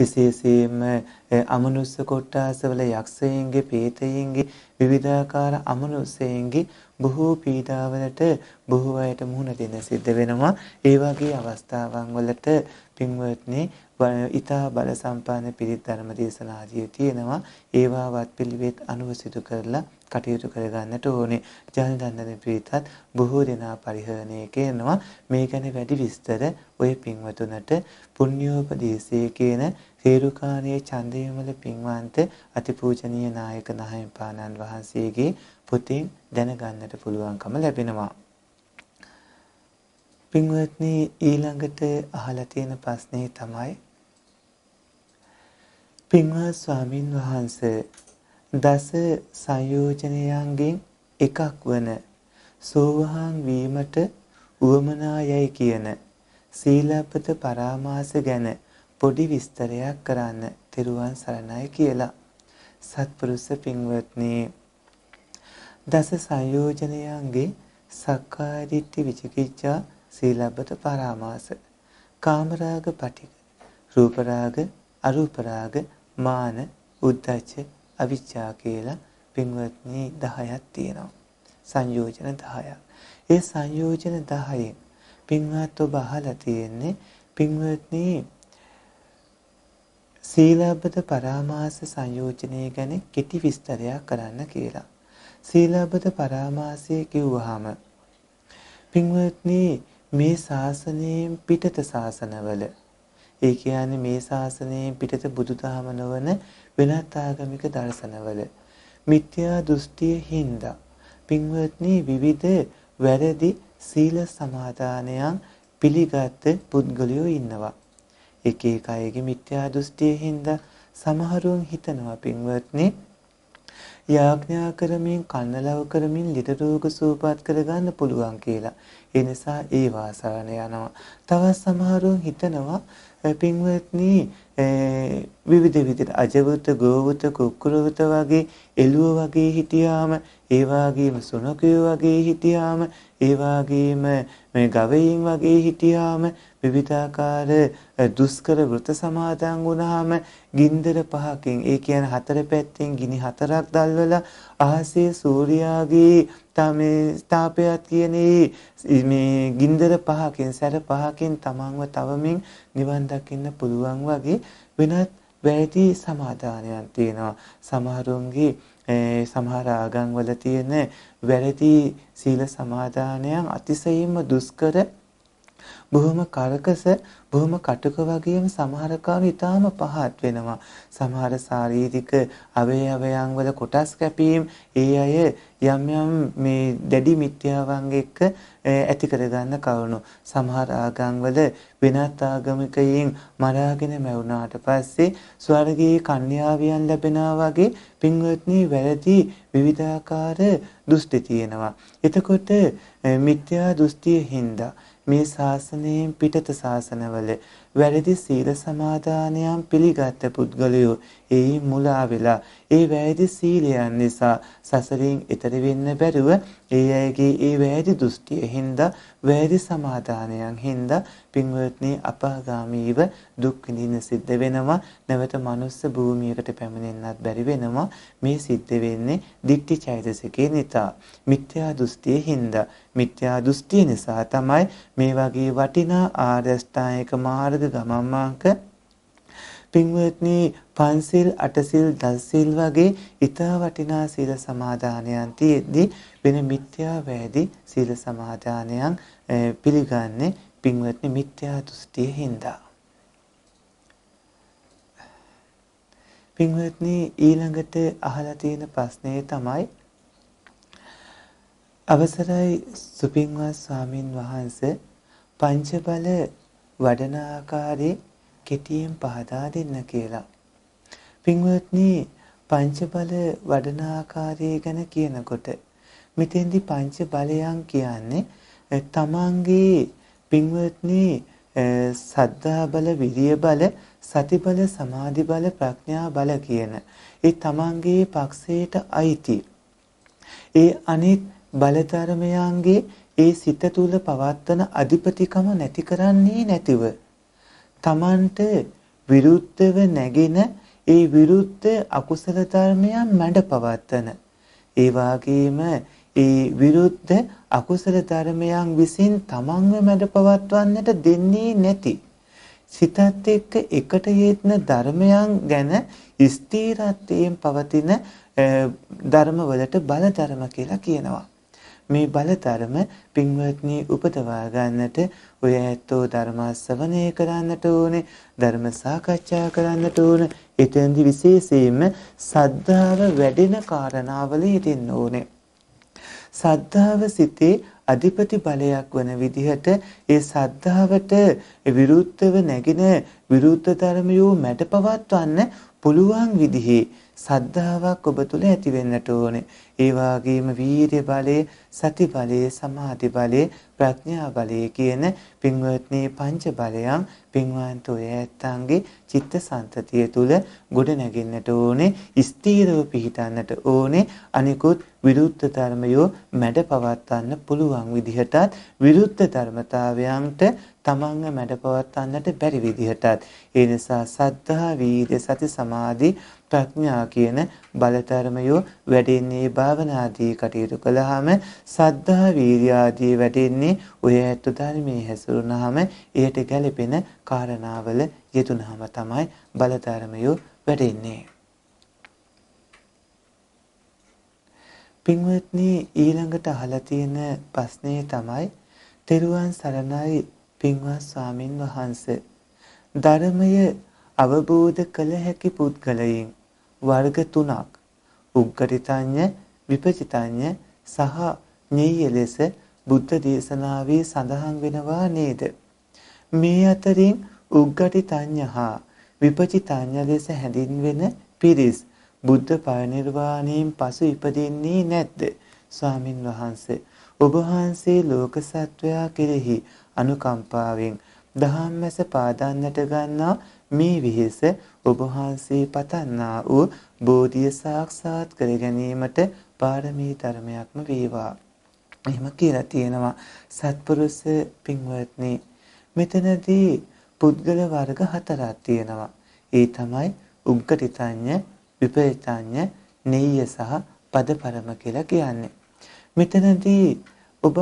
විශේෂයෙන්ම අමනුෂ්‍ය කොට්ටාසවල යක්ෂයන්ගේ පේතයින්ගේ විවිධාකාර අමනුෂ්‍යයන්ගේ බොහෝ පීඩාවලට බොහෝ අයට මුහුණ දෙන්න සිද්ධ වෙනවා ඒ වගේ අවස්ථාවන් වලට පින්වත්නි ඊතා බල සම්පන්න පිරිත් ධර්ම දේශනාදී තියෙනවා ඒවා වත්පිළිවෙත් අනුව සිදු කරලා කටයුතු කරගන්නට ඕනේ ජල් දන්දන පිරිතත් බොහෝ දෙනා පරිහරණය කරනවා මේ ගැන වැඩි විස්තර ඔය පින්වතුනට පුණ්‍යෝපදේශයේ කියන සේරුකාරයේ චන්දවිමල පින්වන්ත අතිපූජනීය නායක නාහිමිපාණන් වහන්සේගේ පොතෙන් දැනගන්නට පුළුවන්කම ලැබෙනවා. පින්වත්නි ඊළඟට අහලා තියෙන ප්‍රශ්නේ තමයි පින්වත් ස්වාමින් වහන්සේ දස සංයෝජනයන්ගෙන් එකක් වන සෝවහන් වීමට උවමනා යයි කියන සීලපත පරාමාස ගැන පොඩි විස්තරයක් කරන්න තෙරුවන් සරණයි කියලා. සත්පුරුෂ පින්වත්නි දස සංයෝජනයන්ගේ සක්කායදිට්ඨි විචිකිච්ඡා සීලබ්බත පරාමාස කාමරාග පටික රූපරාග අරූපරාග මාන උද්ධච්ච අවිච්ඡා කියලා පින්වත්නි 10ක් තියෙනවා සංයෝජන 10ක් ඒ සංයෝජන 10න් පින්වත් ඔබ අහලා තියෙන්නේ පින්වත්නි සීලබ්බත පරාමාස සංයෝජනය ගැන කෙටි විස්තරයක් කරන්න කියලා. සීලබ්බත පරාමාසය කිව්වහම පින්වත්නි මේ ශාසනයෙන් පිටත ශාසනවල ඒ කියන්නේ මේ ශාසනයෙන් පිටත බුදුදහම නොවන වෙනත් ආගමික දර්ශනවල මිත්‍යා දෘෂ්ටිය හින්දා පින්වත්නි විවිධ වැරදි සීල සමාදානයන් පිළිගත් පුද්ගලයෝ ඉන්නවා. එක එක අයගේ මිත්‍යා දෘෂ්ටියේ හින්දා සමහරුන් හිතනවා පින්වත්නි යාඥා කරමින් කන්නලව කරමින් ලිද රෝග සූපපත් කරගන්න පුළුවන් කියලා. ඒ නිසා ඒ වාසාවන යනවා. තවත් සමහරුන් හිතනවා පින්වත්නි විවිධ විදිහට අජවෘත, ගෝවෘත, කුක්කුලවෘත වගේ එළුව වගේ හිටියාම, ඒ වගේම සුනකයෝ වගේ හිටියාම, ඒ වගේම මේ ගවයින් වගේ හිටියාම විවිධාකාර දුෂ්කර වෘත සමාදන් වුණාම ගින්දර පහකින් ඒ කියන්නේ හතර පැත්තෙන් ගිනි හතරක් දැල්වලා අහසේ සූර්යාගේ තමේ ස්ථාපයත් කියන්නේ මේ ගින්දර පහකින් සැර පහකින් තමන්ව තවමින් නිවන් දකින්න පුළුවන් වගේ වෙනත් වැරදි සමාදානයක් තියෙනවා සමහරුන්ගේ සමහර ආගම්වල තියෙන වැරදි සීල සමාදානයන් අතිශයින්ම දුෂ්කර බොහොම කරකස බොහොම කටුක වගේම සමහර කාම ඊටාම පහත් වෙනවා සමහර ශාරීරික අවයවයන් වල කොටස් කැපීම් ඒ අය යම් යම් මේ දැඩි මිත්‍යාවන් එක්ක ඇති කරගන්න කරුණු සමහර ආගම් වල වෙනත් ආගමිකයින් මරාගෙන මැවුනාට පස්සේ ස්වර්ගයේ කන්‍යාවියන් ලැබෙනා වගේ පින්වත්නි වැරදි විවිධාකාර දෘෂ්ටි තියෙනවා එතකොට මිත්‍යා දෘෂ්ටිය හින්දා මේ ශාසනයෙන් පිටත ශාසනවල වැරදි සීල සමාදානයන් පිළිගත් පුද්ගලයෝ එයි මුලා වෙලා ඒ වැරදි සීලයන් නිසා සසරින් එතර වෙන්න බැරුව ඒ අයගේ ඒ වැරදි දෘෂ්ටිය හින්දා වැරදි සමාදානයන් හින්දා පින්වත්නි අපාගාමීව දුක් විඳින්න සිද්ධ වෙනවා නැවත මනුස්ස භූමියකට පැමිණෙන්නත් බැරි වෙනවා මේ සිද්ධ වෙන්නේ දික්ටි චෛතසිකේ නිසා මිත්‍යා දෘෂ්ටිය හින්දා මිත්‍යා දෘෂ්ටිය නිසා තමයි මේ වගේ වටිනා ආරස්ථායක මාර්ග ගමන් මාර්ග පින්වත්නි පන්සිල් අටසිල් දස්සිල් වගේ ඊතා වටිනා සීල සමාදානයන් තියෙද්දී වෙන මිත්‍යා වැදී සීල සමාදානයන් පිළිගන්නේ පින්වත්නි මිත්‍යා දෘෂ්ටිය හින්දා පින්වත්නි ඊළඟට අහලා තියෙන ප්‍රශ්නේ තමයි අවසරයි සුපින්වත් ස්වාමින් වහන්සේ පංචබල වඩන ආකාරයේ කෙටියෙන් පහදා දෙන්න කියලා. පින්වත්නි පංචබල වඩන ආකාරය ගැන කියනකොට මෙතෙන්දි පංච බලයන් කියන්නේ තමන්ගේ පින්වත්නි සද්ධා බල විරිය බල සති බල සමාධි බල ප්‍රඥා බල කියන ඒ තමන්ගේ පක්ෂයට අයිති ඒ අනිත් බල ධර්මයන්ගේ ඒ සිත තුල පවත්වන අධිපතිකම නැති කරන්නේ නැතිව Tamanට විරුද්ධව නැගෙන ඒ විරුද්ධ අකුසල ධර්මයන් මැඩ පවත්තන. ඒ වාගේම ඒ විරුද්ධ අකුසල ධර්මයන් විසින් තමන්ව මැඩ පවත්වන්නට දෙන්නේ නැති. සිතත් එක්ක එකට යෙත්න ධර්මයන් ගැන ස්ථීරත්වයෙන් පවතින ධර්මවලට බල ධර්ම කියලා කියනවා. මේ බලතරම පින්වත්නි උපදවා ගන්නට ඔය ඇත්තෝ ධර්ම ශ්‍රවණය කරන්නට ඕනේ ධර්ම සාකච්ඡා කරන්නට ඕන එතෙන්දි විශේෂයෙන්ම සද්ධාව වැඩෙන කාරණාවල හිටින්න ඕනේ සද්ධාව සිතේ අධිපති බලයක් වන විදිහට ඒ සද්ධාවට විරුද්ධව නැගෙන විරුද්ධ ධර්මයෝ මැඩපවත්වන්න පුළුවන් විදිහේ සද්ධාාවක් ඔබ තුල ඇති වෙන්නට ඕනේ. ඒ වගේම වීර්ය බලය, සති බලය, සමාධි බලය, ප්‍රඥා බලය කියන පින්වත්නි පංච බලයන් පින්වන්ත ඔය ඇත්තන්ගේ චිත්ත සංතතිය තුල ගොඩ නැගෙන්නට ඕනේ, ස්ථීරව පිහිටන්නට ඕනේ. අනිකුත් විරුද්ධ ධර්මයෝ මැඩ පවත්වන්න පුළුවන් විදිහටත් විරුද්ධ ධර්මතාවයන්ට තමන්ව මැඩ පවත්වන්නට බැරි විදිහටත් ඒ නිසා සද්ධා, වීර්ය, සති, සමාධි ප්‍රඥා කියන බලතරමයෝ වැඩෙන්නේ භාවනාදී කටයුතු කළාම සද්ධා වීර්යාදී වැඩෙන්නේ ඔය ඇත්ත ධර්මයේ හැසිරුණාම ඒට ගැළපෙන කාරණාවල යෙදුනහම තමයි බලතරමයෝ වැඩෙන්නේ පින්වත්නි ඊළඟට අහලා තියෙන ප්‍රශ්නේ තමයි තෙරුවන් සරණයි පින්වත් ස්වාමින් වහන්සේ ධර්මය අවබෝධ කළ හැකි පුද්ගලයින් වර්ග තුනක් උග්ගටිතඤ්ඤ විපචිතඤ්ඤ සහ ඤෙය්‍ය ලෙස බුද්ධ දේශනාවේ සඳහන් වෙනවා නේද මේ අතරින් උග්ගටිතඤ්ඤ හා විපචිතඤ්ඤ ලෙස හැඳින්වෙන පිරිස් බුද්ධ පරිනිර්වාණයෙන් පසු ඉපදෙන්නේ නැද්ද ස්වාමින් වහන්සේ ඔබ වහන්සේ ලෝක සත්වයා කෙරෙහි අනුකම්පාවෙන් දහම්මැස පාදන්නට ගන්නා මේ විහෙස ඔබ වහන්සේ පතන්නා වූ බෝධිය සාක්ෂාත් කර ගැනීමට පාරමී ධර්මයක්ම වේවා. එහෙම කියලා තියෙනවා සත්පුරුෂ පින්වත්නි. මෙතනදී පුද්ගල වර්ග හතරක් තියෙනවා. ඒ තමයි උග්ගටිතඤ්ඤ, විපරිතඤ්ඤ, නෙය්‍ය සහ පදපරම කියලා කියන්නේ. මෙතනදී ඔබ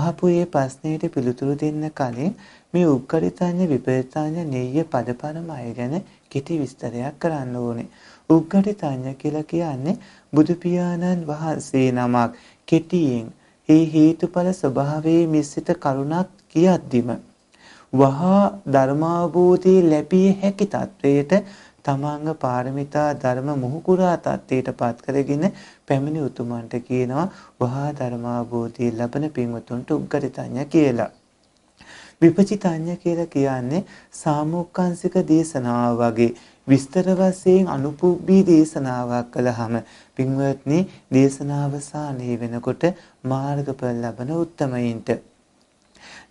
අහපු මේ ප්‍රශ්නෙට පිළිතුරු දෙන්න කලින් මේ උක්කරිතාඤ්ඤ විපරිතාඤ්ඤ නෙය්‍ය පදපරම අය ගැන කෙටි විස්තරයක් කරන්න ඕනේ. උග්ගටිතඤ්ඤ කියලා කියන්නේ බුදු පියාණන් වහන්සේ නමක් කෙටියෙන් ඒ හේතුඵල ස්වභාවයේ මිශ්‍රිත කරුණක් කියද්දිම වහා ධර්මාභූතී ලැබිය හැකි තත්වයට තමන්ග පාරමිතා ධර්ම මුහුකුරා තත්ත්වයට පත් කරගෙන පැමිණි උතුමන්ට කියනවා වහා ධර්මාභූතී ලබන පින්වතුන්ට උග්ගටිතඤ්ඤ කියලා. විපචිතඤ්ඤ කියලා කියන්නේ සාමෝක්කාංශික දේශනාව වගේ විස්තර වශයෙන් අනුපුබ්බී දේශනාවක් කළාම පින්වත්නි දේශනාව සානේ වෙනකොට මාර්ගඵල ලබන උත්තමයින්ට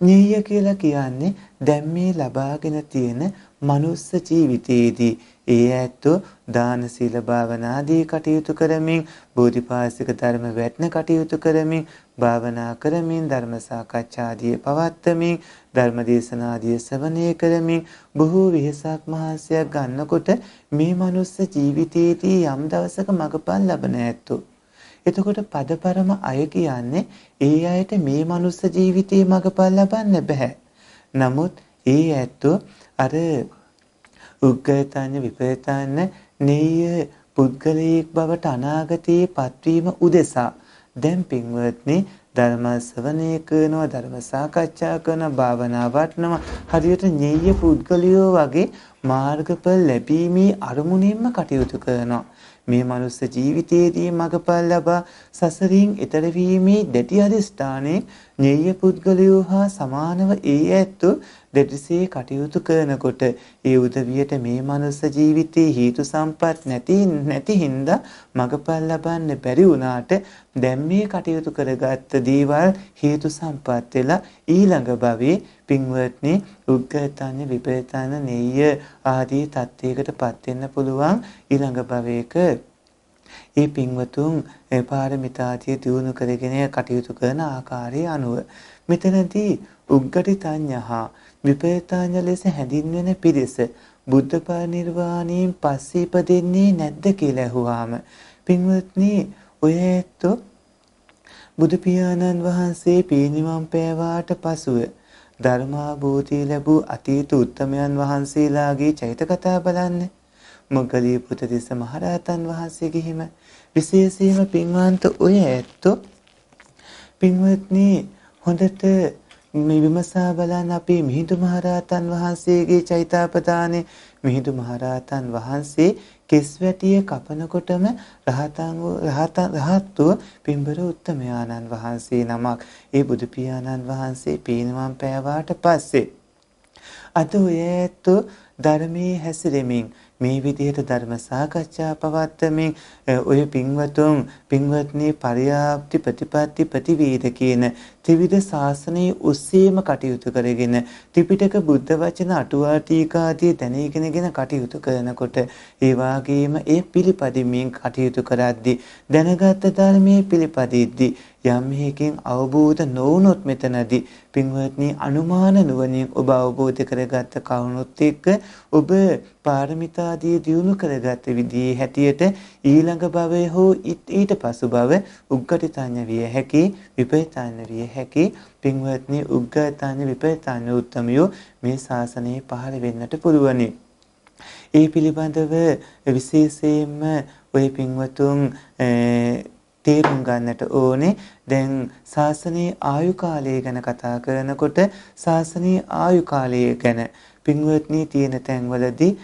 ඤීය කියලා කියන්නේ දැන් මේ ලබාගෙන තියෙන මනුස්ස ජීවිතයේදී ඒ ඇත්තෝ දාන සීල භාවනාදී කටයුතු කරමින් බෝධිපාසික ධර්ම වැටන කටයුතු කරමින් භාවනා කරමින් ධර්ම සාකච්ඡාදී පවත්වමින් ධර්ම දේශනාදී ශ්‍රවණය කරමින් බොහෝ විහසක් මහන්සියක් ගන්නකොට මේ මනුස්ස ජීවිතයේදී යම් දවසක මගපල් ලබන ඇත්තෝ. එතකොට පදපරම අය කියන්නේ ඒ අයට මේ මනුස්ස ජීවිතයේ මගපල් ලබන්න බෑ. නමුත් ඒ ඇත්තෝ අර උග්ගතාඤ්ඤ විපේතාඤ්ඤ නෙය්‍ය පුද්ගලයෙක් බවට අනාගතයේ පත්වීම උදෙසා දැන් පින්වත්නි ධර්ම ශ්‍රවණය කරනවා ධර්ම සාකච්ඡා කරන භාවනා වටනවා හරියට ඤෙය්‍ය පුද්ගලියෝ වගේ මාර්ගඵල ලැබීමේ අරමුණින්ම කටයුතු කරනවා මේ මනුස්ස ජීවිතයේදී මඟපල් ලබා සසරින් එතර වීමේ දැඩි අධිෂ්ඨානයේ ඤෙය්‍ය පුද්ගලයෝ හා සමානව ඒ ඇත්තු දෙඩිසේ කටයුතු කරනකොට ඒ උදවියට මේ මනුස්ස ජීවිතයේ හේතු සම්පත් නැති නැති හින්දා මඟපල් ලබන්න බැරි වුණාට දැන් මේ කටයුතු කරගත් දේවල් හේතු සම්පත් වෙලා ඊළඟ භවයේ පින්වත්නි උග්ගතන විපේතන නෙය්‍ය ආදී தත්ත්වයකට පත් වෙන්න පුළුවන් ඊළඟ භවයක ඒ පින්වතුන් පාරමිතාතිය දියුණු කරගෙන කටයුතු කරන ආකාරය අනුව මෙතනදී උග්ගටිතඤ්ඤහා විපේතඤ්ඤ ලෙස හැඳින්වෙන පිරිස බුද්ධ පරිනිර්වාණයෙන් පස්සේ ඉපදෙන්නේ නැද්ද කියලා අහුවාම පින්වත්නි ඔය ඇත්තෝ බුදු පියාණන් වහන්සේ පිරිනිවන් පෑවාට පසුව ධර්මාභූතී ලැබූ අතීත උත්තමයන් වහන්සේලාගේ චෛත කතා බලන්න. මොග්ගලී පුතතිස්ස මහරහතන් වහන්සේ ගිහිම විශේෂයෙන්ම පින්වන්ත ඔය ඇත්තෝ පින්වත්නි හොඳට මේ විමසා බලන්න අපේ මිහිඳු මහරහතන් වහන්සේගේ චෛතාපදානේ මිහිඳු මහරහතන් වහන්සේ කිස් වැටිය කපනකොටම රහතන් රහතන් රහත්තු පිඹර උත්තමයාණන් වහන්සේ නමක් ඒ බුදු පියාණන් වහන්සේ පීනමන් පෑවාට පස්සේ අද ඔය ඇත්තෝ ධර්මයේ හැසිරෙමින් මේ විදිහට ධර්ම සාකච්ඡා පවත්වමින් ඔය පින්වතුන් පින්වත්නි පරියාප්ති ප්‍රතිපatti ප්‍රතිවීද කියන ත්‍රිවිධ ශාසනයේ ඔස්සේම කටයුතු කරගෙන ත්‍රිපිටක බුද්ධ වචන අටුවා ටීකාදී දැනගෙනගෙන කටයුතු කරනකොට ඒ වාගේම ඒ පිළිපදිමින් කටයුතු කරද්දී දැනගත් ධර්මයේ පිළිපදිද්දී යම් හේකින් අවබෝධ නොවුනොත් මෙතනදී පින්වත්නි අනුමාන නුවණින් ඔබ අවබෝධ කරගත්ත කවුණුත් එක්ක ඔබ පාරමිතාදී දියුණු කරගත් විදිහේ හැටියට ඊළඟ භවයේ හෝ ඊට පසු භව උග්ගටිතාඤ්ඤ විය හැකි විපේතාඤ්ඤ විය හැකි පින්වත්නි උග්ගතානි විපේතානි උත්තමියෝ මේ ශාසනයේ පහළ වෙන්නට පුළුවනි. ඒ පිළිබඳව විශේෂයෙන්ම ඔය පින්වතුන් තේරුම් ගන්නට ඕනේ දැන් ශාසනයේ ආයු කාලය ගැන කතා කරනකොට ශාසනයේ ආයු කාලය ගැන පින්වත්නි තියෙන තැන්වලදී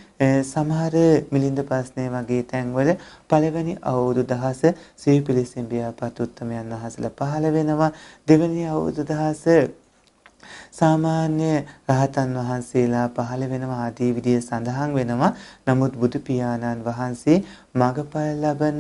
සමහර මිලින්ද ප්‍රශ්නය වගේ තැන්වල පළවෙනි අවුරුදු දහස සිවි පිලිසිම් ව්‍යාපත් උත්තමයන් අහසල පහළ වෙනවා දෙවෙනි අවුරුදු දහස සාමාන්‍ය රහතන් වහන්සේලා පහළ වෙනවා ආදී විදිය සඳහන් වෙනවා. නමුත් බුදු පියාණන් වහන්සේ මඟපල් ලබන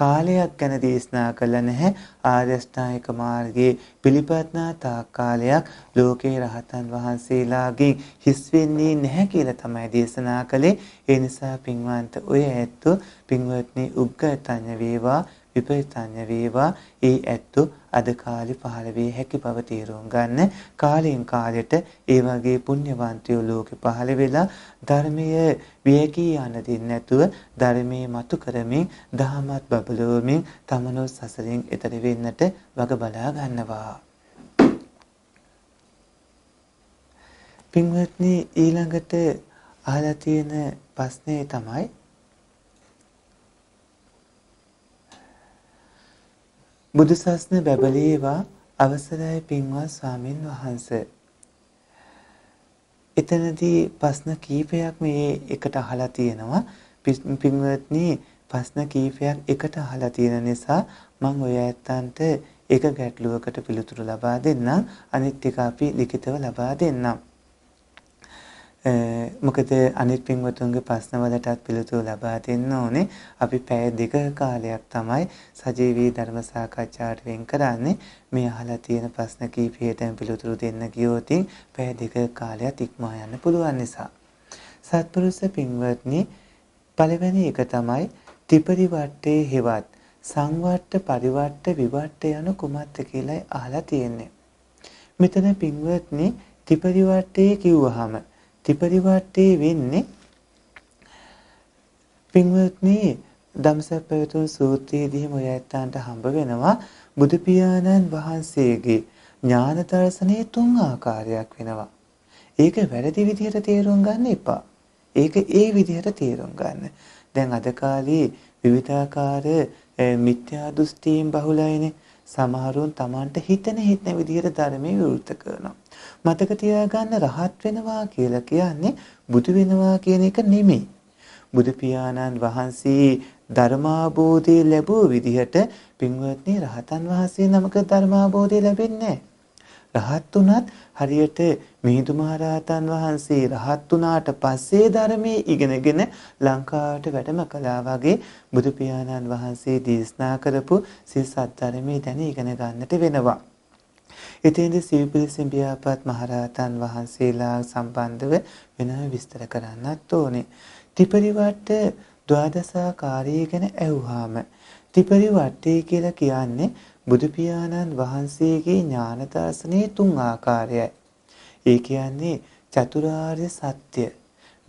කාලයක් ගැන දේශනා කළ නැහැ. ආරියෂ්ඨායක මාර්ගයේ පිළිපදනා තාක් කාලයක් ලෝකේ රහතන් වහන්සේලාගෙන් හිස් වෙන්නේ නැහැ කියලා තමයි දේශනා කළේ. ඒ නිසා පින්වන්ත ඔය ඇත්තෝ පින්වත්නි උග්ගතඤ්ඤ වේවා විපරිතඤ්ඤ වේවා ඒ ඇත්තෝ අද කාලේ පහළ වේ හැකි බව තීරුම් ගන්න කාලයෙන් කාලයට ඒ වගේ පුණ්‍යවන්තයෝ ලෝකෙ පහළ වෙලා ධර්මයේ වියකී යන දෙන්නේ නැතුව ධර්මයේ මතු කරමින් දහමත් බබලවමින් තමනෝ සසරෙන් එතර වෙන්නට වග බලා ගන්නවා පින්වත්නි ඊළඟට අහලා තියෙන ප්‍රශ්නේ තමයි බුදු සස්න බැබලේවා අවසරයි පින්වත් ස්වාමින් වහන්ස. එතනදී ප්‍රශ්න කීපයක් මේ එකට අහලා තියෙනවා. පින්වත්නි ප්‍රශ්න කීපයක් එකට අහලා තියෙන නිසා මම ඔය ඇත්තන්ට එක ගැටලුවකට පිළිතුරු ලබා දෙන්නම්. අනිත් එක අපි ලිඛිතව ලබා දෙන්නම්. මොකද අනිත් පින්වතුන්ගේ ප්‍රශ්නවලටත් පිළිතුරු ලබා දෙන්න ඕනේ. අපි පැය දෙක කාලයක් තමයි සජීවී ධර්ම සාකච්ඡාට වෙන් කරන්නේ. මේ අහලා තියෙන ප්‍රශ්න කීපයටම පිළිතුරු දෙන්න ගියොතින් පැය දෙක කාලයක් ඉක්මවා යන්න පුළුවන් නිසා. සත්පුරුෂ පින්වත්නි පළවෙනි එක තමයි ත්‍රිපරිවට්ටේ හෙවත් සංවට්ට පරිවට්ට විවට්ට යන කුමක්ද කියලා අහලා තියෙන්නේ. මෙතන පින්වත්නි ත්‍රිපරිවට්ටේ කිව්වහම ත්‍රිපරිවට්ටේ වෙන්නේ පින්වත්නි ධම්සක් පැවතුම් සූත්‍රයේදීම ඔය ඇත්තන්ට හම්බ වෙනවා බුදු පියාණන් වහන්සේගේ ඥාන දර්ශනයේ තුන් ආකාරයක් වෙනවා. ඒක වැරදි විදිහට තේරුම් ගන්න එපා. ඒක ඒ විදිහට තේරුම් ගන්න. දැන් අද කාලේ විවිධාකාර මිත්‍යා දෘෂ්ටීන් බහුලයිනේ. සමහරුන් Tamanට හිතෙන හිතෙන විදිහට ධර්මයේ විවෘත කරනවා. මතක තියාගන්න රහත් වෙනවා කියලා කියන්නේ බුදු වෙනවා කියන එක නෙමෙයි. බුදු පියාණන් වහන්සේ ධර්මාබෝධය ලැබුව විදිහට පින්වත්නි රහතන් වහන්සේ නමක ධර්මාබෝධය ලැබෙන්නේ නැහැ. රහත් වුණත් හරියට මිහිඳු මහරහතන් වහන්සේ රහත් වුණාට පස්සේ ධර්මයේ ඉගෙනගෙන ලංකාවට වැඩම කළා වගේ බුදු පියාණන් වහන්සේ දේශනා කරපු සිල් සත්‍ධර්මයේ දැන ඉගෙන ගන්නට වෙනවා. එතෙන්ද සිව්පිලිසිම් බියාපත් මහරහතන් වහන්සේලා සම්බන්ධව වෙනම විස්තර කරන්නත් ඕනේ. ත්‍රිපරිවට්ට ද්වාදසාකාරී ගැන ඇහුවාම ත්‍රිපරිවට්ටේ කියලා කියන්නේ බුදු පියාණන් වහන්සේගේ ඥාන දර්ශනේ තුන් ආකාරයයි. ඒ කියන්නේ චතුරාර්ය සත්‍ය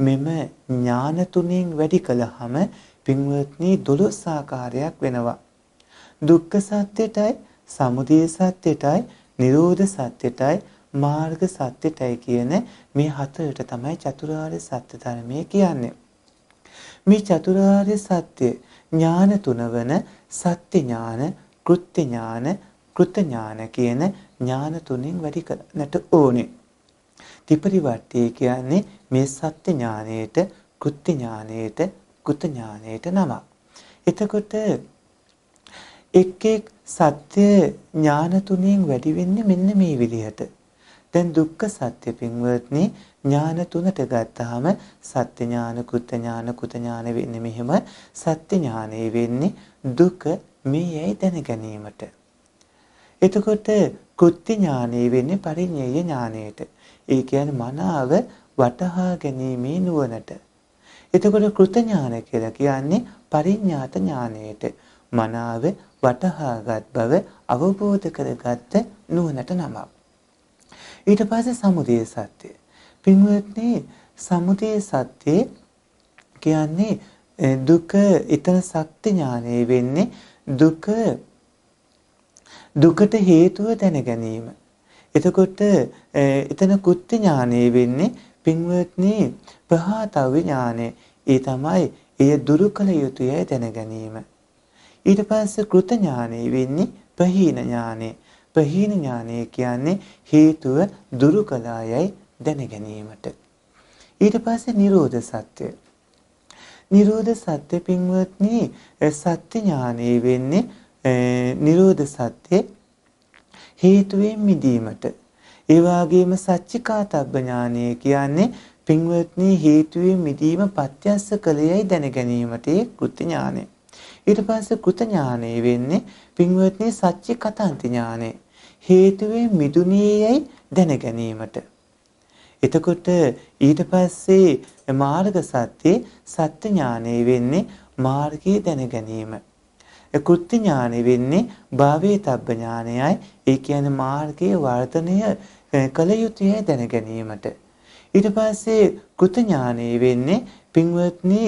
මෙම ඥාන තුනෙන් වැඩි කළාම පින්වත්නි දොළොස් ආකාරයක් වෙනවා. දුක්ඛ සත්‍යයටයි, සමුදය සත්‍යයටයි, නිරෝධ සත්‍යයටයි, මාර්ග සත්‍යයටයි කියන මේ හතරට තමයි චතුරාර්ය සත්‍ය ධර්මය කියන්නේ. මේ චතුරාර්ය සත්‍ය ඥාන තුන වන සත්‍ය ඥාන කෘත්‍ය ඥාන, කෘත ඥාන කියන ඥාන තුනෙන් වැඩි කරන්නට ඕනේ. ත්‍රිපරිවර්තය කියන්නේ මේ සත්‍ය ඥානයේට, කෘත්‍ය ඥානයේට, කෘත ඥානයේට නමක්. එතකොට එක් එක් සත්‍ය ඥාන තුනෙන් වැඩි වෙන්නේ මෙන්න මේ විදිහට. දැන් දුක්ඛ සත්‍ය පින්වත්නි ඥාන තුනට ගත්තාම සත්‍ය ඥාන, කුත් ඥාන, කුත ඥාන වෙන්නේ මෙහෙම සත්‍ය ඥානෙ වෙන්නේ දුක මේ යැයි දැන ගැනීමට. එතකොට කුත්ති ඥානෙ වෙන්නේ පරිඤ්ඤය ඥානෙට. ඒ කියන්නේ මනාව වටහා ගැනීමේ නුවණට. එතකොට කෘත ඥාන කියලා කියන්නේ පරිඥාත ඥානෙට මනාව වටහාගත් බව අවබෝධ කරගත්ත නුවණට නමක්. ඊට පස්සේ සමුදය සත්‍ය. පින්වත්නි සමුදය සත්‍ය කියන්නේ දුක ඊතන සත්‍ය ඥානෙ වෙන්නේ දුක දුකට හේතුව දැන ගැනීම. එතකොට එතන කුත්ති ඥානෙ වෙන්නේ පින්වත්නි පහතවි ඥානෙ. ඒ තමයි එය දුරු කළ යුතුයයි දැන ගැනීම. ඊට පස්සේ කෘත ඥානෙ වෙන්නේ පහීන ඥානෙ. පහීන ඥානෙ කියන්නේ හේතුව දුරු කළායයි දැන ගැනීමට. ඊට පස්සේ නිරෝධ සත්‍යය. නිරෝධ සත්‍ය පින්වත්නි සත්‍ය ඥානෙ වෙන්නේ නිරෝධ සත්‍ය හේතුවෙන් මිදීමට ඒ වගේම සච්චිකාතබ්බ ඥානය කියන්නේ පින්වත්නි හේතුවේ මිදීම පත්‍යස්ස කලෙයි දැන ගැනීමට කෘත්‍ය ඥානය. ඊට පස්සේ කෘත ඥානය වෙන්නේ පින්වත්නි සච්චිකතන්ති ඥානය. හේතුවේ මිදුණියයි දැන ගැනීමට. එතකොට ඊට පස්සේ මාර්ග සත්‍ය සත්‍ය ඥානෙ වෙන්නේ මාර්ගය දැන ගැනීම. කෘත්‍ය ඥානෙ වෙන්නේ භාවේතබ්බ ඥානයයි. ඒ කියන්නේ මාර්ගයේ වර්ධනය කළ යුතුය දැන ගැනීමට. ඊට පස්සේ කෘත ඥානෙ වෙන්නේ පින්වත්නි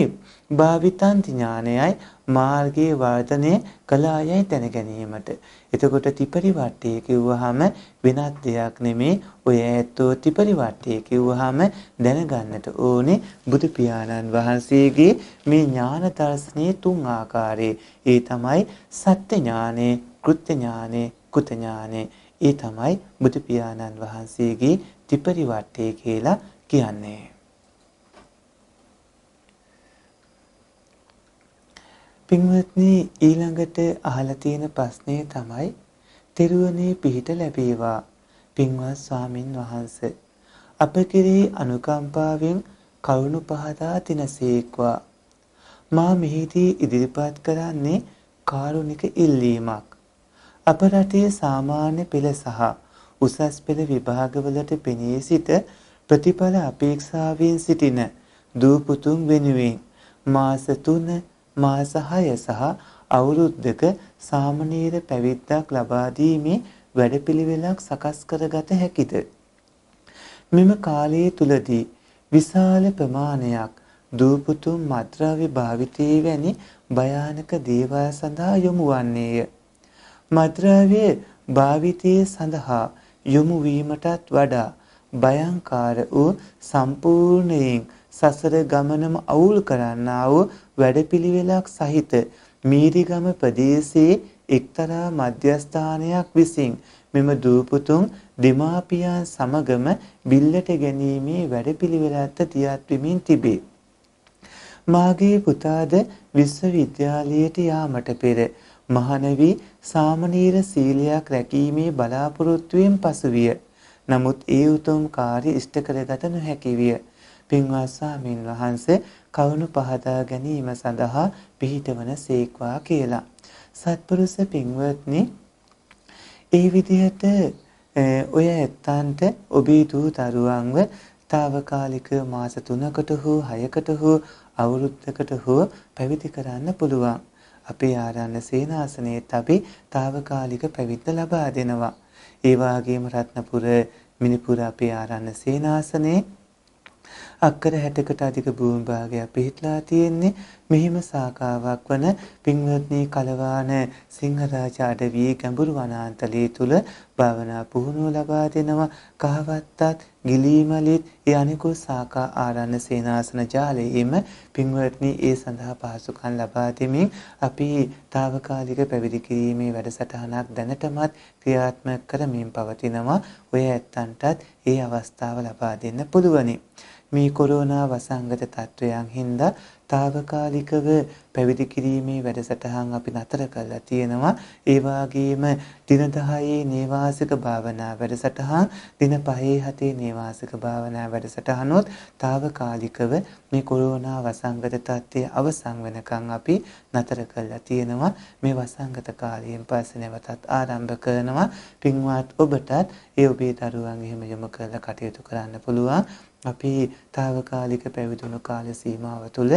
භාවිතාන්ති ඥානයයි මාර්ගයේ වර්ධනය කලායයි දැන ගැනීමට. එතකොට ත්‍රිපරිවර්තය කිව්වහම වෙනත් දෙයක් නෙමේ ඔය ඇත්තෝ ත්‍රිපරිවර්තය කිව්වහම දැනගන්නට ඕනේ බුදු පියාණන් වහන්සේගේ මේ ඥාන දර්ශනයේ තුන් ආකාරයේ. ඒ තමයි සත්‍ය ඥානෙ, කෘත්‍ය ඥානෙ, කුත ඥානෙ. ඒ තමයි බුදු පියාණන් වහන්සේගේ ත්‍රිපරිවර්තය කියලා කියන්නේ. පින්වත්නි ඊළඟට අහලා තියෙන ප්‍රශ්නේ තමයි තෙරුවනේ පිහිට ලැබේවා පින්වත් ස්වාමින් වහන්සේ අප කෙරෙහි අනුකම්පාවෙන් කරුණු පහදා තිනසේක්වා මා මෙහිදී ඉදිරිපත් කරන්නේ කාරුණික ඉල්ලීමක් අප රටේ සාමාන්‍ය පෙළ සහ උසස් පෙළ විභාගවලට පෙනී සිට ප්‍රතිඵල අපේක්ෂාවෙන් සිටින දූපුතුන් වෙනුවෙන් මාස 3 මාස 6 සහ අවුරුද්දක සාමණේර පැවිද්දක් ලබා දීමේ වැඩපිළිවෙලක් සකස් කරගත හැකිද මෙම කාලයේ තුලදී විශාල ප්‍රමාණයක් දූපතුම් මත්ද්‍රව්‍ය භාවිතයේ වැනි භයානක දේවල් සඳහා යොමු වන්නේය මත්ද්‍රව්‍ය භාවිතයේ සඳහා යොමු වීමටත් වඩා භයංකාර වූ සම්පූර්ණයෙන් සසර ගමනම අවුල් කරන්නා වූ වැඩපිළිවෙලක් සහිත මීරිගම ප්‍රදේශයේ එක්තරා මධ්‍යස්ථානයක් විසින් මෙම දූපුතුන් දෙමාපියන් සමගම බිල්ලට ගැනීමේ වැඩපිළිවෙලත් තියත්වමින් තිබේ. මාගේ පුතාද විශ්වවිද්‍යාලයට යාමට පෙර මහනවි සාමනීර සීලයක් රැකීමේ බලාපොරොත්තුවෙන් පසුවිය. නමුත් ඒ උතුම් කාර්ය ඉෂ්ට කරගත නොහැකි විය. පින්වත් ස්වාමින් වහන්සේ කරුණ පහදා ගැනීම සඳහා පිහිටවන සීක්වා කියලා. සත්පුරුෂ පින්වත්නි ඒ විදිහට ඔය ඇත්තන්ට ඔබී දූ දරුවන්ව తాවකාලික මාස 3කට හෝ 6කට හෝ අවුරුද්දකට හෝ පැවිදි කරන්න පුළුවන්. අපේ ආරණ්‍ය සේනාසනයේත් අපි తాවකාලික පැවිද්ද ලබා දෙනවා. ඒ වගේම රත්නපුර මිනිපුර අපේ ආරණ්‍ය සේනාසනයේ අක්කර 60කට අධික භූමි භාගයක් පිහිටලා තියෙන්නේ. මෙහිම සාකාවක් වන පින්වත්නි කලවාන සිංහරාජ අඩවියේ ගැඹුරු වනාන්තලයේ තුල භාවනා පුහුණුව ලබා දෙනවා. කහවත්තත් ගිලීමලිත් ඒ අනිකුත් සාකා ආරණ්‍ය සේනාසන ජාලයේම පින්වත්නි ඒ සඳහා පහසුකම් ලබා දෙමින් අපි తాවකාලික පැවිදි කිරීමේ වැඩසටහනක් දැනටමත් ක්‍රියාත්මක කරමින් පවතිනවා. ඔය ඇත්තන්ටත් ඒ අවස්ථාව ලබා දෙන්න පුළුවනි. මේ කොරෝනා වසංගත තත්ත්වයන් හින්දා తాවකාලිකව පැවිදි කිරීමේ වැඩසටහන් අපි නතර කරලා තියෙනවා. ඒ වගේම දින 10 නේවාසික භාවනා වැඩසටහන්, දින 5 7 නේවාසික භාවනා වැඩසටහනොත් తాවකාලිකව මේ කොරෝනා වසංගත තත්ත්වය අවසන් වෙනකන් අපි නතර කරලා තියෙනවා. මේ වසංගත කාලයෙන් පස්සේ නැවතත් ආරම්භ කරනවා. පින්වත් ඔබටත් ඒ ඔබේ දරුවන් එහෙම යොමු කරලා කටයුතු කරන්න පුළුවන්. අපි తాවකාලික පැවිදුණු කාල සීමාව තුළ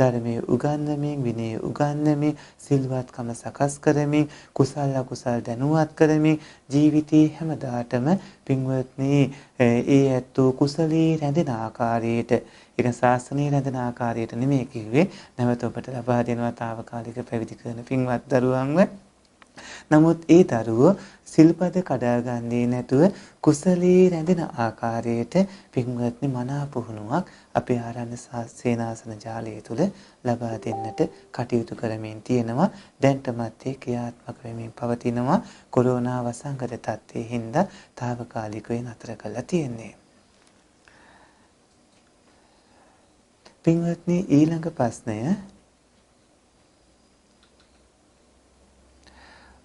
ධර්මයේ උගන්වමින් විනය උගන්වමින් සිල්වත්කම සකස් කරමින් කුසල අකුසල දැනුවත් කරමින් ජීවිතේ හැමදාටම පින්වත්නි ඒ ඇත්තෝ කුසලී රැඳෙන ආකාරයට ඒක ශාසනීය රැඳෙන ආකාරයට නෙමෙයි කිව්වේ නැවත ඔබට ලබා දෙනවා తాවකාලික පැවිදි කරන පින්වත් දරුවන්ව නමුත් ඒ දරුවෝ සිල්පද කඩාගන්නේ නැතුව කුසලයේ රැඳෙන ආකාරයට පින්වත්නි මනා පුහුණුවක් අපේ ආරණ්‍ය සේනාසන ජාලය තුල ලබා දෙන්නට කටයුතු කරමින් තියෙනවා දැන්ටමත් ඒ ක්‍රියාත්මක වෙමින් පවතිනවා කොරෝනා වසංගත තත්ත්වයේ හින්දා తాවකාලිකව නතර කරලා තියෙන්නේ පින්වත්නි ඊළඟ ප්‍රශ්නය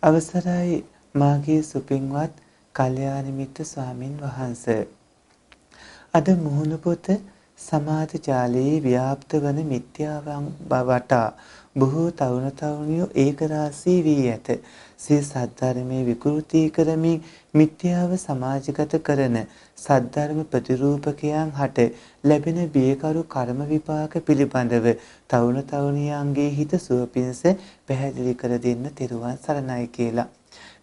අවසරයි මාගේ සුපින්වත් කල්යාණ මිත්‍ර ස්වාමින් වහන්ස. අද මුහුණු පොත සමාජ ජාලයේ ව්‍යාප්ත වන මිත්‍යාවන් බවට බොහෝ තරුණ තරුණියෝ ඒකරාශී වී ඇත. සිය සද්ධර්මයේ විකෘති කරමින් මිත්‍යාව සමාජගත කරන සද්ධර්ම ප්‍රතිරූපකයන් හට ලැබෙන බියකරු කර්ම විපාක පිළිබඳව තරුණ තරුණියන්ගේ හිත සුව පිණිස පැහැදිලි කර දෙන්න තෙරුවන් සරණයි කියලා.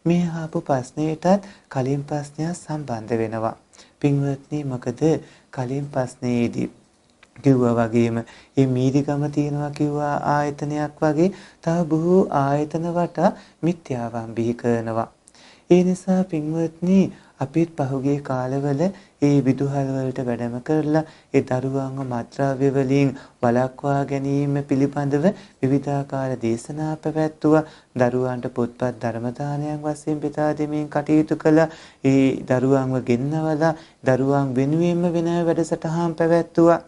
මේ ආපු ප්‍රශ්නයටත් කලින් ප්‍රශ්නය සම්බන්ධ වෙනවා. පින්වත්නි මොකද කලින් ප්‍රශ්නයේදී කිව්වා වගේම මේ මීරිගම තියනවා කිව්වා ආයතනයක් වගේ තව බොහෝ ආයතන වටා මිත්‍යාවන් බිහි කරනවා. ඒ නිසා පින්වත්නි අපිත් පහුගිය කාලවල ඒ විදුහල් වලට වැඩම කරලා ඒ දරුවන්ව මත්ද්‍රව්‍ය වලින් වළක්වා ගැනීම පිළිබඳව විවිධාකාර දේශනා පැවැත්තුවා දරුවන්ට පොත්පත් ධර්ම දානයන් වශයෙන් බෙදා දෙමින් කටයුතු කළා ඒ දරුවන්ව ගෙන්නවලා දරුවන් වෙනුවෙන්ම වෙන වැඩසටහන් පැවැත්තුවා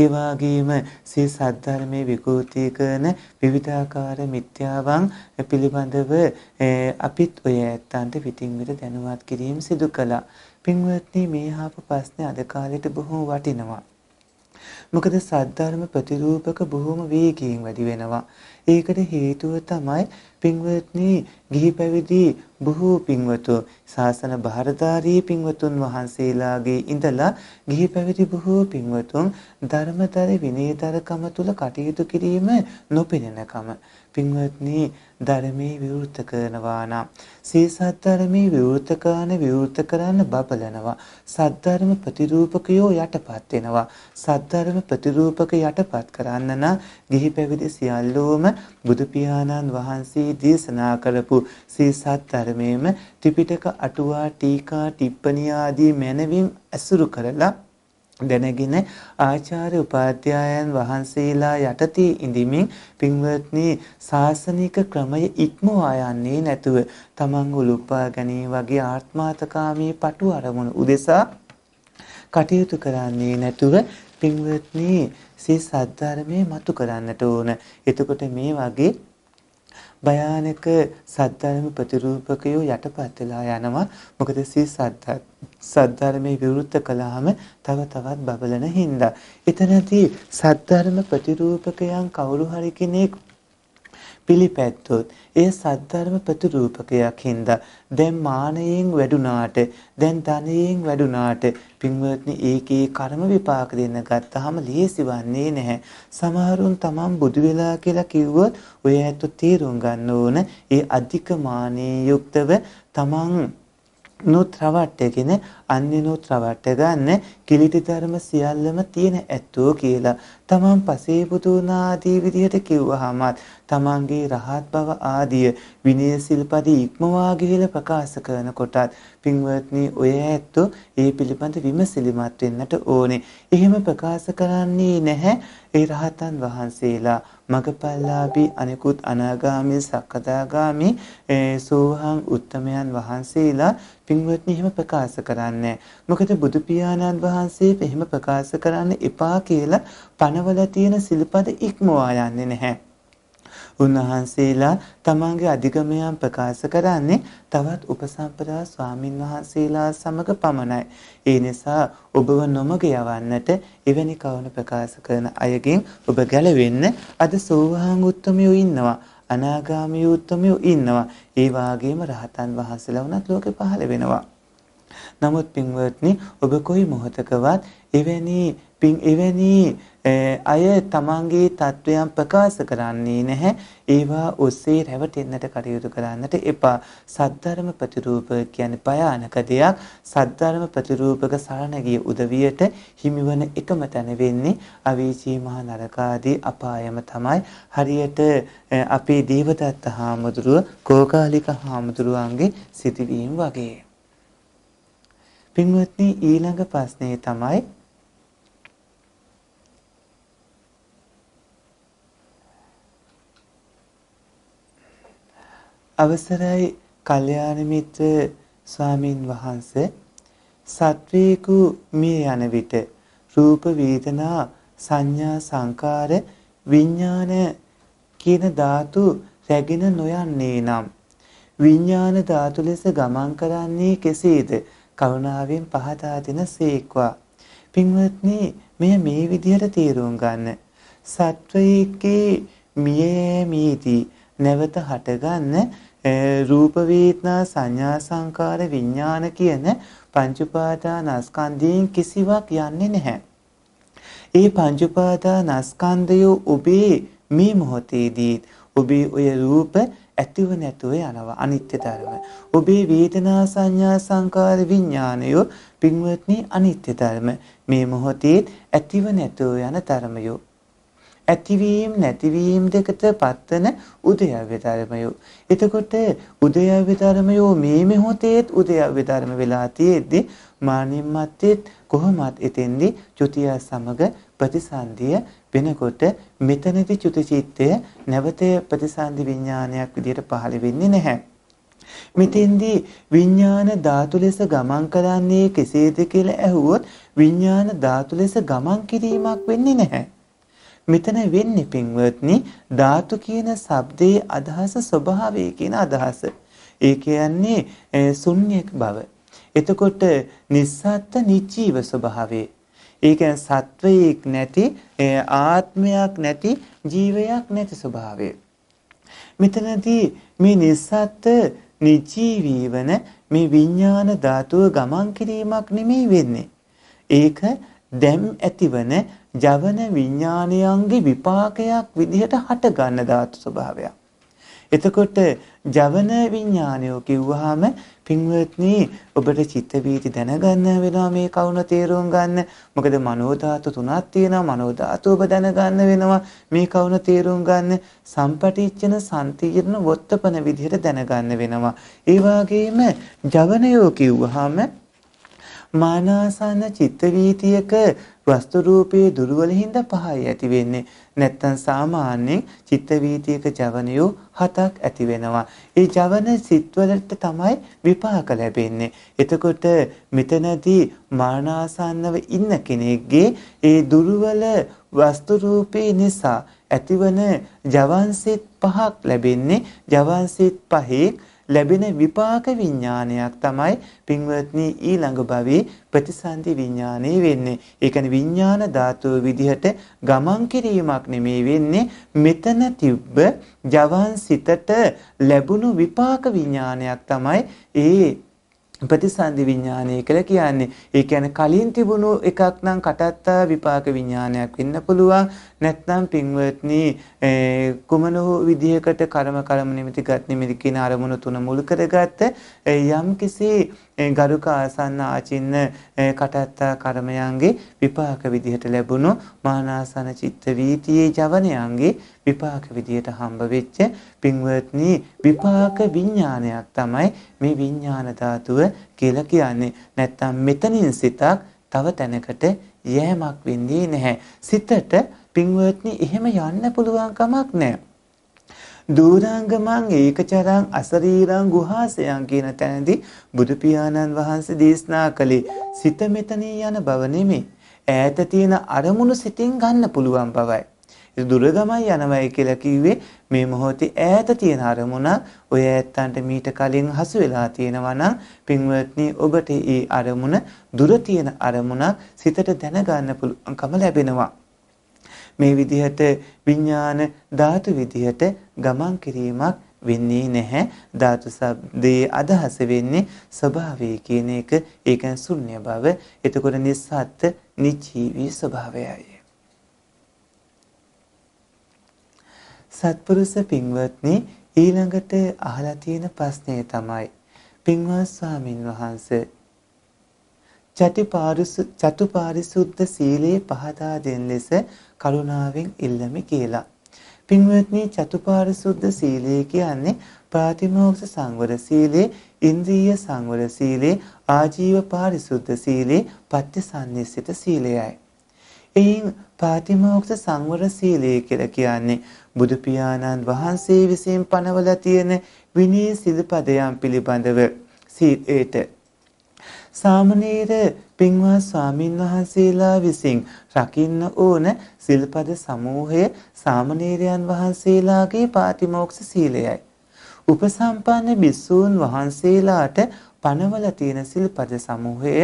ඒ වගේම සිය සද්ධර්මයේ විකෘති කරන විවිධාකාර මිත්‍යාවන් පිළිබඳව අපිත් ඔය ඇත්තන්ට පිටින් පිට දැනුවත් කිරීම සිදු කළා. පින්වත්නි මේ ආපු ප්‍රශ්නේ අද කාලෙට බොහෝ වටිනවා. මොකද සද්ධර්ම ප්‍රතිරූපක බොහොම වේගයෙන් වැඩි වෙනවා. ඒකට හේතුව තමයි පින්වත්නි ගිහි පැවිදි බොහෝ පින්වතුන් ශාසන භාරධාරී පින්වතුන් වහන්සේලාගේ ඉඳලා ගිහි පැවිදි බොහෝ පින්වතුන් ධර්මතර විනයතරකම තුල කටයුතු කිරීම නොපෙනෙනකම පින්වත්නි ධර්මයේ විවෘත කරනවා නම් සීසත් ධර්මයේ විවෘත කරන විවෘත කරන්න බබලනවා සද්ධර්ම ප්‍රතිරූපකයෝ යටපත් වෙනවා සද්ධර්ම ප්‍රතිරූපක යටපත් කරන්න නම් ගිහි පැවිදි සියල්ලෝම බුදු පියාණන් වහන්සේ දේශනා කරපු සීසත් ධර්මයේම ත්‍රිපිටක අටුවා ටීකා ටිප්පණී ආදී මැනවින් ඇසුරු කරලා දැනගෙන ආචාර්ය උපාධ්‍යායන් වහන්සේලා යටතේ ඉඳිමින් පින්වත්නි සාසනික ක්‍රමය ඉක්මවා යන්නේ නැතුව තමන් උලුප්පා ගැනීම වගේ ආත්මාතකාමී පටු අරමුණු උදෙසා කටයුතු කරන්නේ නැතුව පින්වත්නි සිය සද්ධර්මයේ මතු කරන්නට ඕන. එතකොට මේ වගේ භයානක සද්ධර්ම ප්‍රතිරූපකයෝ යටපත් වෙලා යනවා. මොකද සී සද්ධර්මයේ විරුද්ධ කළාම තව තවත් බබලන හින්දා. එතනදී සද්ධර්ම ප්‍රතිරූපකයන් කවුරු හරි කෙනෙක් පිළිපැත්තොත් එය සද්ධර්ම ප්‍රතිරූපකයක් හින්දා දැන් මානයෙන් වැඩුණාට දැන් ධනයෙන් වැඩුණාට පින්වත්නි ඒකේ කර්ම විපාක දෙන්න ගත්තාම ලියසි වන්නේ නැහැ සමහරුන් තමන් බුදු වෙලා කියලා කිව්වොත් ඔය ඇත්ත තීරුම් ගන්න ඕන ඒ අධික මානෙ යුක්තව තමන් නොත් රවට්ටගෙන අන්‍යනොත් රවට්ට ගන්න කිලිටි ධර්ම සියල්ලම තියෙන ඇත්තෝ කියලා. තමන් පසේ බුදුනාදී විදිහට කිව්වහමත් තමන්ගේ රහත් බව ආදිය විනය සිල්පද ඉක්මවා ගිහිලා ප්‍රකාශ කරනකොටත් පින්වත්නි ඔය ඇත්තෝ ඒ පිළිබඳ විමසිලිමත් වෙන්නට ඕනේ. එහෙම ප්‍රකාශ කරන්නේ නැහැ ඒ රහතන් වහන්සේලා මගපල්ලාභී අනිකුත් අනාගාමී සක්කදාගාමී සෝහං උත්තමයන් වහන්සේලා පින්වත්නි එහෙම ප්‍රකාශ කරන්නේ මොකද බුදු පියාණන් වහන්සේ එහෙම ප්‍රකාශ කරන්න එපා කියලා පනවල තියෙන සිල්පද ඉක්මවා යන්නේ නැහැ උන්වහන්සේලා තමන්ගේ අධිගමයන් ප්‍රකාශ කරන්නේ තවත් උපසම්පදා ස්වාමින් වහන්සේලා සමග පමණයි. ඒ නිසා ඔබව නොමග යවන්නට එවැනි කවුණ ප්‍රකාශ කරන අයගෙන් ඔබ ගැලවෙන්න අද සෝවාන් උත්තමයෝ ඉන්නවා. අනාගාමී උත්තමයෝ ඉන්නවා. ඒ වාගේම රහතන් වහන්සේලා වුණත් ලෝකේ පහළ වෙනවා. නමුත් පින්වත්නි ඔබ කොයි මොහොතකවත් එවැනි පින් එවැනි අය තමන්ගේ தත්වයන් ප්‍රකාශ කරන්නේ නැහැ. ඒවා ඔස්සේ රැවටෙන්නට කටයුතු කරන්නට එපා. සද්ධර්ම ප්‍රතිරූප කියන්නේ භයානක දෙයක්. සද්ධර්ම ප්‍රතිරූපක සරණ ගිය උදවියට හිමිවන එකම තැන වෙන්නේ අවීචී මහා නරකාදී අපායම තමයි. හරියට අපේ දේවදත්ත හාමුදුරුව කෝකාලික හාමුදුරුවන්ගේ සිටවීම වගේ. පින්වත්නි ඊළඟ ප්‍රශ්නේ තමයි අවසරයි කල්යාණ මිත්‍ර ස්වාමින් වහන්සේ සත්වේකු මිය යන විට රූප වේදනා සංඥා සංකාර විඥාන කියන ධාතු රැගෙන නොයන්නේ නම් විඥාන ධාතු ලෙස ගමන් කරන්නේ කෙසේද කරුණාවෙන් පහදා දෙන සීක්වා පින්වත්නි මෙය මේ විදිහට තේරුම් ගන්න සත්වයේකේ මියෑමීදී නැවත හටගන්න රූප වේදනා සංඥා සංකාර විඥාන කියන පංච උපාදානස්කන්ධයෙන් කිසිවක් යන්නේ නැහැ. ඒ පංච උපාදානස්කන්ධය ඔබේ මේ මොහොතේදී ඔබේ ඔය රූප ඇතිව නැතුව යනවා අනිත්‍ය ධර්ම. ඔබේ වේදනා සංඥා සංකාර විඥානය පින්වත්නි අනිත්‍ය ධර්ම. මේ මොහොතේ ඇතිව නැතුව යන ධර්මයෝ. ඇතිවීම නැතිවීම දෙකට පත්තන උදයව්‍ය ධර්මයෝ. එතකොට උදයව්‍ය ධර්මයෝ මේ මෙහොතේත් උදයව්‍ය ධර්ම වෙලා තියෙද්දි මානින් මැත්තේත් කොහොමත් එතෙන්දි චුතිය සමග ප්‍රතිසන්දිය වෙනකොට මෙතනදි චුතිචිත්තය නැවත ප්‍රතිසන්දි විඥානයක් විදිහට පහළ වෙන්නේ නැහැ. මෙතෙන්දී විඥාන ධාතු ලෙස ගමන් කරන්නේ කෙසේද කියලා ඇහුවොත් විඥාන ධාතු ලෙස ගමන් කිරීමක් වෙන්නේ නැහැ. මෙතන වෙන්නේ පින්වත්නි ධාතු කියන shabdයේ අදහස ස්වභාවය කියන අදහස. ඒ කියන්නේ ශුන්‍යක බව. එතකොට නිස්සත්ත්‍ය නිජීව ස්වභාවය. ඒ කියන්නේ සත්වයක් නැති ආත්මයක් නැති ජීවයක් නැති ස්වභාවය. මෙතනදී මේ නිස්සත්ත්‍ය නිජීවී වන මේ විඥාන ධාතුව ගමන් කිරීමක් නෙමෙයි වෙන්නේ. ඒක දැම් ඇතිවන ජවන විඥානයන්ගේ විපාකයක් විදිහට හට ගන්න ධාතු ස්වභාවයක්. එතකොට ජවන විඥානය කිව්වහම පින්වත්නි ඔබට චිත්ත වීති දැනගන්න වෙනවා මේ කවුන තේරුම් ගන්න. මොකද මනෝ ධාතු තුනක් තියෙනවා. මනෝ ධාතු ඔබ දැනගන්න වෙනවා මේ කවුන තේරුම් ගන්න. සම්පටිච්චන සම්තිරණ වොත්තපන විදිහට දැනගන්න වෙනවා. ඒ වගේම ජවනයෝ කිව්වහම මානාසන්න චිත්ත වීතියක වස්තු රූපයේ දුරවල හින්දා පහයි ඇති වෙන්නේ. නැත්තම් සාමාන්‍යයෙන් චිත්ත වීතියක ජවනියෝ හතක් ඇති වෙනවා. ඒ ජවන සිත්වලට තමයි විපාක ලැබෙන්නේ. එතකොට මෙතනදී මානාසන්නව ඉන්න කෙනෙක්ගේ ඒ දුරවල වස්තු රූපේ නිසා ඇතිවන ජවන්සිත පහක් ලැබෙන්නේ ජවන්සිත පහේ ලැබෙන විපාක විඥානයක් තමයි පින්වත්නි ඊළඟ භවී ප්‍රතිසන්දි විඥානේ වෙන්නේ. ඒ කියන්නේ විඥාන ධාතුව විදිහට ගමන් කිරීමක් නෙමේ වෙන්නේ මෙතන තිබ්බ ජවන් සිතට ලැබුණු විපාක විඥානයක් තමයි ඒ ප්‍රතිසන්දි විඥානය කියලා කියන්නේ. ඒ කියන්නේ කලින් තිබුණු එකක් නම් කටත්තා විපාක විඥානයක් වෙන්න පුළුවන්. නැත්නම් පින්වත්නි කුමන හෝ විදිහකට කර්ම කර්ම නිමිති ගත් නිමිති කියන අරමුණු තුන මුල් කරගත්ත යම් කිසි ගරුක ආසන්න ආචින්න කටත්තා කර්මයන්ගේ විපාක විදිහට ලැබුණු මානාසන චිත්ත වීතියේ ජවනයන්ගේ විපාක විදිහට හම්බ වෙච්ච පින්වත්නි විපාක විඥානයක් තමයි මේ විඥාන ධාතුව කියලා කියන්නේ. නැත්තම් මෙතනින් සිතක් තව තැනකට යෑමක් වෙන්නේ නැහැ. සිතට පින්වත්නි එහෙම යන්න පුළුවන් කමක් නැහැ. දුරංගමං ඒකචරං අසරීරං ගුහාසයන් කියන තැනදී බුදු පියාණන් වහන්සේ දේශනා කළේ සිත මෙතනින් යන බව නෙමෙයි. ඈත තියෙන අරමුණු සිතින් ගන්න පුළුවන් බවයි. දුර ගමයි යනවයි කියලා කිව්වේ මේ මොහොතේ ඈත තියෙන අරමුණ ඔය ඈත්තන්ට මීට කලින් හසු වෙලා තියෙනවා නම් පින්වත්නි ඔබට ඒ අරමුණ දුර තියෙන අරමුණක් සිතට දැනගන්න පුළුවන්කම ලැබෙනවා මේ විදිහට විඥාන ධාතු විදිහට ගමන් කිරීමක් වෙන්නේ නැහැ ධාතු શબ્දයේ අදහස වෙන්නේ ස්වභාවය කියන එක ඒ කියන්නේ ශුන්‍ය බව එතකොට නිස්සත් නිචීවි ස්වභාවයයි සත්පුරුෂ පින්වත්නි ඊළඟට අහලා තියෙන ප්‍රශ්නේ තමයි පින්වත් ස්වාමින් වහන්සේ චතුපාරිසුද්ධ සීලයේ පහදා දෙන ලෙස කරුණාවෙන් ඉල්ලමි කියලා. පින්වත්නි චතුපාරිසුද්ධ සීලය කියන්නේ ප්‍රාතිමෝක්ෂ සංවර සීලය, ඉන්ද්‍රිය සංවර සීලය, ආජීව පාරිසුද්ධ සීලය, පත්‍යසන්නිසිත සීලයයි. එයින් ප්‍රාතිමෝක්ෂ සංවර සීලය කියලා කියන්නේ බුදු පියාණන් වහන්සේ විසින් පනවලා තියෙන විනය සිල්පදයන් පිළිබඳව සීලයට සාමනීර පින්වත් ස්වාමින් වහන්සේලා විසින් රකින්න ඕන සිල්පද සමූහය සාමනීරයන් වහන්සේලාගේ පාටිමෝක්ෂ සීලයයි. උපසම්පන්න බිස්සූන් වහන්සේලාට පනවල තියෙන සිල්පද සමූහය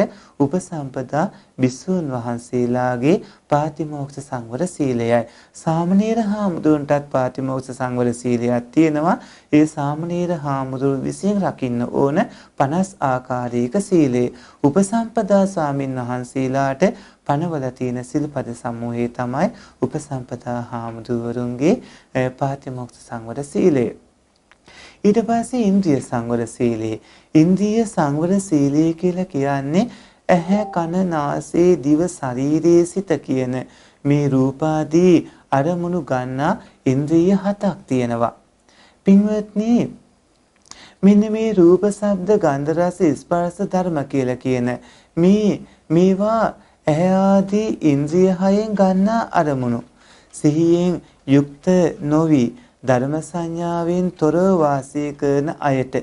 උපසම්පදා බිස්සුන් වහන්සේලාගේ පාතිමෝක්ෂ සංවර සීලයයි. සාමණේර හාමුදුරන්ටත් පාතිමෝක්ෂ සංවර සීලයක් තියෙනවා. ඒ සාමණේර හාමුදුරුන් විසින් රකින්න ඕන 50 ආකාරයක සීලය. උපසම්පදා ස්වාමින් වහන්සේලාට පනවල තියෙන සිල්පද සමූහය තමයි උපසම්පදා හාමුදුරුවන්ගේ පාතිමෝක්ෂ සංවර සීලය. ඊට පස්සේ ඉන්ද්‍රිය සංවර සීලය. ඉන්ද්‍රිය සංවර සීලය කියලා කියන්නේ ඇහැ කන නාසය දිව ශරීරයේ සිත කියන මේ රූපාදී අරමුණු ගන්නා ඉන්ද්‍රිය හතක් තියෙනවා. පින්වත්නි මෙන්න මේ රූප ශබ්ද ගන්ධ රස ස්පර්ශ ධර්ම කියලා කියන මේ මේවා ඇහැ ආදී ඉන්ද්‍රිය හයෙන් ගන්නා අරමුණු සිහියෙන් යුක්ත නොවි ධර්ම සංඥාවෙන් තොරව වාසය කරන අයට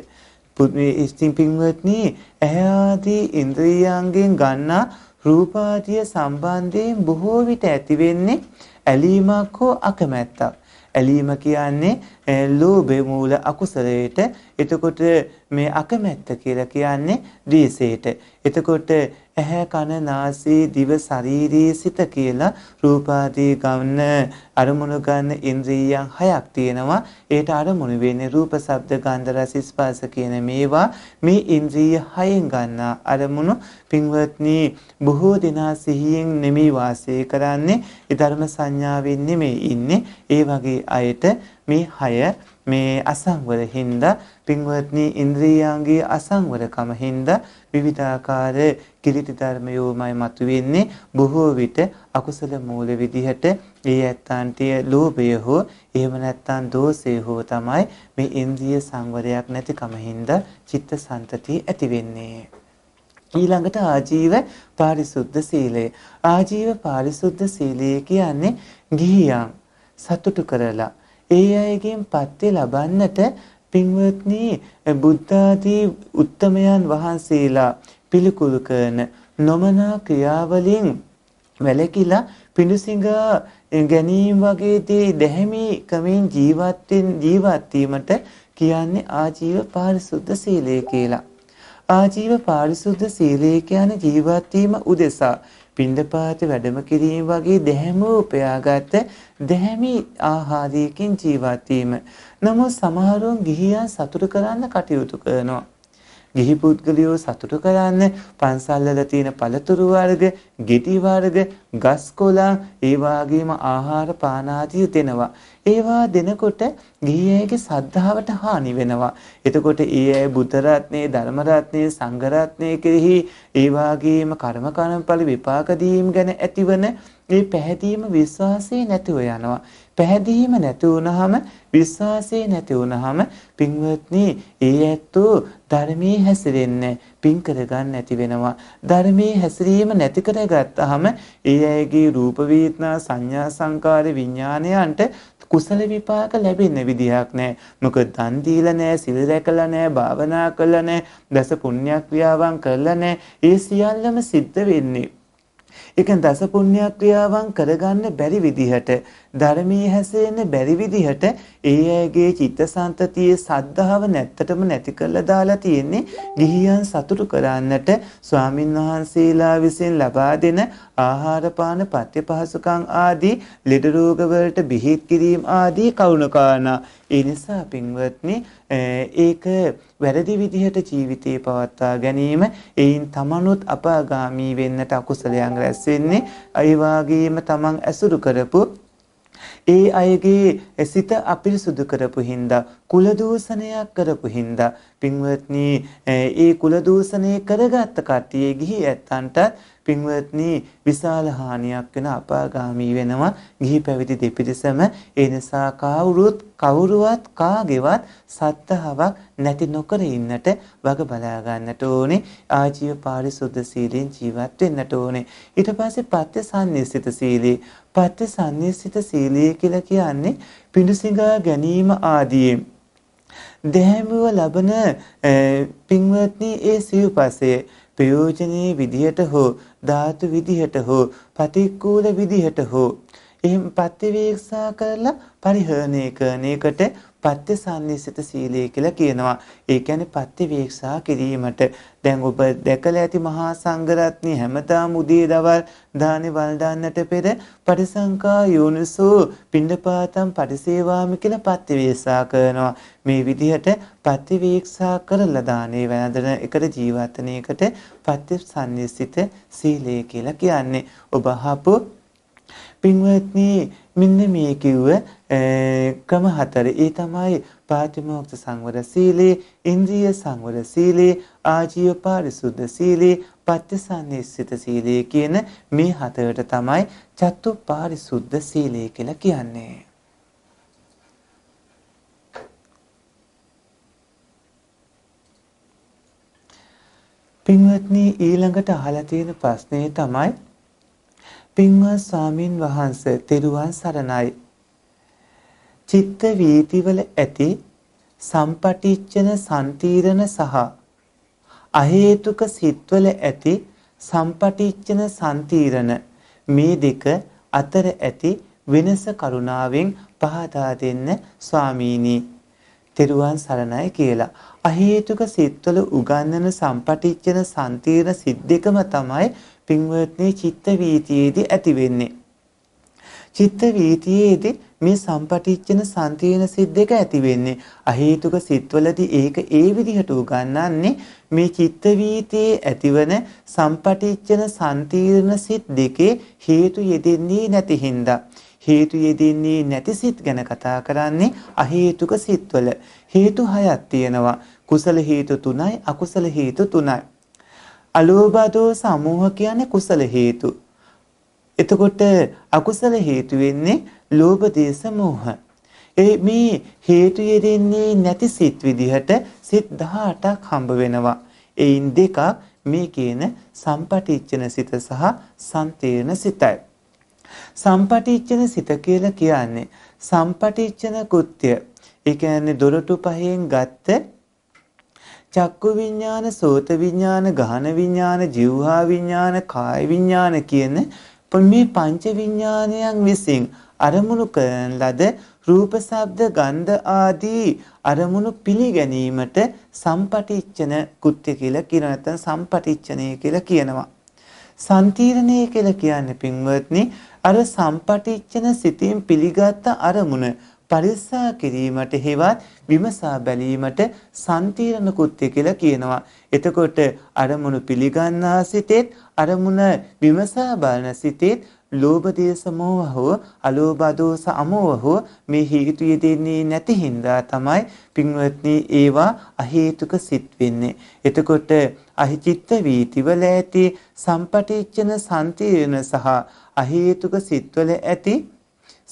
ඉස්තිං පින්වත්නි ඇහැ ආදී ඉන්ද්‍රියයන්ගෙන් ගන්නා රූපාදිය සම්බන්ධයෙන් බොහෝ විට ඇති වෙන්නේ ඇලීමක් හෝ අකමැත්තක්. ඇලීම කියන්නේ ලෝභේ මූල අකුසලයට. එතකොට මේ අකමැත්ත කියලා කියන්නේ ද්වේෂයට. එතකොට ඇහැ කන නාසය දිව ශරීරයේ සිත කියලා රූපාදී ගන්න අරමුණු ගන්න ඉන්ද්‍රියයන් හයක් තියෙනවා. ඒට අරමුණු වෙන්නේ රූප, ශබ්ද, ගන්ධ, රස, ස්පර්ශ කියන මේවා. මේ ඉන්ද්‍රිය හයෙන් ගන්න අරමුණු පින්වත්නි බොහෝ දෙනා සිහියෙන් නෙමෙයි වාසය කරන්නේ. ඒ ධර්ම සංඥාවෙන් නෙමෙයි ඉන්නේ. ඒ වගේ අයට මේ හය මේ අසංවර හින්දා පින්වත්නි ඉන්ද්‍රියාංගයේ අසංවරකම හින්දා විවිධාකාර කිලිටි ධර්මයෝමයි මතුවෙන්නේ බොහෝ විට අකුසල මූල විදිහට ඒ ඇත්තන්ට ලෝභය හෝ එහෙම නැත්නම් දෝෂය හෝ තමයි මේ ඉන්ද්‍රිය සංවරයක් නැතිකම හින්දා චිත්තසංතතිය ඇති වෙන්නේ ඊළඟට ආජීව පාරිශුද්ධ සීලය. ආජීව පාරිශුද්ධ සීලය කියන්නේ ගිහියන් සතුටු කරලා ඒ අයගෙන් පත්ති ලබන්නට පින්වත්නි බුද්ධාදී උත්තමයන් වහන්සේලා පිළිකුල් කරන නොමනා ක්‍රියාවලින් වැළකීලා පිඬුසිඟා ගැනීම වගේ දේ දැහැමි කමින් ජීවත්වෙන් ජීවත් වීමට කියන්නේ ආජීව පාරිශුද්ධ සීලය කියලා. ආජීව පාරිශුද්ධ සීලය කියන්නේ ජීවත් වීම උදෙසා පින්දපාත වැඩම කිරීම වගේ දැහැම උපයාගත් දැහැමි ආහාරයකින් ජීවත් වීම. නමුත් සමහරුන් ගිහියන් සතුට කරන්න කටයුතු කරනවා. ගිහි පුද්ගලයෝ සතුට කරන්න පන්සල්වල තියෙන පළතුරු වර්ග, ගෙඩි වර්ග, ගස්කොළන් ඒ වගේම ආහාර පාන ආදී දෙනවා. ඒවා දෙනකොට ගිහියගේ සද්ධාවට හානි වෙනවා. එතකොට ඒ අය බුද්ධ රත්නේ, ධර්ම රත්නේ, සංඝ රත්නේ කෙරෙහි ඒ වගේම කර්ම කර්මඵල විපාක දීම් ගැන ඇතිවන මේ පැහැදීම විශ්වාසයේ නැතුව යනවා. පැහැදීම නැති වුනහම විශ්වාසය නැති වුනහම පින්වත්නි ඒ ඇත්තෝ ධර්මයේ හැසිරෙන්නේ පින් කරගන්න නැති වෙනවා ධර්මයේ හැසිරීම නැති කරගත්තාම ඒ අයගේ රූප වේදනා සංඥා සංකාර විඥානයන්ට කුසල විපාක ලැබෙන්න විදිහක් නැහැ. මොකද දන් දීලා නැහැ, සිල් රැකලා නැහැ, භාවනා කළා නැහැ, දස පුණ්‍යක්‍රියාවන් කළා නැහැ. ඒ සියල්ලම සිද්ධ වෙන්නේ ඒ කියන්නේ දස පුණ්‍ය ක්‍රියාවන් කරගන්න බැරි විදිහට ධර්මයේ හැසෙන්න බැරි විදිහට ඒ අයගේ චිත්තසංතතියේ සද්ධාව නැත්තටම නැති කරලා දාලා තියෙන්නේ ගිහියන් සතුටු කරන්නට ස්වාමින්වහන්සේලා විසින් ලබා දෙන ආහාර පාන පත්‍ය පහසුකම් ආදී ලෙඩ රෝග වලට බිහිත් කිරීම ආදී කවුණකානා ඒ නිසා පින්වත්නි ඒක වැරදි විදිහට ජීවිතේ පවත්වා ගැනීම එයින් තමනුත් අපාගාමී වෙන්නට අකුසලයන් රැස් වෙන්නේ ඒ වාගේම තමන් ඇසුරු කරපු ඒ අයගේ සිත අපිරිසුදු කරපු හින්දා කුල දූෂණයක් කරපු හින්දා පින්වත්නි ඒ කුල දූෂණය කරගත්ත කට්ටිය ගිහි ඇත්තන්ට පින්වත්නි විශාල හානියක් වෙන අපාගාමී වෙනවා ගිහි පැවිදි දෙපිරිසම ඒ නිසා කවුරුත් කවුරුවත් කාගේවත් සත්තහාවක් නැති නොකර ඉන්නට වග බලා ගන්නට ඕනේ ආජීව පාරිශුද්ධ සීලෙන් ජීවත් වෙන්නට ඕනේ ඊට පස්සේ පත්‍යසන්නිසිත සීලය පත්‍යසන්නිසිත සීලය කියලා කියන්නේ පිඬුසිඟා ගැනීම ආදී දැහැමිව ලබන පින්වත්නි ඒ සිව්පසය ප්‍රයෝජනීය විදිහට හෝ ධාතු විදිහට හෝ පටික්කුල විදිහට හෝ එහෙම ප්‍රතිවීක්ෂා කරලා පරිහරණය කරන එකට පත්‍ය සංනිසිත සීලය කියලා කියනවා. ඒ කියන්නේ පත්‍ය වේක්ෂා කිරීමට. දැන් ඔබ දැකලා ඇති මහා සංඝරත්නය හැමදාම උදේ දවල් දානේ වල් දාන්නට පෙර පරිසංකා යෝනිසෝ පිණ්ඩපාතම් පරිසේවාමි කියලා පත්‍ය වේක්ෂා කරනවා. මේ විදිහට පත්‍ය වේක්ෂා කරලා දානේ වැඳන එකට ජීවත්වන එකට පත්‍ය සංනිසිත සීලය කියලා කියන්නේ. ඔබ අහපු පින්වත්නි මෙන්න මේ කිව්ව ක්‍රම හතර. ඒ තමයි පාටිමෝක්ෂ සංවර සීලේ, ඉන්ද්‍රිය සංවර සීලේ, ආජීව පාරිශුද්ධ සීලේ, පත්‍යසන්නේසිත සීලේ කියන මේ හතරට තමයි චත්තු පාරිශුද්ධ සීලය කියලා කියන්නේ. පින්වත්නි ඊළඟට අහලා තියෙන ප්‍රශ්නේ තමයි පින්වත් ස්වාමින් වහන්සේ තෙරුවන් සරණයි. චිත්ත වීතිවල ඇති සම්පටිච්ඡන සම්තිරණ සහ අහේතුක සිත්වල ඇති සම්පටිච්ඡන සම්තිරණ මේ දෙක අතර ඇති වෙනස කරුණාවෙන් පහදා දෙන්න ස්වාමීනි. තෙරුවන් සරණයි කියලා. අහේතුක සිත්වල උගන්වන සම්පටිච්චන සම්තිරණ සිද්දකම තමයි පින්වත්නි චිත්ත වීතියේදී ඇති වෙන්නේ. චිත්ත වීතියේදී මේ සම්පටිච්චන සන්තිේන සිද්දක ඇති වෙන්නේ අහේතුක සිත්වලදී ඒක ඒ විදිහට උගන්වන්නේ මේ චිත්ත වීතියේ ඇතිවන සම්පටිච්චන සන්තිර්ණ සිත් දෙකේ හේතු යෙදෙන්නේ නැති හින්දා හේතු යෙදෙන්නේ නැති සිත් ගැන කතා කරන්නේ අහේතුක සිත්වල හේතු හයක් තියෙනවා කුසල හේතු තුනයි අකුසල හේතු තුනයි අලෝභදෝ සමෝහ කියන්නේ කුසල හේතු. එතකොට අකුසල හේතු වෙන්නේ ලෝභ දේශ මෝහ. ඒ මේ හේතු යෙදෙන්නේ නැති සිත් විදිහට සිත් 18ක් හම්බ වෙනවා. ඒයින් දෙකක් මේ කියන සම්පටිච්ඡන සිත සහ සන්තීර්ණ සිතයි. සම්පටිච්ඡන සිත කියලා කියන්නේ සම්පටිච්ඡන කෘත්‍ය. ඒ කියන්නේ දොරටු පහෙන් ගත්ත චක්කු විඥාන, සෝත විඥාන, ගහන විඥාන, જીවහා විඥාන, කාය විඥාන කියන මේ පංච විඥානයන් විසින් අරමුණු කරන ලද රූප, ශබ්ද, ගන්ධ ආදී අරමුණු පිළිගැනීමට සම්පටිච්ඡන කෘත්‍ය කියලා කියන නැත්නම් සම්පටිච්ඡනය කියලා කියනවා. සන්තිරණය කියලා කියන්නේ පින්වත්නි අර සම්පටිච්ඡන සිතින් පිළිගත් අරමුණ පරිස්සා කිරීමට හෙවත් විමසා බැලීමට සම්තිරණ කුත්‍ය කියලා කියනවා. එතකොට අරමුණු පිළිගන්නා සිතෙත් අරමුණ විමසා බලන සිතෙත් ලෝභ දේශ මොහව අලෝභ දෝෂ අමෝහව මේ හේතු යෙදෙන්නේ නැති හින්දා තමයි පින්වත්නි ඒවා අහේතුක සිත් වෙන්නේ. එතකොට අහිචිත්ත වීතිවල ඇති සම්පටිච්ඡන සම්තිරණ සහ අහේතුක සිත්වල ඇති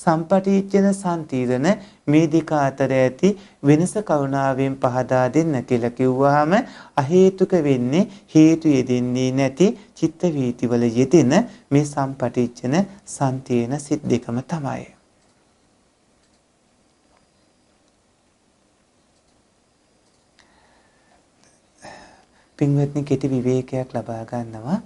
සම්පටිච්ඡන සම්තිරණ මේ දෙක අතර ඇති වෙනස කරුණාවෙන් පහදා දෙන්න කියලා කිව්වහම අහේතුක වෙන්නේ හේතු යෙදෙන්නේ නැති චිත්ත වීතිවල යෙදෙන මේ සම්පටිච්ඡන සම්තිරණ සිත් දෙකම තමයි. පින්වත්නි කෙටි විවේකයක් ලබා ගන්නවා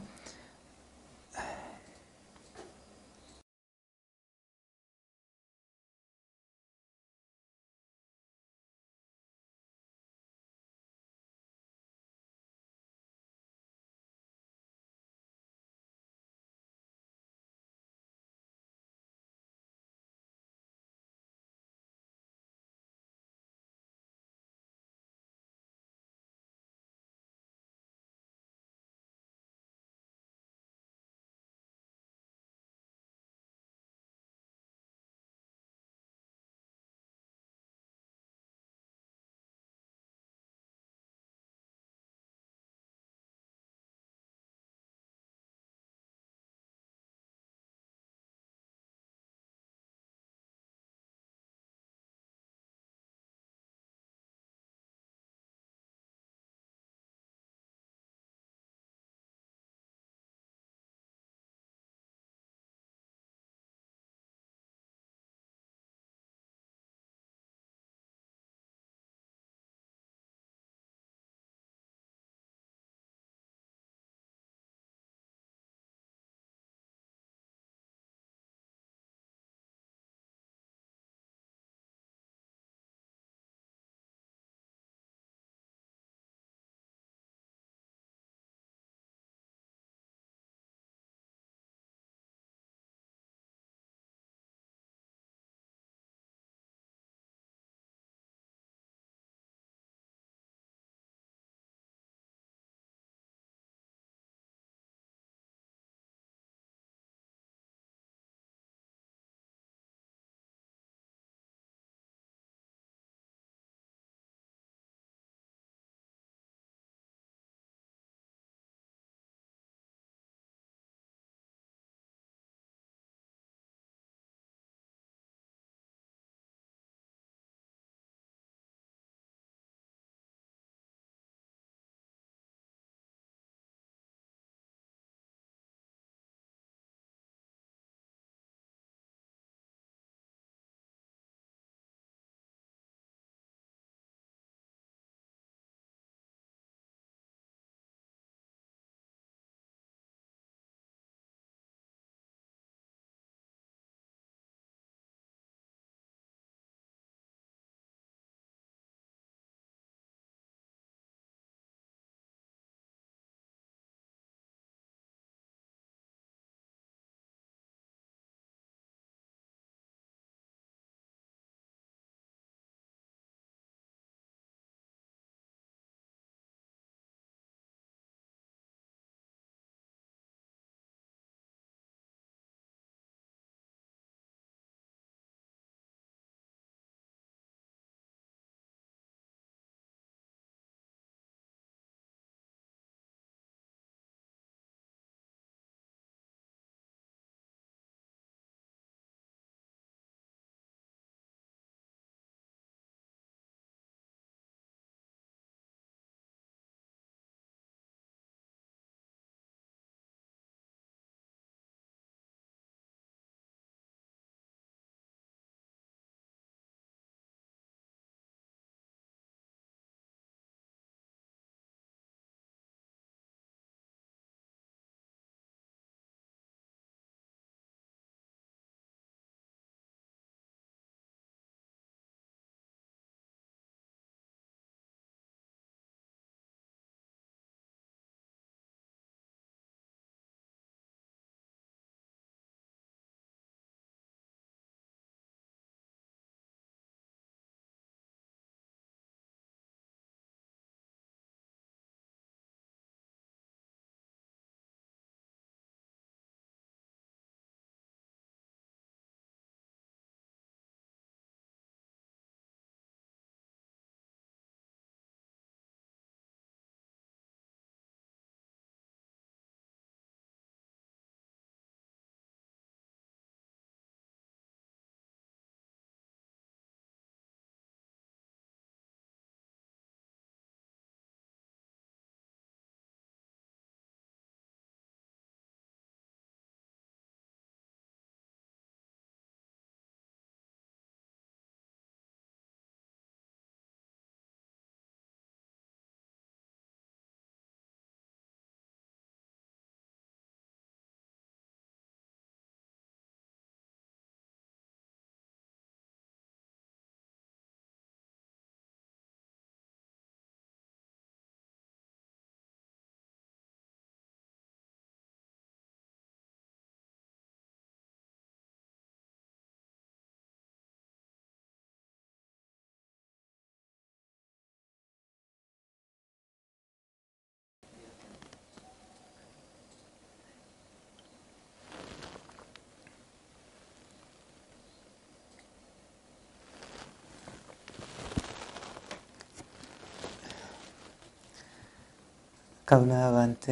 කරුණාවන්ත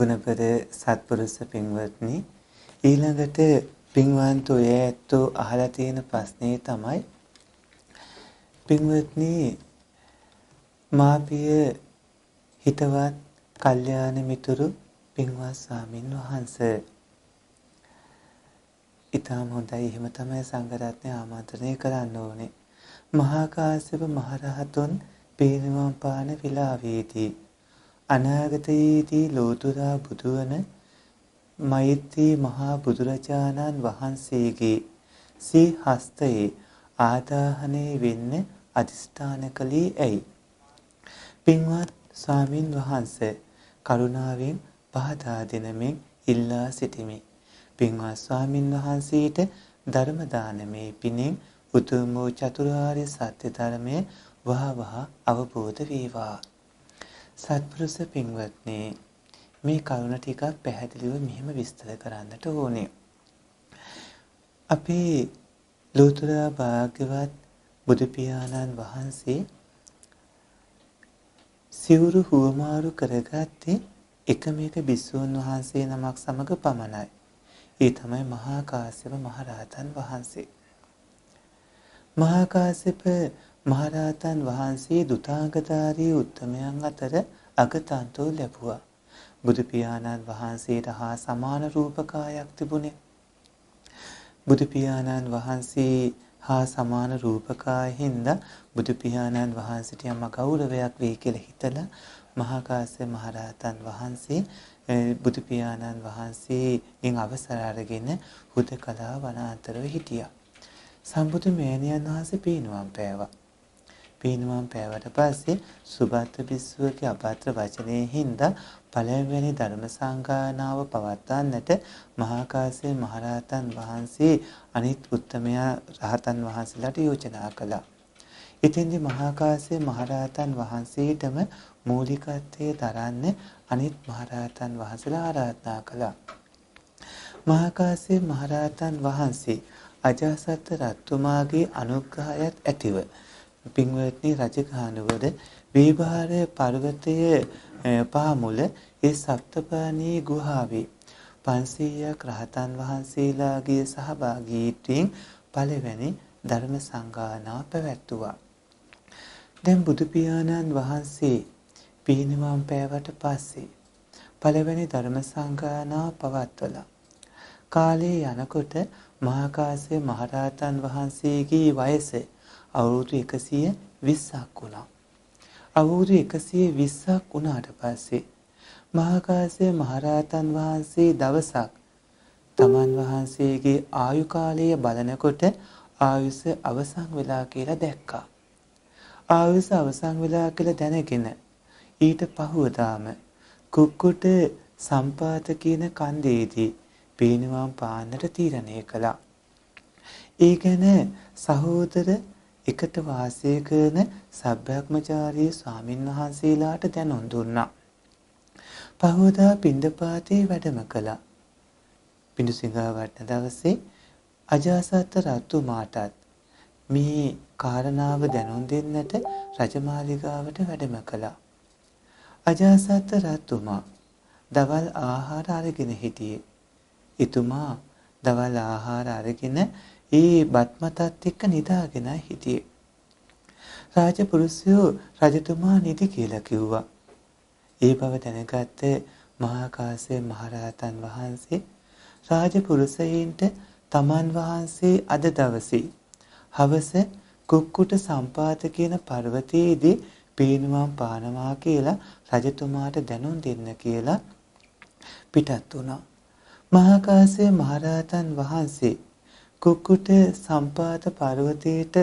ගුණපර සත්පුරුෂ පින්වත්නි ඊළඟට පින්වන්ත ඔය ඇත්තෝ අහලා තියෙන ප්‍රශ්නේ තමයි පින්වත්නි මාපිය හිතවත් කල්යාණ මිතුරු පින්වත් ස්වාමින් වහන්සේ ඊටම හොඳයි එහෙම තමයි සංඝරත්නය ආමන්ත්‍රණය කරන්න ඕනේ මහා කාශ්‍යප මහරහතුන් පේනවම් පාන විලාවේදී අනාගතයේදී ලෝතුරා බුදුවන මෛත්‍රී මහා බුදුරජාණන් වහන්සේගේ සී හස්තයේ ආදාහනය වෙන්න අධිෂ්ඨාන කළේ ඇයි? පින්වත් ස්වාමින් වහන්සේ කරුණාවෙන් පහදා දෙනමින් ඉල්ලා සිටිමි. පින්වත් ස්වාමින් වහන්සේට ධර්ම දානමේ පිණින් උතුම් වූ චතුරාර්ය සත්‍ය ධර්මය වහවහ අවබෝධ වේවා. සත්පුරුෂ පින්වත්නි මේ කරුණ ටිකක් පැහැදිලිව මෙහෙම විස්තර කරන්නට ඕනේ. අපේ ලෝතර භාග්‍යවත් බුදු පියාණන් වහන්සේ සිවුරු හුවමාරු කරගත්තේ එකම එක බිස්සූන් වහන්සේ නමක් සමග පමණයි. ඒ තමයි මහා කාශ්‍යප මහ රහතන් වහන්සේ. මහා කාශ්‍යප මහරහතන් වහන්සේ දුතාංගධාරී උත්තමයන් අතර අගතන්තෝ ලැබුවා. බුදු පියාණන් වහන්සේට හා සමාන රූපකායක් තිබුණේ. බුදු පියාණන් වහන්සේ හා සමාන රූපකායෙන්ද බුදු පියාණන් වහන්සේට යම් ගෞරවයක් වේ කියලා හිතලා මහා කාශ්‍යප මහරහතන් වහන්සේ බුදු පියාණන් වහන්සේගෙන් අවසර අරගෙන හුදකලා වනාන්තරව හිටියා. සම්බුදු මෑණියන් වහන්සේ පේනුවම් පෑවා. පිහිනුවම් පෑවට පස්සේ සුභත්ත පිස්සුවගේ අපාත්‍ර වචනයේ හින්දා පළවෙනි ධර්ම සංගායනාව පවත්වන්නට මහාකාශ්‍යප මහරහතන් වහන්සේ අනිත් උත්තමයා රහතන් වහන්සේලාට යෝජනා කළා. ඉතින්දී මහාකාශ්‍යප මහරහතන් වහන්සේටම මූලිකත්වයේ දරන්න අනිත් මහරහතන් වහන්සේලා ආරාධනා කළා. මහාකාශ්‍යප මහරහතන් වහන්සේ අජාසත් රත්තුමාගේ අනුග්‍රහයත් ඇතිව පින්වත්නි රජගහනුවර වේභාර පර්වතයේ පාමුල ඒ සප්තපාණී ගුහාවේ 500ක් රහතන් වහන්සේලාගේ සහභාගීත්වයෙන් පළවෙනි ධර්ම සංගායනාව පැවැත්තුවා. දැන් බුදු පියාණන් වහන්සේ පිරිනිවන් පෑවට පස්සේ පළවෙනි ධර්ම සංගායනාව පවත්වලා කාලේ යනකොට මහාකාශ්‍යප මහරහතන් වහන්සේගේ වයස අවුරුදු 120ක් වුණා. අවුරුදු 120ක් වුණාට පස්සේ මහකාශ්‍යප මහරහතන් වහන්සේ දවසක් තමන් වහන්සේගේ ආයු කාලය බලනකොට ආයුෂ අවසන් වෙලා කියලා දැක්කා. ආයුෂ අවසන් වෙලා කියලා දැනගෙන ඊට පහුවදාම කුක්කුට සම්පාත කියන කන්දේදී පේනවාම් පාන්නට තීරණය කළා. ඒ ගැන සහෝදර එකට වාසය කරන සබ්බක්මචාරී ස්වාමින් වහන්සේලාට දැනුම් දුන්නා. පහවදා පින්දපාතේ වැඩම කළා. පිඬුසිඟා වටන දවසේ අජාසත් රජතුමාටත් මේ කාරණාව දැනුම් දෙන්නට රජමාලිගාවට වැඩම කළා. අජාසත් රජතුමා දවල් ආහාර අරගෙන හිටියේ. එතුමා දවල් ආහාර අරගෙන ඒ බත් මතත් එක්ක නිදාගෙනයි හිටියේ. රාජපුරුෂයෝ රජතුමා නිදි කියලා කිව්වා. ඒ බව දැනගත්ත මහාකාශ්‍යප මහරහතන් වහන්සේ රාජපුරුෂයින්ට තමන් වහන්සේ අද දවසේ හවස කුක්කුට සම්පාත කියන පර්වතයේදී පේනවම් පානවා කියලා රජතුමාට දැනුම් දෙන්න කියලා පිටත් වුණා. මහාකාශ්‍යප මහරහතන් වහන්සේ කුකුට සම්පාත පර්වතයට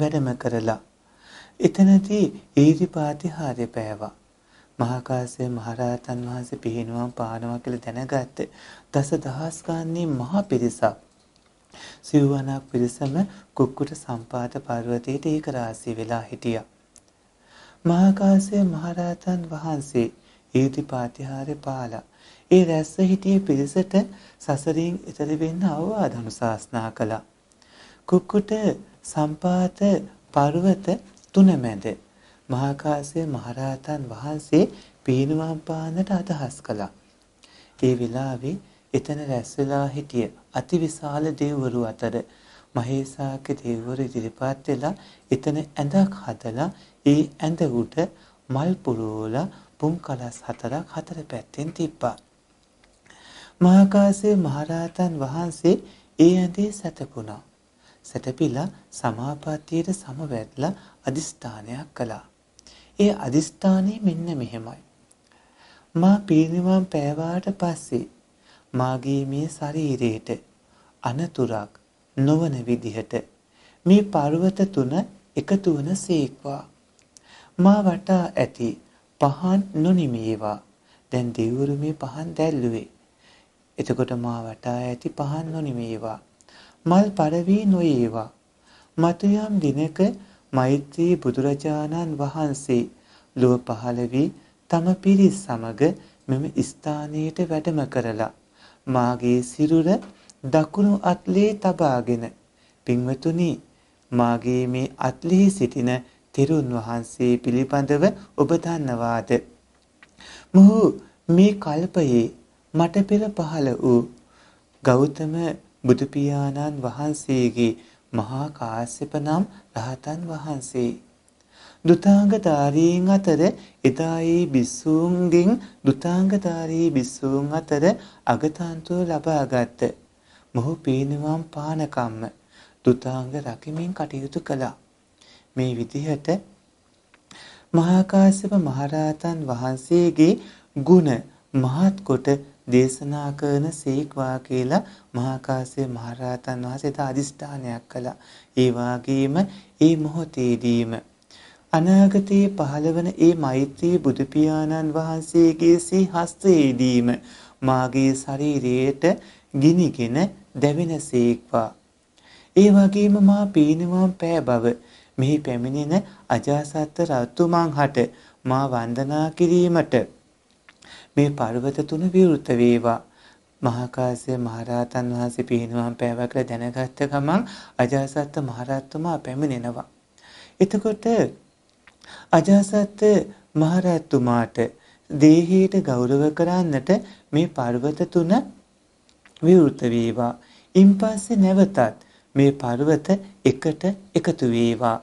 වැඩම කරලා එතනදී ඊරිපාතිහාර්ය පෑවා මහාකාශ්‍යප මහරහතන් වහන්සේ පිහිනුවම් පානවා කියලා දැනගත්ත දස දහස් ගානේ මහා පිරිසක් සිව්වනක් පිරිසම කුක්කුට සම්පාත පර්වතයට ඒක රාසී වෙලා හිටියා මහාකාශ්‍යප මහරහතන් වහන්සේ ඊරිපාතිහාර්ය පාලා ඒ රැස්ස හිටියේ පිරිසට සසරින් එතර වෙන්න අවවාද අනුශාසනා කළා. කුක්කුට සම්පාත පර්වත තුන මැද මහාකාශයේ මහරහතන් වහන්සේ පීනුවම් පාන්නට අදහස් කළා. ඒ වෙලාවේ එතන රැස් වෙලා හිටිය අතිවිශාල දෙවිවරු අතර මහේසාක්‍ය දෙවිවරු ඉදිරිපත් වෙලා එතන ඇඳක් හදලා ඒ ඇඳ උඩ මල් පුරෝලා පුම් කලස් හතරක් හතර පැත්තෙන් තිබ්බා. මහාකාශ්‍යප මහරහතන් වහන්සේ ඒ ඇඳේ සැතපුණා. සැතපීලා සමාපත්තියට සමවැදලා අදිස්ථානයක් කළා. ඒ අදිස්ථානය මෙන්න මෙහෙමයි. මා පිරිනිවන් පෑවාට පස්සේ මාගේ මේ ශරීරයට අනතුරක් නොවන විදිහට මේ පර්වත තුන එකතු වන සේක්වා මා වටා ඇති පහන් නොනිමේවා දැන් දෙවුරු මේ පහන් දැල්ලුවේ එතකොට මා වටා ඇති පහන් නොනිමේවා. මල් පරවී නොයේවා. මතු යම් දිනක මෛත්‍රී බුදුරජාණන් වහන්සේ ලොව පහළ වී තම පිරිස් සමග මෙම ස්ථානයට වැඩම කරලා මාගේ සිරුර දකුණු අත්ලේ තබාගෙන පින්වතුනි මාගේ මේ අත්ලේ සිටින තෙරුන් වහන්සේ පිළිබඳව ඔබ දන්නවාද? මොහු මේ කල්පයේ මට පෙර පහළ වූ ගෞතම බුදු පියාණන් වහන්සේගේ මහා කාශ්‍යප නම් රහතන් වහන්සේ දුතාංගධාරීන් අතර එදායේ බිස්සූන්ගෙන් දුතාංගධාරී බිස්සූන් අතර අගතන්තුව ලබාගත් මොහු පේනවම් පානකම්ම දුතාංග රකිමින් කටයුතු කළා මේ විදිහට මහා කාශ්‍යප මහරහතන් වහන්සේගේ ගුණ මහත් කොට දේශනා කරන සීක්වා කියලා මහාකාශ්‍යප මහරහතන් වහන්සේට අදිස්ථානයක් කළා. ඒ වාගේම ඒ මොහොතේදීම අනාගතයේ පහළවන ඒ මෛත්‍රී බුදු පියාණන් වහන්සේගේ සිහස්තයේදීම මාගේ ශරීරයට ගිනිගෙන දැවෙනසේක්වා. ඒ වගේම මා පීනුවම් පෑ බව මෙහි පැමිණෙන අජාසත්ත රත්තුමන් හට මා වන්දනා කිරීමට මේ පර්වත තුන විවෘත වේවා. මහාකාශ්‍යප මහරහතන් වහන්සේ පිරිනමම් පෑවා කියලා දැනගත්ත ගමන් අජාසත් මහරහතුමා පැමිණෙනවා. එතකොට අජාසත් මහරහතුමාට දේහයට ගෞරව කරන්නට මේ පර්වත තුන විවෘත වේවා. ඉන්පස්සේ නැවතත් මේ පර්වත එකට එකතු වේවා.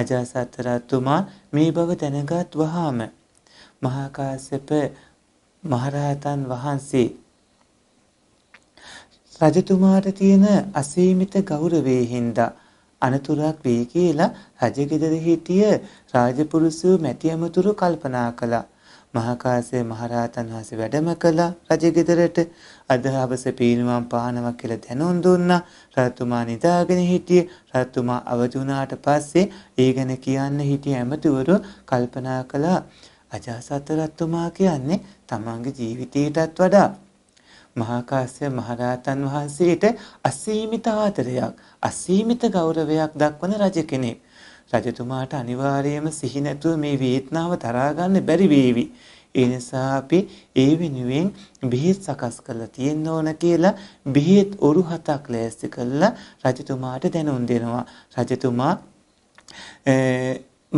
අජාසත් රහතුමා මේ බව දැනගත් වහාම මහාකාශ්‍යප මහරහතන් වහන්සේ රජතුමාට තියෙන අසීමිත ගෞරවයේ හින්දා අනතුරක් වෙයි කියලා රජගෙදර හිටිය රාජපුරුෂයෝ මැතිඅමතුරු කල්පනා කළා. මහකාසේ මහරහතන් වහන්සේ වැඩම කළා රජගෙදරට අදහවස පීනුවම් පානවා කියලා දැනුම් දුන්නා. රජතුමා නිදාගෙන හිටියේ. රජතුමා අවදි වුණාට පස්සේ ඊගෙන කියන්න හිටිය ඇමතිවරු කල්පනා කළා අජාසත් රජතුමා කියන්නේ තමන්ගේ ජීවිතයටත් වඩා මහා කාශ්‍යප මහරහතන් වහන්සේට අසීමිත ආදරයක් අසීමිත ගෞරවයක් දක්වන රජ කෙනෙක්. රජතුමාට අනිවාර්යයෙන්ම සිහි නැතුව මේ වේදනාව දරා ගන්න බැරි වේවි. ඒ නිසා අපි ඒ වෙනුවෙන් බෙහෙත් සකස් කරලා තියෙන්න ඕන කියලා බෙහෙත් ඔරු හතක් ලෑස්ති කරලා රජතුමාට දැනුම් දෙනවා. රජතුමා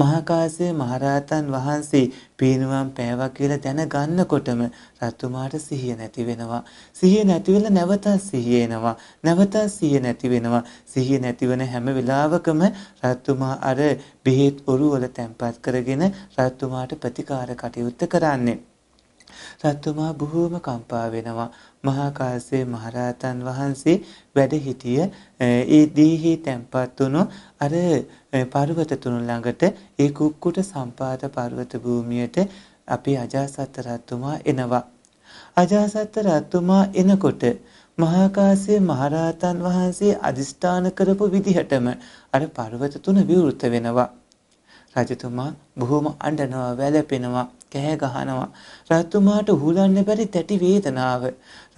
මහාකාශ්‍යප මහරහතන් වහන්සේ පීනුවම් පෑවා කියලා දැනගන්නකොටම රතුමාට සිහිය නැති වෙනවා. සිහිය නැති වෙලා නැවතත් සිහිය එනවා. නැවතත් සිහිය නැති වෙනවා. සිහිය නැතිවන හැම වෙලාවකම රතුමා අර බෙහෙත් ඔරුවල තැම්පත් කරගෙන රතුමාට ප්‍රතිකාර කටයුත්ත කරන්නේ. රතුමා බොහෝම කම්පා වෙනවා. මහා කාශ්‍යප මහරහතන් වහන්සේ වැඩ සිටිය ඒ දීහි තැන්පත් වුණු අර පර්වත තුන ළඟට ඒ කුක්කුට සම්පාත පර්වත භූමියට අපි අජාසත් රජතුමා එනවා අජාසත් රජතුමා එනකොට මහා කාශ්‍යප මහරහතන් වහන්සේ අදිස්ථාන කරපු විදිහටම අර පර්වත තුන විවෘත වෙනවා රජතුමා බොහොම අඬනවා වැළපෙනවා කෑ ගහනවා. රජතුමාට උහුලන්න බැරි තැටි වේදනාව.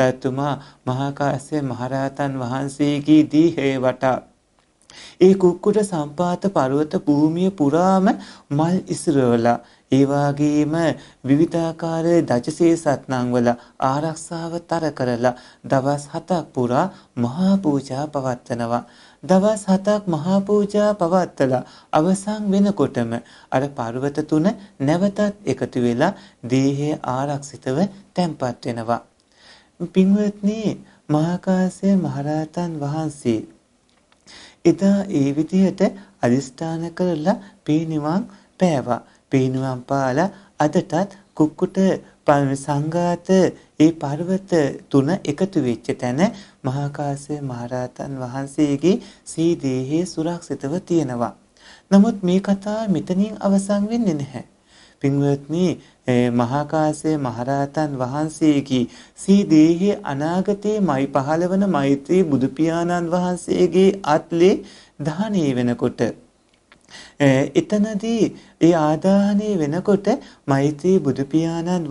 රජතුමා මහාකාශ්‍යප මහරහතන් වහන්සේගේ දීහේ වටා ඒ කුක්කුට සම්පාත පර්වත භූමිය පුරාම මල් ඉසිරවලා ඒ වගේම විවිධාකාර දජසේ සත්නම් වල ආරක්ෂාව තර කරලා දවස් 7ක් පුරා මහා පූජා පවත්වනවා දවස් හතක් මහා පූජා පවත්වලා අවසන් වෙනකොටම අර පර්වත තුන නැවතත් එකතු වෙලා දේහය ආරක්ෂිතව තැන්පත් වෙනවා. පින්වත්නි මහාකාශ්‍යප මහරහතන් වහන්සේ එදා ඒ විදිහට අදිස්ථාන කරලා පිරිනිවන් පෑවා. පිරිනිවන් පාලා අදටත් කුක්කුට සංඝාත ඒ පර්වත තුන එකතු වෙච්ච තැන මහාකාශ්‍යප මහරහතන් වහන්සේගේ සී දේහය සුරක්ෂිතව තියෙනවා. නමුත් මේ කතාව මෙතනින් අවසන් වෙන්නේ නැහැ. පින්වත්නි මහාකාශ්‍යප මහරහතන් වහන්සේගේ සී දේහයේ අනාගතයේ මයි පහළවන මෛත්‍රී බුදු වහන්සේගේ අත්ලේ දහණේ වෙනකොට එතනදී ඒ ආදාහණය වෙනකොට මෛත්‍රී බුදු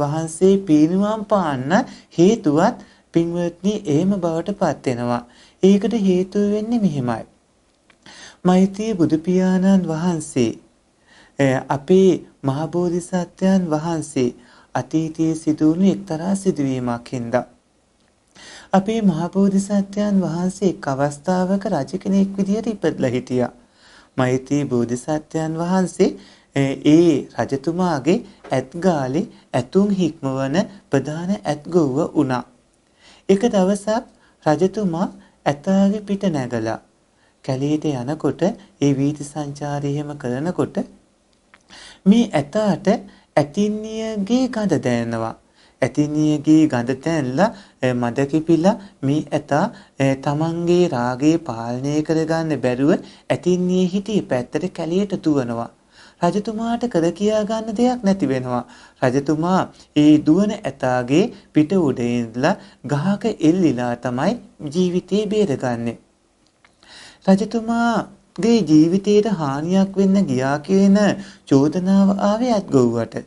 වහන්සේ පීනුවම් පාන්න හේතුවත් පින්වත්නි එහෙම බවට පත් වෙනවා. ඒකට හේතුව වෙන්නේ මෙහෙමයි. මෛත්‍රී බුදු වහන්සේ අපේ මහබෝධිසත්වයන් වහන්සේ අතීතයේ සිදුවුණු එක්තරා සිදුවීමක් හින්දා අපේ මහබෝධිසත්වයන් වහන්සේ එක් අවස්ථාවක රජ කෙනෙක් විදිහට ඉපදලා හිටියා. මෛත්‍රී බෝධිසත්වයන් වහන්සේ ඒ රජතුමාගේ ඇත්ගාලේ ඇතුන් හික්මවන ප්‍රධාන ඇත්ගොව්ව වුණා. එක දවසක් රජතුමා ඇතාගේ පිට නැගලා කැලේට යනකොට ඒ වීථි සංචාරය එහෙම කරනකොට මේ ඇතාට ඇතින්නියගේ ගඳ දැනෙනවා. ඇතිනියගේ ගඳ තැන්ලා මද කිපිලා මේ ඇතා තමන්ගේ රාගය පාලනය කරගන්න බැරුව ඇතින්නේ හිටියේ පැත්තට කැලියට දුවනවා. රජතුමාට කර කියා ගන්න දෙයක් නැති වෙනවා. රජතුමා ඒ දුවන ඇතාගේ පිට උඩ ඉඳලා ගහක එල්ලිලා තමයි ජීවිතේ බේරගන්නේ. රජතුමාගේ ජීවිතයට හානියක් වෙන්න ගියා කියන චෝදනාව ආවේ අත්ගොව්වට.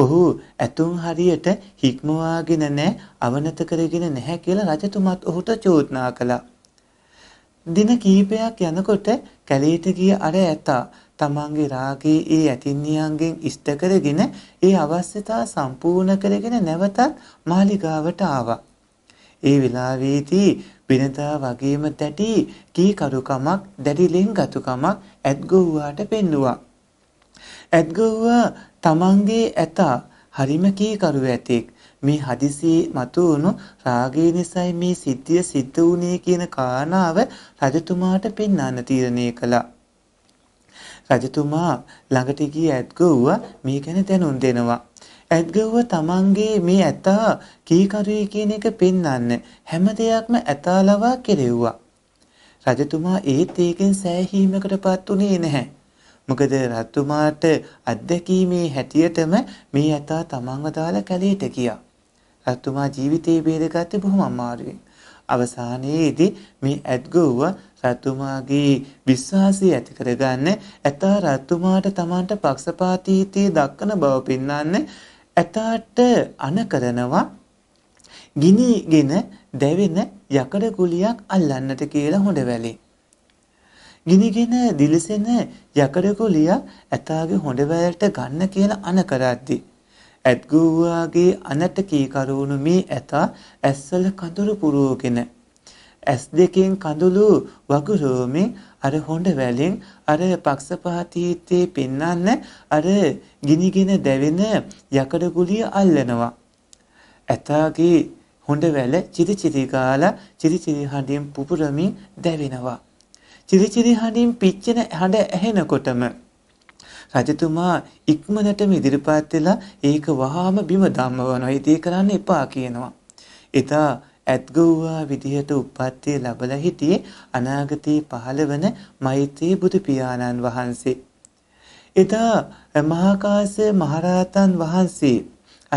ඔහු ඇතුන් හරියට හික්මවාගෙන නැහැ, අවනත කරගෙන නැහැ කියලා රජතුමත් ඔහුට චෝදනා කළා. දින කිහිපයක් යනකොට කැලේට ගිය අර ඇතා තමන්ගේ රාගයේ ඒ ඇතින්නියන්ගෙන් ඉෂ්ට කරගෙන ඒ අවශ්‍යතා සම්පූර්ණ කරගෙන නැවතත් මාලිගාවට ආවා. ඒ වෙලාවේදී වෙනදා වගේම දැටි කීකරුකමක් දැඩි ලෙන්ගතුකමක් ඇත්ගොව්වාට පෙන්නුවා. ඇත්ගොව්වා තමන්ගේ ඇතා හරිම කීකරු ඇතෙක් මේ හදිසියේ මතු වුණු රාගය නිසායි මේ සිද්ධිය සිද්ධ වුණේ කියන කාරණාව රජතුමාට පෙන්වන්න තීරණය කළා. රජතුමා ළඟට ගිය ඇත්ගොව්ව මේ ගැන දැනුම් දෙනවා. ඇත්ගොව්ව තමන්ගේ මේ ඇතා කීකරුයි කියන එක පෙන්වන්න හැම දෙයක්ම ඇතා ලවා කෙරෙව්වා. රජතුමා ඒත් ඒකෙන් සෑහීමකටපත් උනේ නැහැ. මොකද රතුමාට අත්දැකීමේ හැටියටම මේ ඇතා තමන්ව දාලා කැලේට ගියා. රතුමා ජීවිතේ බේරගත්තේ බොහොම අමාරුවෙන්. අවසානයේදී මේ ඇත්ගොව්ව රතුමාගේ විශ්වාසය ඇති කරගන්න ඇතා රතුමාට තමන්ට පක්ෂපාතීත්වයේ දක්වන බව පෙන්වන්න ඇතාට අණ කරනවා ගිනිගෙන දැවෙන යකඩ කුලියක් අල්ලන්නට කියලා හොඬ වැලේ. ගිනිගෙන දිලිසෙන යකඩකුලිය ඇතාගේ හොඬවැලට ගන්න කියලා අන කරද්දි ඇත්ගූවාගේ අනට කීකරුණු මේ ඇතා ඇස්වල කඳුළු පුරෝගෙන ඇස් දෙකෙන් කඳුළු වගුරුවමින් අර හොඬවැලෙන් අර පක්ෂපාතීත්වයේ පෙන්වන්න අර ගිනිගෙන දැවෙන යකඩකුලිය අල්ලනවා ඇතාගේ හොඬවැල චිරිචිරි ගාලා චිරිචිරි හඬින් පුපුරමින් දැවෙනවා චිරිචිරි හඬින් පිච්චෙන හඬ ඇහෙනකොටම රජතුමා ඉක්මනටම ඉදිරිපත් වෙලා ඒක වහාම බිම දම්මවනවා. ඉතින් කරන්න එපා කියනවා. එදා ඇත්ගෝවා විදිහට උප්පත්තිය ලැබලා හිටියේ අනාගතයේ පහළවන මෛත්‍රී බුදු පියාණන් වහන්සේ. එදා මහාකාශ මහරහතන් වහන්සේ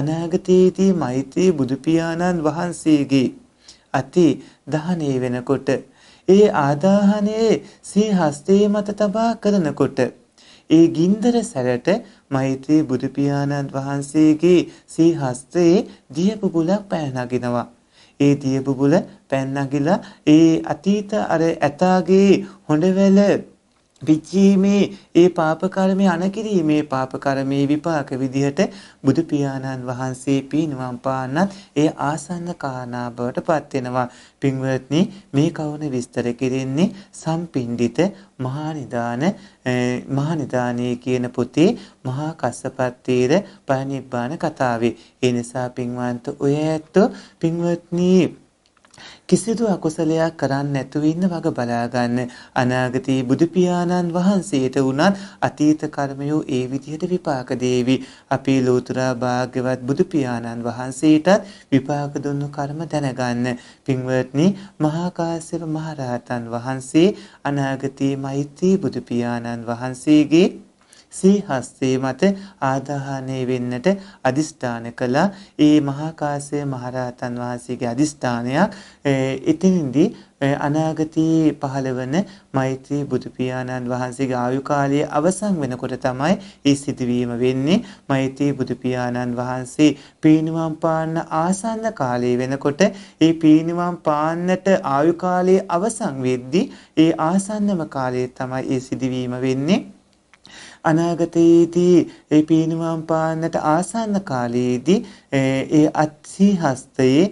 අනාගතයේදී මෛත්‍රී බුදු පියාණන් වහන්සේගේ අති දහණේ වෙනකොට ඒ ආදාහනයේ සිය හස්තේ මත තබා කරනකොට ඒ ගින්දර සැරට මෛත්‍රී බුදු පියාණන් වහන්සේගේ සිය හස්තයේ දිය බුබුලක් පැන නගිනවා. ඒ දිය බුබුල පැන නගිලා ඒ අතීත අර ඇතාගේ හොඬවැල විචීමේ ඒ පාප කර්මය අනකිරීමේ පාප කර්මයේ විපාක විදිහට බුදු පියාණන් වහන්සේ පිනුවම් පාන්නත් ඒ ආසන්න කාරණා බවට පත් වෙනවා පින්වත්නි මේ කවුන විස්තර කෙරෙන්නේ සම්පින්ඩිත මහා නිදාන මහා නිදානයේ කියන පොතේ මහා කස්සපත්තීර පරිනිබ්බාන කතාවේ ඒ නිසා පින්වන්ත ඔය ඇත්ත පින්වත්නි කිසිදු අකුසලයක් කරන්නේ නැතුව ඉන්න වග බලා ගන්න. අනාගතයේ බුදු පියාණන් වහන්සේට උනත් අතීත කර්මයෝ ඒ විදිහට විපාක දේවි. අපේ ලෝතර භාග්‍යවත් බුදු පියාණන් වහන්සේටත් විපාක දුන්නු කර්ම දැනගන්න. පින්වත්නි, මහා කාශ්‍යප මහරහතන් වහන්සේ අනාගතයේ මෛත්‍රී බුදු පියාණන් වහන්සේගේ සීහස්සේ මත ආදාහනය වෙන්නට අදිස්ථාන කළා. ඒ මහා කාශ්‍යප මහරහතන් වහන්සේගේ අදිස්ථානයක් එතනින්දී අනාගතයේ පහළවන මෛත්‍රී බුදු පියාණන් වහන්සේගේ ආයු කාලය අවසන් වෙනකොට තමයි මේ සිදුවීම වෙන්නේ මෛත්‍රී බුදු පියාණන් වහන්සේ පීනුවම් පාන්න ආසන්න කාලය වෙනකොට මේ පීනුවම් පාන්නට ආයු කාලය අවසන් වෙද්දී ඒ ආසන්නම කාලය තමයි මේ සිදුවීම වෙන්නේ අනාගතයේදී ඒ පීනුවම් පාන්නට ආසන්න කාලයේදී ඒ අත්සී හස්තයේ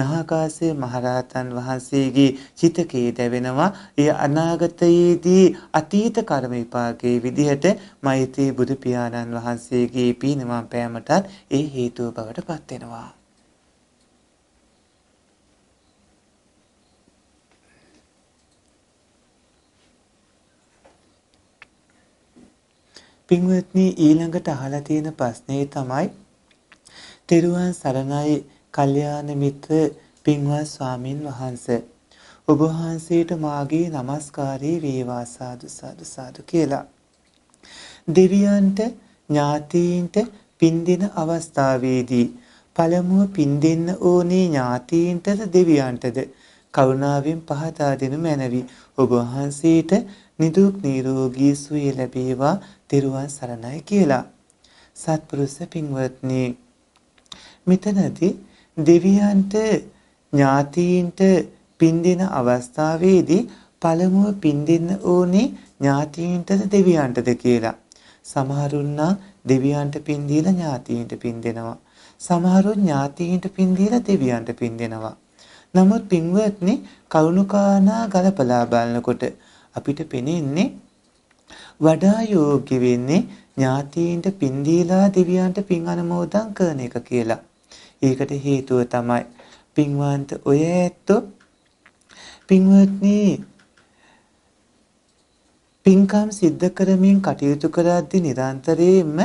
මහාකාශයේ මහරහතන් වහන්සේගේ චිතකයේ දැවෙනවා ඒ අනාගතයේදී අතීත කර්ම විපාකයේ විදිහට මෛත්‍රී බුදු පියාණන් වහන්සේගේ පීනමම් පෑමටත් ඒ හේතුව බවට පත් වෙනවා පින්වත්නි ඊළඟට අහලා තියෙන ප්‍රශ්නේ තමයි තෙරුවන් සරණයි කල්යාණ මිත්‍ර පින්වත් ස්වාමින් වහන්සේ ඔබ වහන්සේට මාගේ নমස්කාරී වේවා සාදු සාදු සාදු කියලා දෙවියන්ට ඥාතීන්ට පින් දෙන අවස්ථාවේදී පළමුව පින් දෙන්න ඕනේ ඥාතීන්ටද දෙවියන්ටද කරුණාවෙන් පහදා දෙනු මැනවි ඔබ වහන්සේට නිදුක් නිරෝගී සුවය ලැබේවා තෙරුවන් සරණයි කියලා. සත්පුරුෂ පින්වත්නි මෙතනදී දෙවියන්ට ඥාතීන්ට පින් දෙන අවස්ථාවේදී පළමුව පින් දෙන්න ඕනේ ඥාතීන්ටද දෙවියන්ටද කියලා. සමහරුන් නම් දෙවියන්ට පින් දීලා ඥාතීන්ට පින් දෙනවා. සමහරු ඥාතීන්ට පින් දීලා දෙවියන්ට පින් දෙනවා. නමුත් පින්වත්නි කරුණාකානා ගලපලා බලනකොට අපිට පෙනෙන්නේ වඩා යෝග්‍ය වෙන්නේ ඥාතීන්ට පින් දීලා දෙවියන්ට පින් අනුමෝදන් කරන එක කියලා. ඒකට හේතුව තමයි පින්වන්ත ඔය ඇත්තෝ පින්වත්නි පින්කම් සිද්ධ කරමින් කටයුතු කරද්දී නිරන්තරයෙන්ම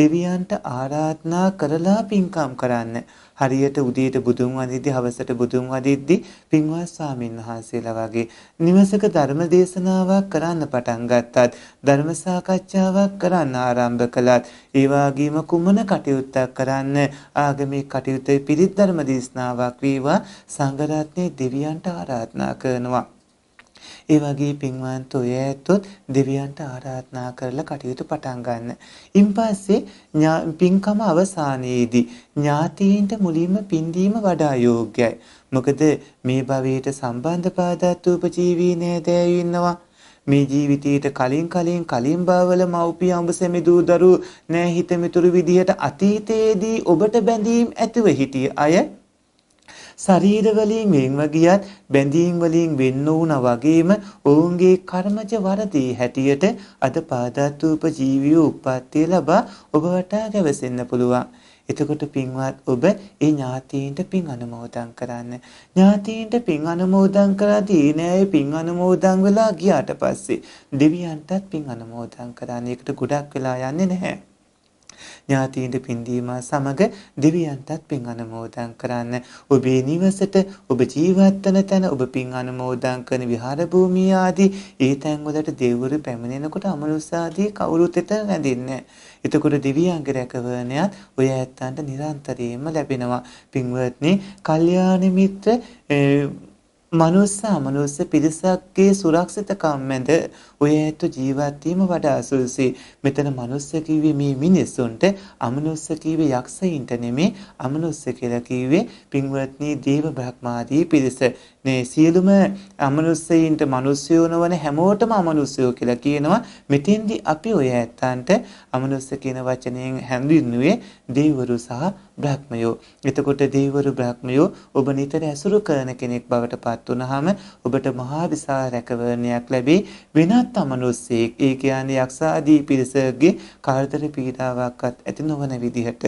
දෙවියන්ට ආරාධනා කරලා පින්කම් කරන්න. හරියට උදේට බුදුන් වඳිද්දි හවසට බුදුන් වඳිද්දි පින්වත් ස්වාමින් වහන්සේලා වගේ නිවසක ධර්ම දේශනාවක් කරන්න පටන් ගත්තත් ධර්ම සාකච්ඡාවක් කරන්න ආරම්භ කළත් ඒ වගේම කුමන කටයුත්තක් කරන්න ආගමේ කටයුත්තේ පිරිත් ධර්ම දේශනාවක් වේවා සංඝ රත්නයේ දෙවියන්ට ආරාධනා කරනවා ඒ වගේ පින්වන්ත ඔය ඇතොත් දෙවියන්ට ආරාධනා කරලා කටයුතු පටන් ගන්න. ඉන් පස්සේ පින්කම අවසානයේදී ඥාතීන්ට මුලින්ම පින් දීම වඩා යෝග්‍යයි. මොකද මේ භවයට සම්බන්ධ පාදත් උපජීවී නෑදෑයෝ ඉන්නවා. මේ ජීවිතයට කලින් කලින් කලින් බාවල මව්පිය අඹ සෙමිදූ දරු නෑ හිතමිතුරු විදිහට අතීතයේදී ඔබට බැඳීම් ඇතිව හිටිය අය ශරීර වලින් වෙන්ව ගියත් බැඳීම් වලින් වෙන්න වුණා වගේම ඔවුන්ගේ කර්මජ වරදී හැටියට අද පාදත්ූප ජීවිය උප්පත්තිය ලබා ඔබ වටා ගැවසෙන්න පුළුවන්. එතකොට පින්වත් ඔබ ඒ ඥාතීන්ට පින් අනුමෝදන් කරන්න. ඥාතීන්ට පින් අනුමෝදන් කරාදී නෑ පින් අනුමෝදන් වෙලා ගියාට පස්සේ දෙවියන්ටත් පින් අනුමෝදන් කරන්න. ඒකට ගොඩක් වෙලා යන්නේ නැහැ. ඥාතීන්ට පින්දීම සමග දෙවියන්ටත් පින් අනුමෝදන් කරන්න. ඔබේ නිවසට ඔබ ජීවත් වන තැන ඔබ පින් අනුමෝදන් කරන විහාර භූමිය ආදී ඒ තැන්වලට දෙවිවරු පැමිණෙනකොට අමනුෂ්‍යාදී කවුරුත් එත නැදින්නේ. එතකොට දිව්‍යාංග රැකවරණයත් ඔය ඇත්තන්ට නිරන්තරයෙන්ම ලැබෙනවා. පින්වත්නි, කල්යාණ මිත්‍ර මනුස්ස අමනුස්ස පිරිසක්ගේ සුරක්ෂිතකම් මැද ඔය ඇත්ත ජීවත් වීම වඩා අසුල්සේ. මෙතන මනුස්ස කිව්වේ මේ මිනිස්සුන්ට, අමනුස්ස කිව්වේ යක්ෂයින්ට නෙමේ, අමනුස්ස කියලා කිව්වේ පින්වත්නි දේව බ්‍රහ්මාදී පිරිස. මේ සියලුම අමනුස්සයින්ට මිනිස්සයෝ නොවන හැමෝටම අමනුස්සයෝ කියලා කියනවා. මෙතෙන්දි අපි ඔය ඇත්තන්ට අමනුස්ස කියන වචනයෙන් හැඳින්නුවේ දේවරු සහ බ්‍රහ්මයෝ. එතකොට දේවරු බ්‍රහ්මයෝ ඔබ නිතර ඇසුරු කරන කෙනෙක් බවට පත් වුනහම ඔබට මහා විශාල රැකවරණයක් ලැබේ. වෙනත් නැත්තම් මිනිස්සෙක් ඒ කියන්නේ යක්ෂාදී පිරිසගේ කාර්තර පීඩාවක්වත් ඇති නොවන විදිහට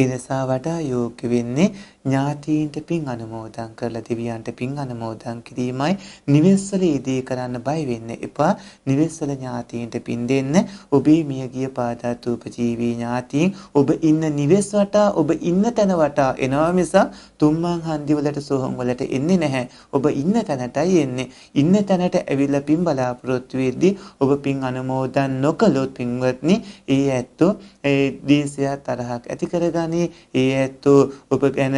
ඒ නිසා වඩා යෝග්‍ය වෙන්නේ ඥාතීන්ට පින් අනුමෝදන් කරලා දෙවියන්ට පින් අනුමෝදන් කිරීමයි නිවෙස්වල ඉදී කරන්න බය වෙන්න එපා නිවෙස්වල ඥාතීන්ට පින් දෙන්න ඔබේ මියගිය පාදත් උපජීවී ඥාතීන් ඔබ ඉන්න නිවෙස් වටා ඔබ ඉන්න තැන වටා එනවා මිසක් තුම්මන් හන්දි වලට සෝහන් වලට එන්නේ නැහැ ඔබ ඉන්න තැනටයි එන්නේ ඉන්න තැනට ඇවිල්ලා පින් බලාපොරොත්තු වෙද්දී ඔබ පින් අනුමෝදන් නොකළොත් පින්වත්නි ඒ ඇත්තෝ ඒ දේශය තරහක් ඇති කරගන්න ගනී ඒ ඇත්තු ඔබ ගැන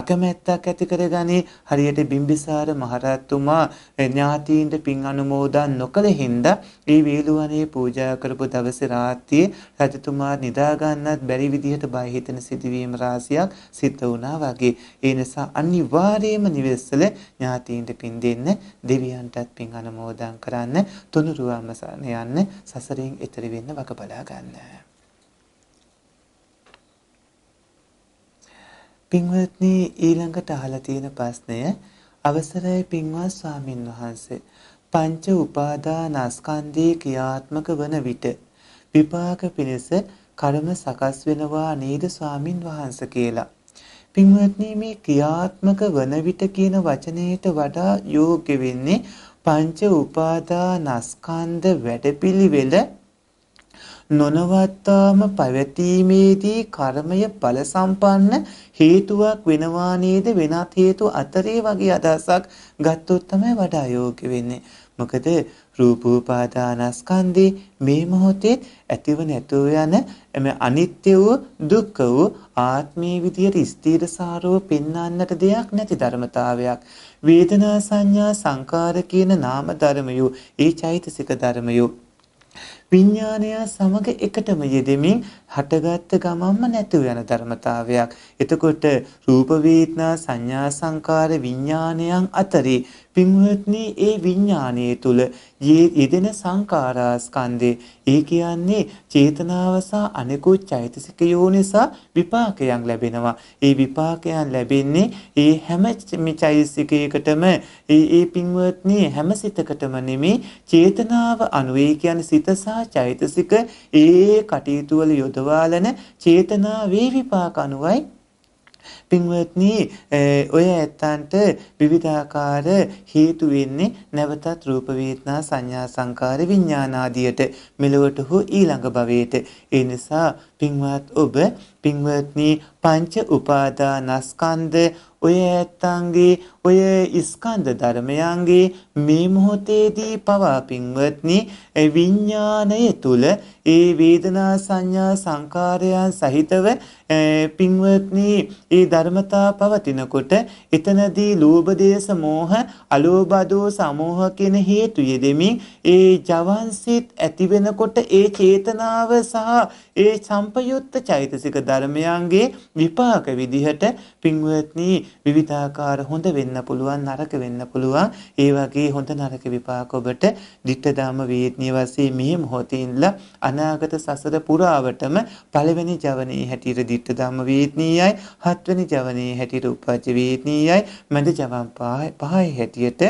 අකමැත්තක් ඇති කරගනී හරියට බිම්බිසාර මහරත්තුමා ඥාතීන්ට පින් අනුමෝදන් නොකළ හින්දා ඒ වේලුවනේ පූජා කරපු දවසේ රාත්‍රියේ රජතුමා නිදා ගන්නත් බැරි විදිහට බය හිතෙන සිදුවීම් රාශියක් සිද්ධ වුණා වගේ ඒ නිසා අනිවාර්යයෙන්ම නිවෙස්සල ඥාතීන්ට පින් දෙන්න දෙවියන්ටත් පින් අනුමෝදන් කරන්න තුනුරුවම යන්න සසරින් එතර වෙන්න වග බලා ගන්න. පින්වත්නි ඊළඟට අහලා තියෙන ප්‍රශ්නය අවසරයි පින්වත් ස්වාමින් වහන්සේ පංච උපාදානස්කන්ධේ ක්‍රියාත්මක වන විට විපාක පිණිස කර්ම සකස් වෙනවා නේද ස්වාමින් වහන්ස කියලා. පින්වත්නි මේ ක්‍රියාත්මක වන විට කියන වචනයට වඩා යෝග්‍ය වෙන්නේ පංච උපාදානස්කන්ධ වැඩපිළිවෙල නොනවත්තාම පැවතීමේදී කර්මය ඵල සම්පන්න හේතුවක් වෙනවා නේද වෙනත් හේතු අතරේ වගේ අදහසක් ගත්තොත් තමයි වඩා යෝග්‍ය වෙන්නේ. මොකද රූපෝපාදානස්කන්ධේ මේ මොහොතේ ඇතිව නැතුව යන එම අනිත්‍ය වූ දුක්ඛ වූ ආත්මී විදියට ස්ථීරසාරව පෙන්වන්නට දෙයක් නැති ධර්මතාවයක් වේදනා සංඥා සංකාර කියන නාම ධර්මයෝ ඒ චෛතසික ධර්මයෝ විඥානය සමග එකටම යෙදෙමින් හටගත් ගමන්ම නැති වෙන ධර්මතාවයක්. එතකොට රූප වේදනා සංඥා සංකාර විඥානයන් අතරේ පින්වත්නි ඒ විඥානයේ තුල යෙදෙන සංඛාරාස්කන්ධේ ඒ කියන්නේ චේතනාව සහ අනිකුත් චෛතසිකයෝ නිසා විපාකයන් ලැබෙනවා. ඒ විපාකයන් ලැබෙන්නේ ඒ හැම චෛතසිකයකටම ඒ ඒ පින්වත්නි හැම සිතකටම නෙමේ චේතනාව අනුව ඒ කියන්නේ සිත සහ චෛතසික ඒ කටයුතු වල යොදවාලන චේතනාවේ විපාක අනුවයි පින්වත්නි ඔය ඇත්තන්ට විවිධාකාර හේතු වෙන්නේ නැවතත් රූප වේදනා සංඥා සංකාර විඥාන ආදියට මෙලොවට හෝ ඊළඟ භවයට ඒ නිසා පින්වත් ඔබ පින්වත්නි පංච උපාදානස්කන්ධ ඔය ඇත්තන්ගේ ඔය ස්කන්ධ ධර්මයන්ගේ මේ මොහොතේදී පවා පින්වත්නි විඥාණය තුල ඒ වේදනා සංඥා සංකාරයන් සහිතව පින්වත්නි ඒ ධර්මතා පවතිනකොට එතනදී ලෝභ දේශ මොහ අලෝභ දෝ සමෝහ කියන හේතු යෙදෙමින් ඒ ජවන්සිත ඇති වෙනකොට ඒ චේතනාව සහ ඒ සම්පයුත්ත චෛතසික ධර්මයන්ගේ විපාක විදිහට පින්වත්නි විවිධාකාර හොඳ වෙන්න පුළුවන් නරක වෙන්න පුළුවන් ඒ වගේ ඔබේ හොඳ නරක විපාක ඔබට ditta dhamma වේදනීය වශයෙන් මේ මොහොතේ ඉඳලා අනාගත සසර පුරාවටම පළවෙනි ජවනයේ හැටියට ditta dhamma වේදනීයයි හත්වෙනි ජවනයේ හැටියට උපජ්ජ වේදනීයයි මැද ජවන් පහේ හැටියට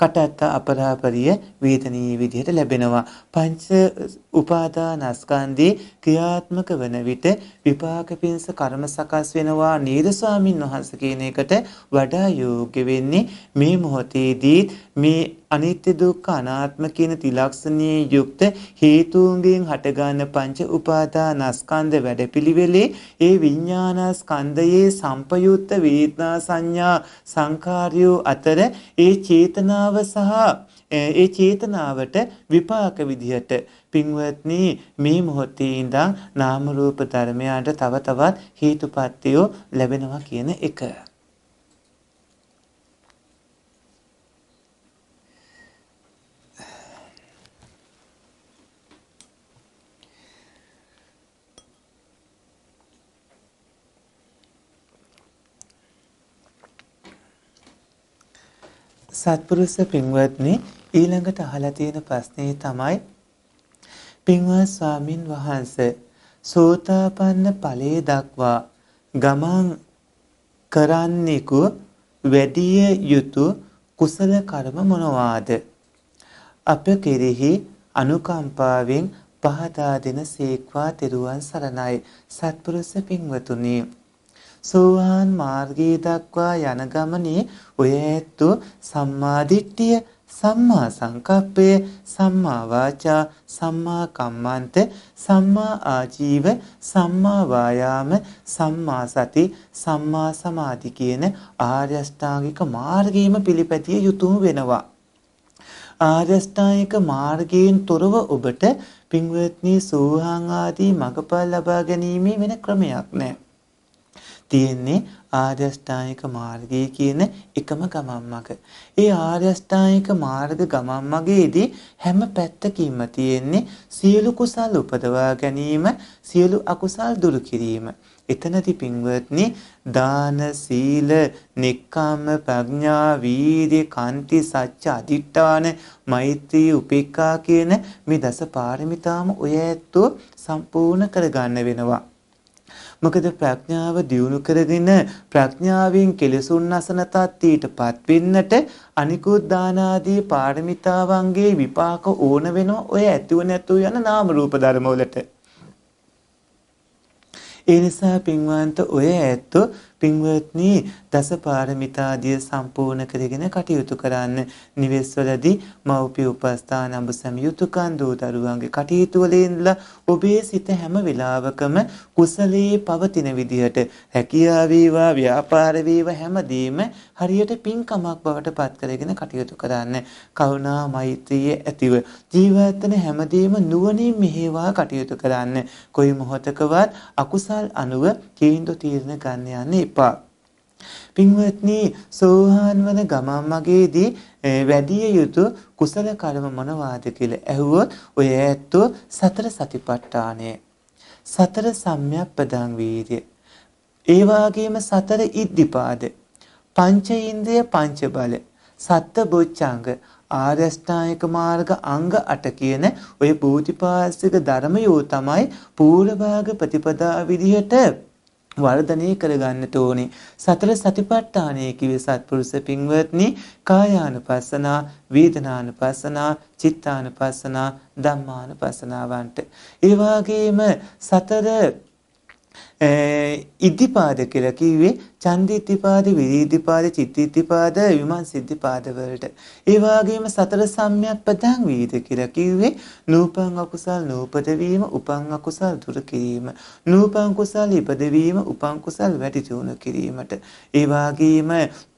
කටත්ත අපරාපරිය වේදනීය විදිහට ලැබෙනවා පංච උපාදානස්කන්ධේ ක්‍රියාත්මක වන විට විපාක පිණිස කර්ම සකස් වෙනවා නේද ස්වාමින් වහන්සේ කියන එකට වඩා යෝග්‍ය වෙන්නේ මේ මොහොතේදී මේ අනිත්‍ය දුක්ඛ අනාත්ම කියන තිලක්ෂණයේ යුක්ත හේතුන්ගෙන් හටගන්න පංච උපාදානස්කන්ධ වැඩපිළිවෙලේ ඒ විඥානස්කන්ධයේ සම්පයුත්ත වේදනා සංඥා සංකාරයෝ අතර ඒ චේතනාව සහ ඒ චේතනාවට විපාක විදිහට පින්වත්නි මේ මොහොතේ ඉඳන් නාම රූප ධර්මයන්ට තව තවත් හේතුපත්තිය ලැබෙනවා කියන එක. සත්පුරුෂ පින්වත්නි ඊළඟට අහලා තියෙන ප්‍රශ්නේ තමයි පින්වත් ස්වාමින් වහන්සේ සෝතාපන්න ඵලයේ දක්වා ගමන් කරන්නෙකු වැඩිය යුතු කුසල කර්ම මොනවාද? අප කෙරෙහි අනුකම්පාවෙන් පහදා දෙන සේක්වා තෙරුවන් සරණයි සත්පුරුෂ පින්වතුනි සෝවාන් මාර්ගයේ දක්වා යන ගමනේ ඔය ඇත්තු සම්මාදිට්ඨිය සම්මා සංකප්පය සම්මා වාචා සම්මා කම්මන්ත සම්මා ආජීව සම්මා වායාම සම්මා සති සම්මා සමාධි කියන ආර්ය අෂ්ටාංගික මාර්ගයේම පිළිපැතිය යුතුය වෙනවා ආර්ය අෂ්ටාංගික මාර්ගයෙන් තොරව ඔබට පින්වත්නි සෝහාන් ආදී මඟපල් ලබා ගැනීම වෙන ක්‍රමයක් නැහැ තියෙන්නේ ආර්යෂ්ඨායික මාර්ගය කියන එකම ගමන් මඟ. ඒ ආර්යෂ්ඨායික මාර්ග ගමන් මගේදී හැම පැත්තකින්ම තියෙන්නේ සියලු කුසල් උපදවා ගැනීම, සියලු අකුසල් දුරු කිරීම. එතනදී පින්වත්නි දාන සීල නික්කම්ම ප්‍රඥා වීර්ය කාන්ති සත්‍ය අදිඨාන මෛත්‍රී උපේක්ඛා කියන මේ දස පාරමිතාම ඔය ඇත්තෝ සම්පූර්ණ කරගන්න වෙනවා මොකද ප්‍රඥාව දියුණු කරගෙන ප්‍රඥාවෙන් කෙලෙසුන් නැසනතත් ඊටපත් වෙන්නට අනිකුත් දාන ආදී පාරමිතාවන්ගේ විපාක ඕන වෙනවා ඔය ඇතුව නැතුව යන නාම රූප ධර්ම වලට ඒ නිසා පින්වන්ත ඔය ඇත්තෝ පින්වත්නි දස පාරමිතාදිය සම්පූර්ණ කරගෙන කටයුතු කරන්න නිවෙස්වලදී මව්පිය උපස්ථාන අඹ සැම යුතුයකන් දූ දරුවන්ගේ කටයුතු වලින්ලා ඔබේ සිත හැම වෙලාවකම කුසලයේ පවතින විදිහට හැකියාව වේවා ව්‍යාපාර වේවා හැමදේම හරියට පින්කමක් බවට පත් කරගෙන කටයුතු කරන්න කරුණා මෛත්‍රිය ඇතිව ජීවිතන හැමදේම නුවණින් මෙහෙවා කටයුතු කරන්න කොයි මොහොතකවත් අකුසල් අනුව කේන්දු තීරණ ගන්න යන්න එපා. පින්වත්නි සෝහාන් වන ගමන් මගේදී වැඩිය යුතු කුසල කර්ම මොනවාද කියලා ඇහුවොත් ඔය ඇත්තෝ සතර සතිපට්ඨානය සතර සම්‍යක්පදං වීර්ය ඒ වගේම සතර ඉද්ධිපාද පංච ඉන්ද්‍රිය පංච බල සත්ත බොච්චංග ආරෂ්ඨායක මාර්ග අංග 8 කියන ඔය බෝධිපාසික ධර්මයෝ තමයි පූර්වභාග ප්‍රතිපදා විදිහට වර්ධනය කරගන්නට ඕනේ. සතර සතිපට්ඨානය කිව්වේ සත්පුරුෂ පින්වත්නි කායානුපස්සනා, වේදනානුපස්සනා, චිත්තානුපස්සනා, ධම්මානුපස්සනාවන්ට. ඒ වගේම සතර ඉද්ධිපාද කියලා කිව්වේ චන්දිත්තිපාද, විරීද්ධිපාද, චිත්තිත්තිපාද, විමංසිද්ධිපාද වලට. ඒ වගේම සතර සම්‍යක් ප්‍රදාන් විවිධ කියලා කිව්වේ නූපං අකුසල් නූපද වීම, උපං අකුසල් දුරු කිරීම, නූපං කුසල් ඉපදවීම, උපං කුසල් වැඩි දියුණු කිරීමට. ඒ වගේම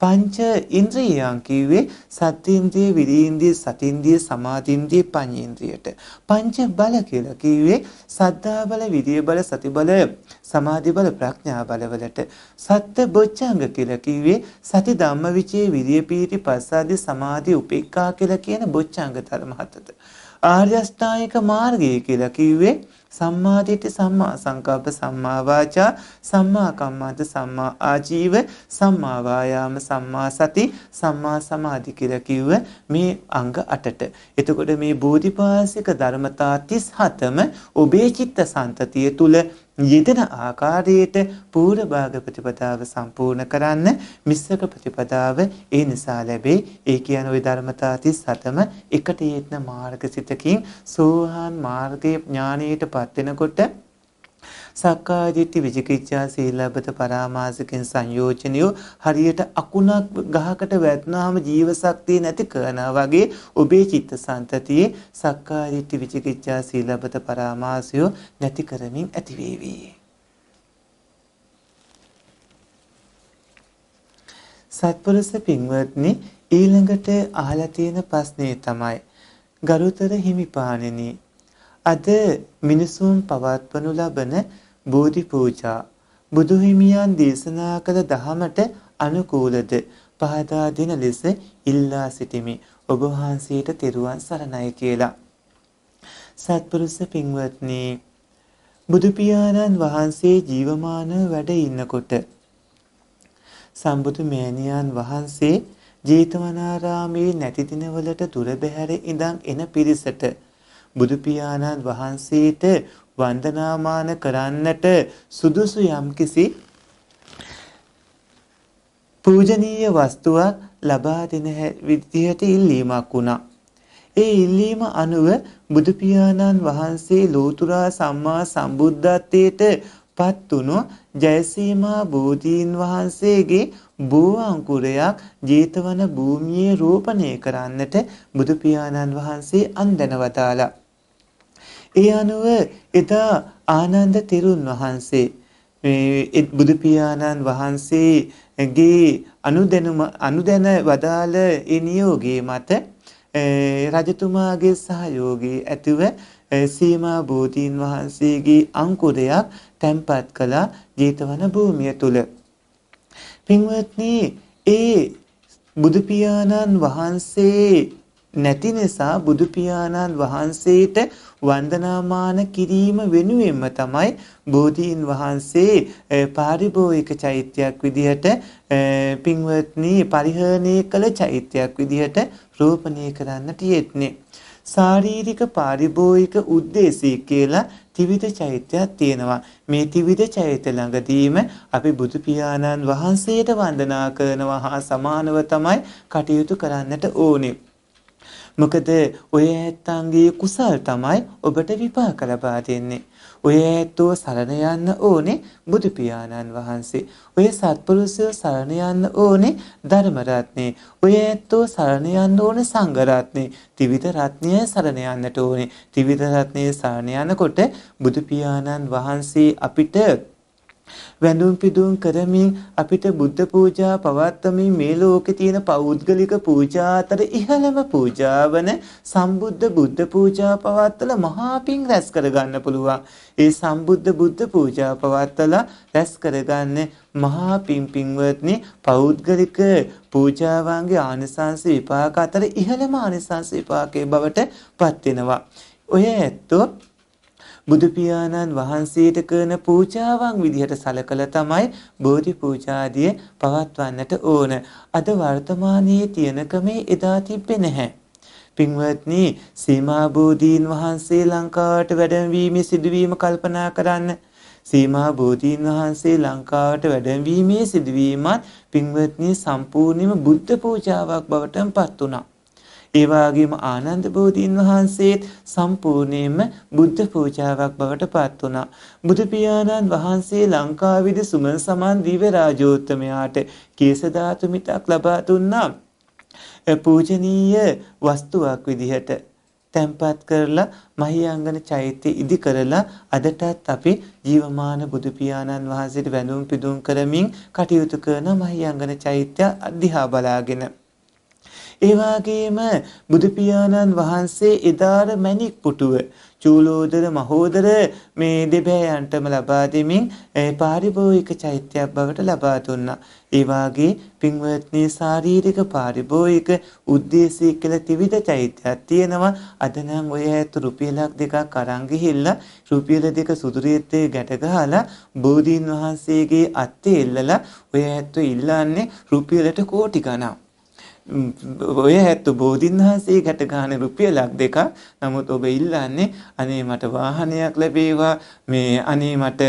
පංච ඉන්ද්‍රියයන් කිව්වේ සත්ත්‍ේන්ද්‍රිය, විරීන්ද්‍රිය, සතින්ද්‍රිය, සමාධින්ද්‍රිය, පඤ්චේන්ද්‍රියට. පංච බල කියලා කිව්වේ සද්ධා බල, විරිය බල, සති බල, සමාධි බල ප්‍රඥා බලවලට සත්ත බොච්චංග කියලා කිව්වේ සති ධම්මවිචේ විරිය පීති පස්සාදි සමාධි උපේක්ඛා කියලා කියන බොච්චංග ධර්ම හතට ආර්ය අෂ්ටාංගික මාර්ගය කියලා කිව්වේ සම්මා දිට්ඨි සම්මා සංකල්ප සම්මා වාචා සම්මා කම්මන්ත සම්මා ආජීව සම්මා වායාම සම්මා සති සම්මා සමාධි කියලා කිව්ව මේ අංග 8ට. එතකොට මේ බෝධිපාසික ධර්මතා 37ම ඔබේ චිත්ත සන්තතිය තුල යෙදෙන ආකාරයට පූර්ව භාග ප්‍රතිපදාව සම්පූර්ණ කරන්න මිස්සක ප්‍රතිපදාව ඒ නිසා ලැබේ ඒ කියන ওই ධර්මතා 37ම එකට යෙදෙන මාර්ගසිතකින් සෝහාන් මාර්ගයේ ඥානයට පත් වෙනකොට සක්කායදිට්ඨි විචිකිච්ඡා සීලබ්බත පරාමාසිකෙන් සංයෝජනියෝ හරියට අකුණක් ගහකට වැටුනහම ජීව ශක්තිය නැති කරනා වගේ ඔබේ චිත්තසංතතියේ සක්කායදිට්ඨි විචිකිච්ඡා සීලබ්බත පරාමාසයෝ නැති කරමින් ඇති වේවි. සත්පුරුෂ පින්වත්නි ඊළඟට අහලා තියෙන ප්‍රශ්නේ තමයි ගරුතර හිමිපාණෙනි අද මිනිසුන් පවත්වනු ලබන බෝධි පූජා බුදු හිමියන් දේශනා කළ දහමට අනුකූලද පහදා දෙන ලෙස ඉල්ලා සිටිමි ඔබ වහන්සේට තෙරුවන් සරණයි කියලා සත්පුරුෂ පින්වත්නි බුදු පියාණන් වහන්සේ ජීවමානව වැඩ ඉන්නකොට සම්බුදු මෑණියන් වහන්සේ ජේතවනාරාමේ නැති දිනවලට දුර බැහැර ඉඳන් එන පිරිසට බුදු පියාණන් වහන්සේට වන්දනාමාන කරන්නට සුදුසු යම්කිසි පූජනීය වස්තුවක් ලබා දෙන විදිහට ඉල්ලීමක් වුණා. ඒ ඉල්ලීම අනුව බුදු පියාණන් වහන්සේ ලෝතුරා සම්මා සම්බුද්ධත්වයට පත් වුණු ජයසීමා බෝධීන් වහන්සේගේ බෝ අංකුරයක් ජීතවන භූමියේ රෝපණය කරන්නට බුදු පියාණන් වහන්සේ අන්දනවතාලා. ඒ අනුව එදා ආනන්ද තෙරුන් වහන්සේ මේ බුදු පියාණන් වහන්සේගේ අනුදැනුම අනුදැන වදාළ ඒ නියෝගයේ මත රජතුමාගේ සහයෝගයේ ඇතුව සීමා බෝධීන් වහන්සේගේ අංකුරයක් තැන්පත් කළා ජේතවන භූමිය තුල. පින්වත්නි ඒ බුදු වහන්සේ නැති නිසා බුදු වහන්සේට වන්දනාමාන කිරීම වෙනුවෙන්ම තමයි බෝධීන් වහන්සේ පාරිභෝගික චෛත්‍යයක් විදිහට පින්වත්නි පරිහරණය කළ චෛත්‍යයක් විදිහට රූපණය කරන්න තියෙන්නේ. ශාරීරික පාරිභෝගික ಉದ್ದೇಶී කියලා ත්‍රිවිධ චෛත්‍යයක් තියෙනවා. මේ ත්‍රිවිධ චෛත්‍ය ළඟදීම අපි බුදු පියාණන් වහන්සේට වන්දනා කරනවා හා සමානව තමයි කටයුතු කරන්නට ඕනේ. මොකද ඔය ඇත්තන්ගේ කුසල් තමයි ඔබට විපාක ලබා දෙන්නේ. ඔය ඇත්තෝ සරණ යන්න ඕනේ බුදු පියාණන් වහන්සේ. ඔය සත්පුරුෂයෝ සරණ යන්න ඕනේ ධර්ම රත්නේ. ඔය ඇත්තෝ සරණ යන්න ඕනේ සංඝ රත්නේ. ත්‍රිවිධ රත්නය සරණ යන්නට ඕනේ. ත්‍රිවිධ රත්නයේ සරණ යනකොට බුදු පියාණන් වහන්සේ අපිට වැඳුම් පිදුම් කරමින් අපිට බුද්ධ පූජා පවත්වමින් මේ ලෝකේ තියෙන පෞද්ගලික පූජා අතර ඉහළම පූජාවන සම්බුද්ධ බුද්ධ පූජා පවත්වලා මහා පිං රැස් කරගන්න පුළුවන්. ඒ සම්බුද්ධ බුද්ධ පූජා පවත්වලා රැස් කරගන්න මහා පිං පිංවත්නි පෞද්ගලික පූජාවන්ගේ ආනිසංස විපාක අතර ඉහළම ආනිසංස විපාකයේ බවට පත් වෙනවා. ඔය ඇත්තෝ බුදු පියාණන් වහන්සේට කරන පූජාවන් විදිහට සලකලා තමයි බෝධි පූජාදිය පවත්වන්නට ඕන. අද වර්තමානයේ තියනකමේ එදා තිබ්බේ නැහැ. පින්වත්නි සීමා බෝධීන් වහන්සේ ලංකාවට වැඩමවීමේ සිදුවීම කල්පනා කරන්න සීමා බෝධීන් වහන්සේ ලංකාවට වැඩමවීමේ සිදුවීමත් පින්වත්නි සම්පූර්ණයෙන්ම බුද්ධ පූජාවක් බවට පත් වුණා ඒ වගේම ආනන්ද බෝධීන් වහන්සේත් සම්පූර්ණයෙන්ම බුද්ධ පූජාවක් බවට පත් වුණා. බුදු පියාණන් වහන්සේ ලංකාවේද සුමන සමන් දිව රාජෝත්තමයාට කේස ධාතු මිතක් ලබා දුන්නා. පූජනීය වස්තුවක් විදිහට තැන්පත් කරලා මහියංගන චෛත්‍ය ඉදි කරලා අදටත් අපි ජීවමාන බුදු පියාණන් වහන්සේට වැඳුම් පිදුම් කරමින් කටයුතු කරන මහියංගන චෛත්‍ය අධිහා බලාගෙන ඒ වගේම බුදු පියාණන් වහන්සේ එදාර මණික් පුටුව චූලෝදර මහෝදර මේ දෙබෑයන්ටම ලබා දෙමින් පාරිභෝගික චෛත්‍යයක් බවට ලබා දුන්නා. ඒ වාගේ පින්වත්නි ශාරීරික පාරිභෝගික උද්දේශය කියලා ත්‍රිවිධ චෛත්‍යයක් තියෙනවා. අද නම් ඔය ඇතු රුපියලක් දෙකක් අරන් ගිහිල්ලා රුපියල දෙක සුදුරියත්තේ ගැට ගහලා බෝධීන් වහන්සේගේ අත්තේ එල්ලලා ඔය ඇතු ඉල්ලන්නේ රුපියලට කෝටි ගණන්. ඔය හැත්තු බෝධීන් වහන්සේ ගැට ගන්න රුපියලක් දෙක නමුත් ඔබ ඉල්ලන්නේ අනේ මට වාහනයක් ලැබේවා මේ අනේ මට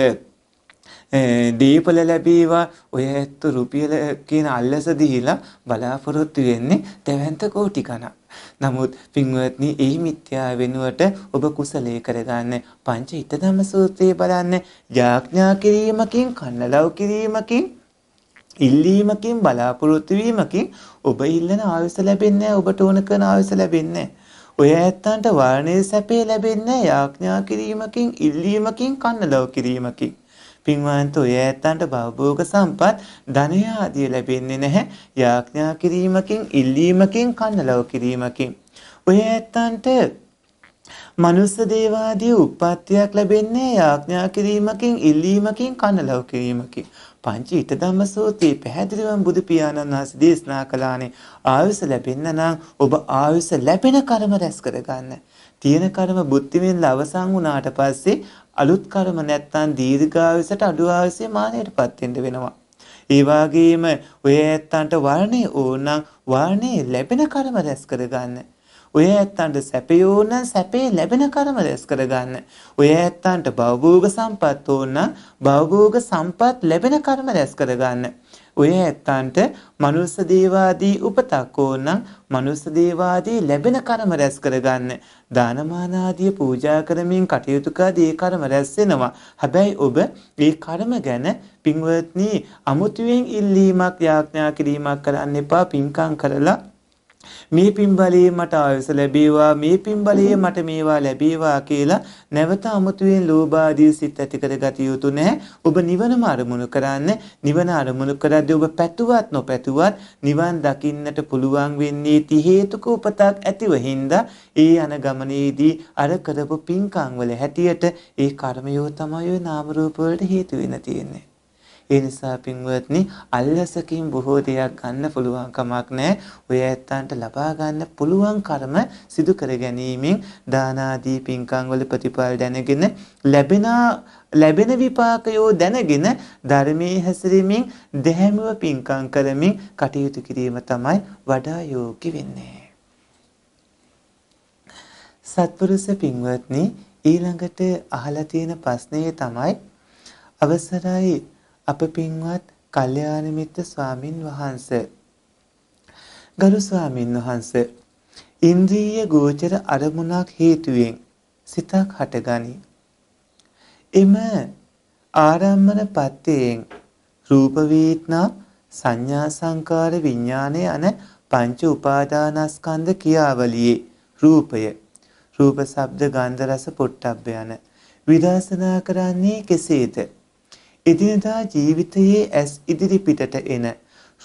දීපල ලැබීවා ඔය ඇත්තු රුපියල කියන අල්ලස දිහිලා බලාපොරොත්තු වෙන්නේ තැවන්ත කෝටි කණක්. නමුත් පින්වත්නි ඒ මිත්‍යා වෙනුවට ඔබ කුසලයේ කරගන්න පංච හිත ධම්ම සූත්‍රය බලන්න යාඥා කිරීමකින් කන්නලව් කිරීමකින් ඉල්ලීමකින් බලාපොරොත්තු වීමකින් ඔබ ඉල්ලන ආයුෂ ලැබෙන්නේ ඔබට ඕන කරන ආයුෂ ලැබෙන්නේ ඔය ඇත්තන්ට වර්ණයේ සැපේ ලැබෙන්නේ යාඥා කිරීමකින් ඉල්ලීමකින් කන්නලව කිරීමකින් පින්වන්ත ඔය ඇත්තන්ට භවභෝග සම්පත් ධනය ආදිය ලැබෙන්නේ නැහැ යාඥා කිරීමකින් ඉල්ලීමකින් කන්නලව කිරීමකින් ඔය ඇත්තන්ට මනුස්ස දේවාදී උප්පත්තියක් ලැබෙන්නේ යාඥා කිරීමකින් ඉල්ලීමකින් කනලව් කිරීමකින් පංච ඊට ධම්මසෝතේ පැහැදිලිවම බුදු පියාණන් වහන්සේ දේශනා කළානේ ආයුෂ ලැබෙන්න නම් ඔබ ආයුෂ ලැබෙන කර්ම රැස් කරගන්න. තියෙන කර්ම බුද්ධිමෙන් අවසන් වුණාට පස්සේ අලුත් කර්ම නැත්තම් දීර්ඝායුෂට අඩු ආයුෂේ මානෙටපත් වෙන්න වෙනවා. ඒ වගේම ඔය ඇත්තන්ට වර්ණේ ඕනම් වර්ණේ ලැබෙන කර්ම රැස් කරගන්න. ඔය ඇත්තන්ට සැපේ ඕන සැපේ ලැබෙන කර්ම රැස් කරගන්න. ඔය ඇත්තන්ට භවභෝග සම්පත් ඕන භවභෝග සම්පත් ලැබෙන කර්ම රැස් කරගන්න. ඔය ඇත්තන්ට මනුස්ස දේවාදී උපතක් ඕනම් මනුස්ස දේවාදී ලැබෙන කර්ම රැස් කරගන්න. දානමාන ආදී පූජා කරමින් කටයුතු කදී කර්ම රැස් වෙනවා. හැබැයි ඔබ මේ කර්ම ගැන පින්වත්නි අමුතුවෙන් ඉල්ලීමක් යාඥා කිරීමක් කරන්න එපා. පින්කම් කරලා මේ පින්බලයේ මට ආයස ලැබේවා මේ පින්බලයේ මට මේවා ලැබේවා කියලා නැවත අමුතුවෙන් ලෝභාදී සිත් ඇති කරගත යුතු නැහැ. ඔබ නිවනම අරමුණු කරන්න. නිවන අරමුණු කරද්දී ඔබ පැතුවත් නොපැතුවත් නිවන් දකින්නට පුළුවන් වෙන්නේ ති හේතුක උපතක් ඇතිව හින්දා ඒ යන ගමනේදී අර කරපු පින්කම් වල හැටියට ඒ කර්මයෝ තමයි ওই නාම රූප වලට හේතු වෙන තියෙන්නේ. ඒ නිසා පින්වත්නි අල්ලසකින් බොහෝ දෙයක් ගන්න පුළුවන් කමක් නැහැ. ඔය ඇත්තන්ට ලබා ගන්න පුළුවන් කර්ම සිදු කර ගැනීමෙන් දාන ආදී පින්කම් වල ප්‍රතිඵල දැනගෙන ලැබෙන ලැබෙන විපාකයෝ දැනගෙන ධර්මයේ හැසිරීමෙන් දෙහැමිව පින්කම් කරමින් කටයුතු කිරීම තමයි වඩා යෝග්‍ය වෙන්නේ. සත්පුරුෂ පින්වත්නි ඊළඟට අහලා තියෙන ප්‍රශ්නේ තමයි අවසරයි අප පින්වත් කල්යාණ මිත්‍ර ස්වාමින් වහන්සේ ගරු ස්වාමින් වහන්සේ ඉන්ද්‍රිය ගෝචර අරමුණක් හේතුවෙන් සිතක් හටගනී එම ආරම්මන පත්‍යයෙන් රූප වේදනා සංඥා සංකාර විඥාන යන පංච උපාදානස්කන්ධ කියාවලියේ රූපය රූප ශබ්ද ගන්ධ රස පොට්ටබ්බ යන විදර්ශනා කරන්නේ කෙසේද එදිනදා ජීවිතයේ ඇස් ඉදිරිපිටට එන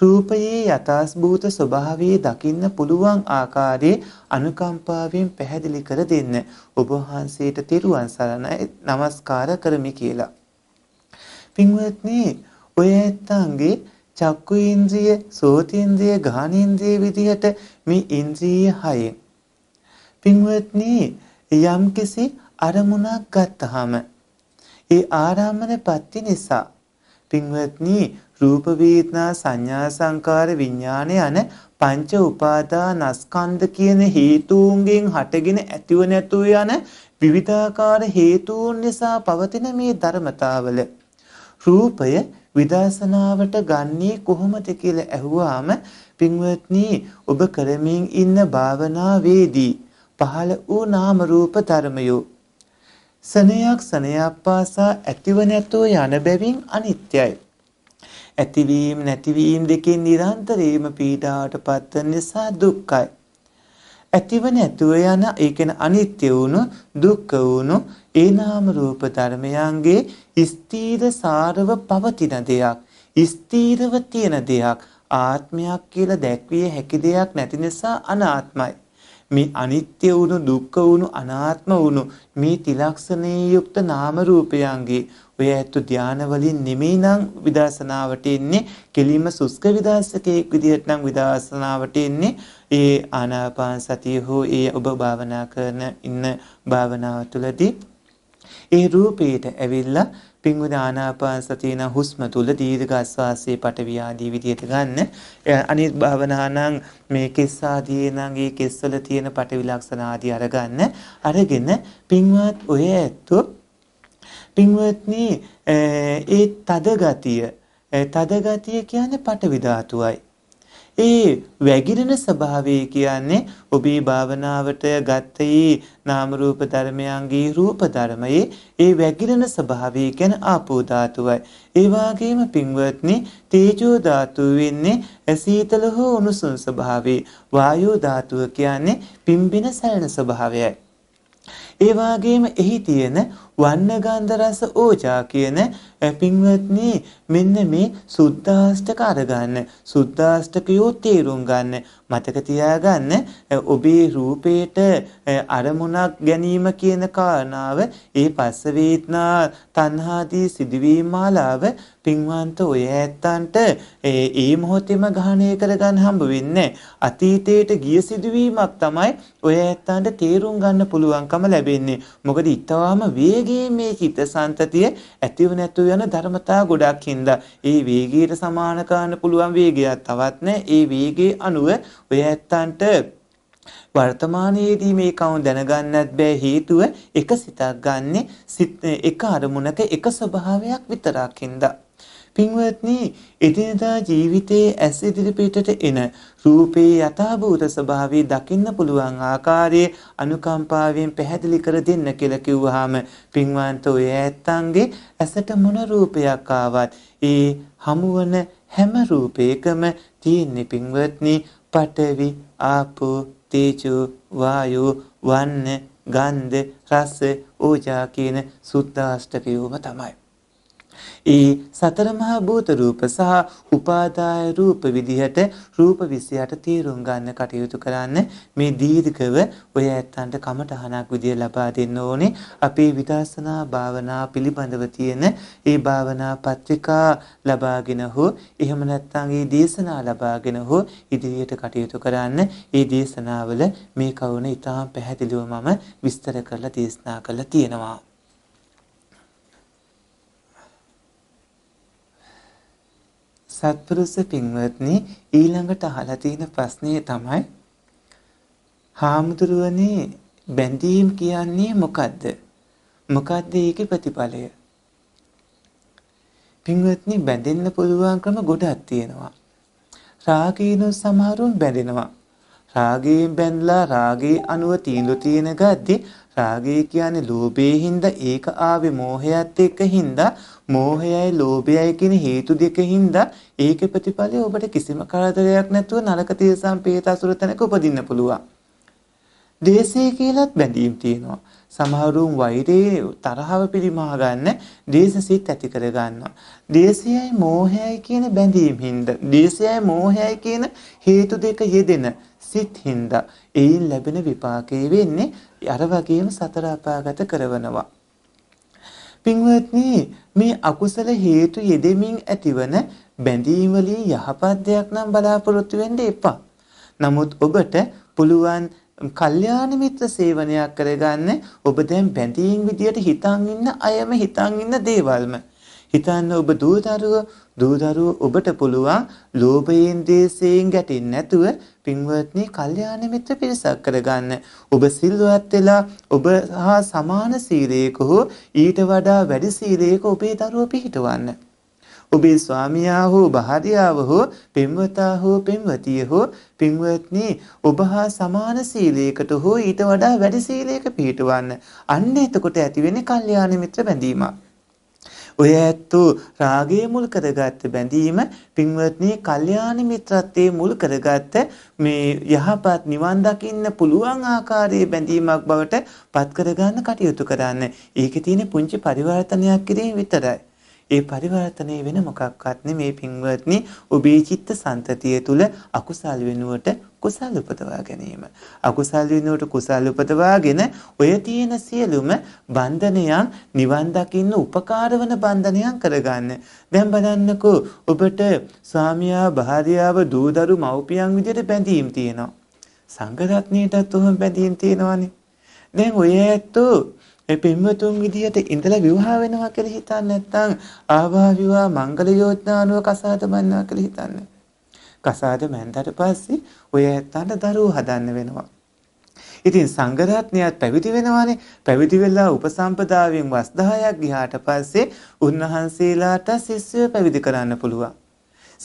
රූපයේ යථාස්භූත ස්වභාවය දකින්න පුළුවන් ආකාරයේ අනුකම්පාවෙන් පැහැදිලි කර දෙන්න ඔබ වහන්සේට තෙරුවන් සරණයි নমස්කාර කරමි කියලා. පින්වත්නි, ඔය ඇත්තන්ගේ චක්කු ඉන්ද්‍රිය, සෝතේන්ද්‍රිය, ගාහනේන්ද්‍රිය විදිහට මේ ඉන්ද්‍රිය හයෙන් පින්වත්නි, යම්කිසි අරමුණක් ගත්තාම ඒ ආරම්මනපත්ති නිසා පින්වත්නි රූප වේදනා සංඥා සංකාර විඥාන යන පංච උපාදානස්කන්ධ කියන හේතුන්ගෙන් හටගෙන ඇතිව නැතුව යන විවිධාකාර හේතුන් නිසා පවතින මේ ධර්මතාවල රූපය විදර්ශනාවට ගන්නේ කොහොමද කියලා ඇහුවාම පින්වත්නි ඔබ කරමින් ඉන්න භාවනාවේදී පහළ වූ නාම රූප ධර්මයෝ සනයක් සනයක් පාසා ඇතිව නැතෝ යන බැවින් අනිත්‍යයි. ඇතිවීම නැතිවීම දෙකෙන් නිරන්තරයෙන්ම පීඩාවට පත්වන නිසා දුක්ඛයි. ඇතිව නැතුව යන ඒ කියන අනිත්‍ය වුණු දුක්ඛ වුණු ඒ නාම රූප ධර්මයන්ගේ ස්ථීර සාරව පවතින දෙයක්, ස්ථීරව තියෙන දෙයක්, ආත්මයක් කියලා දැක්විය හැකි දෙයක් නැති නිසා අනාත්මයි. මේ අනිත්‍ය වුණු දුක්ඛ වුණු අනාත්ම වුණු මේ තිලක්ෂණේ යුක්ත නාම රූපයන්ගේ ඔය ඇත්ත ධාන වලින් නෙමෙයි නම් විදර්ශනාවට එන්නේ කෙලින්ම සුස්ක විදර්ශකයෙක් විදිහට නම් විදර්ශනාවට එන්නේ ඒ ආනාපාන සතිය හෝ ඒ ඔබ භාවනා කරන ඉන්න භාවනාව තුළදී ඒ රූපේට ඇවිල්ලා පින්වුද ආනාපාන සතියන හුස්ම තුල දීර්ඝ ආස්වාසේ පටවි ආදී විදියට ගන්න. අනිත් භාවනා නම් මේ කෙස් ආදී නම් ඒ කෙස්වල තියෙන පටවි ලක්ෂණ ආදී අරගන්න. අරගෙන පින්වත් ඔය ඇත්තෝ පින්වත්නි ඒ තද ගතිය තද ගතිය කියන්නේ පටවි ධාතුවයි. ඒ වැగిරෙන ස්වභාවය කියන්නේ ඔබේ භාවනාවට ගත්තේ නාම රූප ධර්මයන්ගේ රූප ධර්මයේ ඒ වැగిරෙන ස්වභාවය කියන ආපෝ ධාතුවයි. ඒ වගේම පින්වත්නි තේජෝ ධාතුව වෙන්නේ ඇසීතල හෝ උණුසුම් ස්වභාවේ. වායෝ ධාතුව කියන්නේ පිම්බින සැලෙන ස්වභාවයයි. ඒ වගේම එහි තියෙන වන්න ගන්ධ රස ඕජා කියන පින්වත්නි මෙන්න මේ සුද්දාෂ්ටක අරගන්න සුද්දාෂ්ටකයෝ තේරුම් ගන්න මතක තියාගන්න ඔබේ රූපේට අරමුණක් ගැනීම කියන කාරණාව ඒ පස්ස වේදනා තණ්හාදී සිදුවීම් මාලාව පින්වන්ත ඔය ඇත්තන්ට ඒ මොහොතේම ග්‍රහණය කරගන්න හම්බ වෙන්නේ අතීතයට ගිය සිදුවීමක් තමයි ඔය ඇත්තන්ට තේරුම් ගන්න පුළුවන්කම ලැබෙන්නේ මොකද ඊටාම වේගයෙන් මේ චිත්ත සංතතිය ඇතිව නැතුව යන ධර්මතා ගොඩක් හින්දා ඒ වේගයට සමාන කරන්න පුළුවන් වේගයක් තවත් නැහැ. ඒ වේගයේ අනුව ඔය ඇත්තන්ට වර්තමානයේදී මේ කවුන් දැනගන්නත් බෑ හේතුව එක සිතක් ගන්නෙ එක අරමුණක එක ස්වභාවයක් විතරක් හින්දා පින්වත්නි එදිනදා ජීවිතයේ ඇස් ඉදිරිපිටට එන රූපේ යථාභූත ස්වභාවය දකින්න පුළුවන් ආකාරයේ අනුකම්පාවෙන් පැහැදිලි කර දෙන්න කියලා කිව්වහම පින්වන්ත ඔය ඇත්තන්ගේ ඇසට මොන රූපයක් ආවත් ඒ හමුවන හැම රූපයකම තියෙන්නේ පින්වත්නි පඨවි ආපෝ තේජෝ වායෝ වන්න ගන්ධ රස ඕජා කියන සුද්ධාෂ්ටකයෝම තමයි ඒ සතර මහා භූත රූප සහ උපාදාය රූප විදිහට රූප 28 තීරුම් ගන්න කටයුතු කරන්න මේ දීර්ඝව ඔය ඇත්තන්ට කමටහනක් විදිය ලබා දෙන්න ඕනේ අපේ විදර්ශනා භාවනා පිළිබඳව තියෙන ඒ භාවනා පත්‍රිකා ලබාගෙන හෝ එහෙම නැත්නම් ඒ දේශනා ලබාගෙන හෝ ඉදිරියට කටයුතු කරන්න ඒ දේශනාවල මේ කවුණ ඊටාම් පැහැදිලිව මම විස්තර කරලා දේශනා කරලා තියෙනවා සත්පුරුෂ පින්වත්නි ඊළඟට අහලා තියෙන ප්‍රශ්නේ තමයි හාමුදුරුවනේ බැඳීම් කියන්නේ මොකද්ද? මොකද්ද ඒකේ ප්‍රතිඵලය? පින්වත්නි බැඳෙන්න පුළුවන් ක්‍රම ගොඩක් තියෙනවා. රාගීනු සමහරුන් බැඳෙනවා. රාගයෙන් බැඳලා රාගයේ අණුව තීන්දුව තියෙන ගද්දී රාගය කියන්නේ ලෝභයේ හින්දා ඒක ආවේ මෝහයත් එක්ක හින්දා මෝහයයි ලෝභයයි කියන හේතු දෙක හින්දා ඒකේ ප්‍රතිඵලය ඔබට කිසිම කරදරයක් නැතුව නරක තීසම් පේත අසුර තැනක උපදින්න පුළුවන්. දේශේ කියලත් බැඳීම් තියෙනවා. සමහරුන් වෛරයේ තරහව පිරිමහා ගන්න දේශසිත ඇති කර ගන්නවා. දේශයයි මෝහයයි කියන බැඳීම් හින්දා, දේශයයි මෝහයයි කියන හේතු දෙක යෙදෙන සිත් හින්දා එයින් ලැබෙන විපාකේ වෙන්නේ අර වගේම සතර අපාගත කරවනවා. පින්වත්නි මේ අකුසල හේතු යෙදෙමින් ඇතිවන බැඳීම් වලින් යහපත් දෙයක් නම් බලාපොරොත්තු වෙන්න එපා. නමුත් ඔබට පුළුවන් කල්යාණ මිත්‍ර සේවනයක් කරගන්න ඔබ දැන් බැඳීම් විදියට හිතන් ඉන්න අයම හිතන් ඉන්න දේවල්ම හිතන්න ඔබ දූදරුව දූදරුව ඔබට පුළුවන් ලෝභයෙන් දේශයෙන් ගැටෙන්නේ නැතුව පින්වත්නි කල්යාණ මිත්‍ර පිරිසක් කරගන්න. ඔබ සිල්වත් වෙලා ඔබ හා සමාන සීලයක හෝ ඊට වඩා වැඩි සීලයක ඔබේ දරුව පිහිටවන්න. ඔබේ ස්වාමියා හෝ භාර්යාව හෝ පින්වතා හෝ පින්වතිය හෝ පින්වත්නි ඔබ හා සමාන සීලයකට හෝ ඊට වඩා වැඩි සීලයක පිහිටවන්න. අන්න එතකොට ඇති වෙන්නේ කල්යාණ මිත්‍ර බැඳීමක්. ඔය ඇත්තු රාගයේ මුල් කරගත් බැඳීම පින්වත්නි කල්යාණ මිත්‍රත්වයේ මුල් කරගත් මේ යහපත් නිවන් දකින්න පුළුවන් ආකාරයේ බැඳීමක් බවට පත් කරගන්න කටයුතු කරන්න. ඒකේ තියෙන පුංචි පරිවර්තනයක් කිරීම විතරයි. ඒ පරිවර්තනය වෙන මොකක්වත් නෙමේ පින්වත්නි ඔබේ චිත්ත සන්තතිය තුල අකුසල් වෙනුවට කුසල් උපදවා ගැනීම. අකුසල් වෙනුවට කුසල් උපදවාගෙන ඔය තියෙන සියලුම බන්ධනයන් නිවන් දකින්න උපකාරවන බන්ධනයන් කරගන්න. දැන් බලන්නකෝ ඔබට ස්වාමියා, භාර්යාව, දූදරු, මව්පියන් විදිහට බැඳීම් තියෙනවා. සංඝරත්නයටත් උහම බැඳීම් තියෙනවානේ. දැන් ඔය ඇත්තෝ මේ පින්වතුන් විදිහට ඉඳලා විවාහ වෙනවා කියලා හිතන්නේ නැත්නම් ආවා විවාහ මංගල යෝජනානුව කසාද බන්නවා කියලා හිතන්නේ. කසාද මැන්දට පස්සේ ඔය ඇත්තන්ට දරුවෝ හදන්න වෙනවා. ඉතින් සංඝරත්නයත් පැවිදි වෙනවානේ. පැවිදි වෙලා උපසම්පදාවෙන් වස් 10ක් ගියාට පස්සේ උන්වහන්සේලාට ශිෂ්‍යය පැවිදි කරන්න පුළුවන්.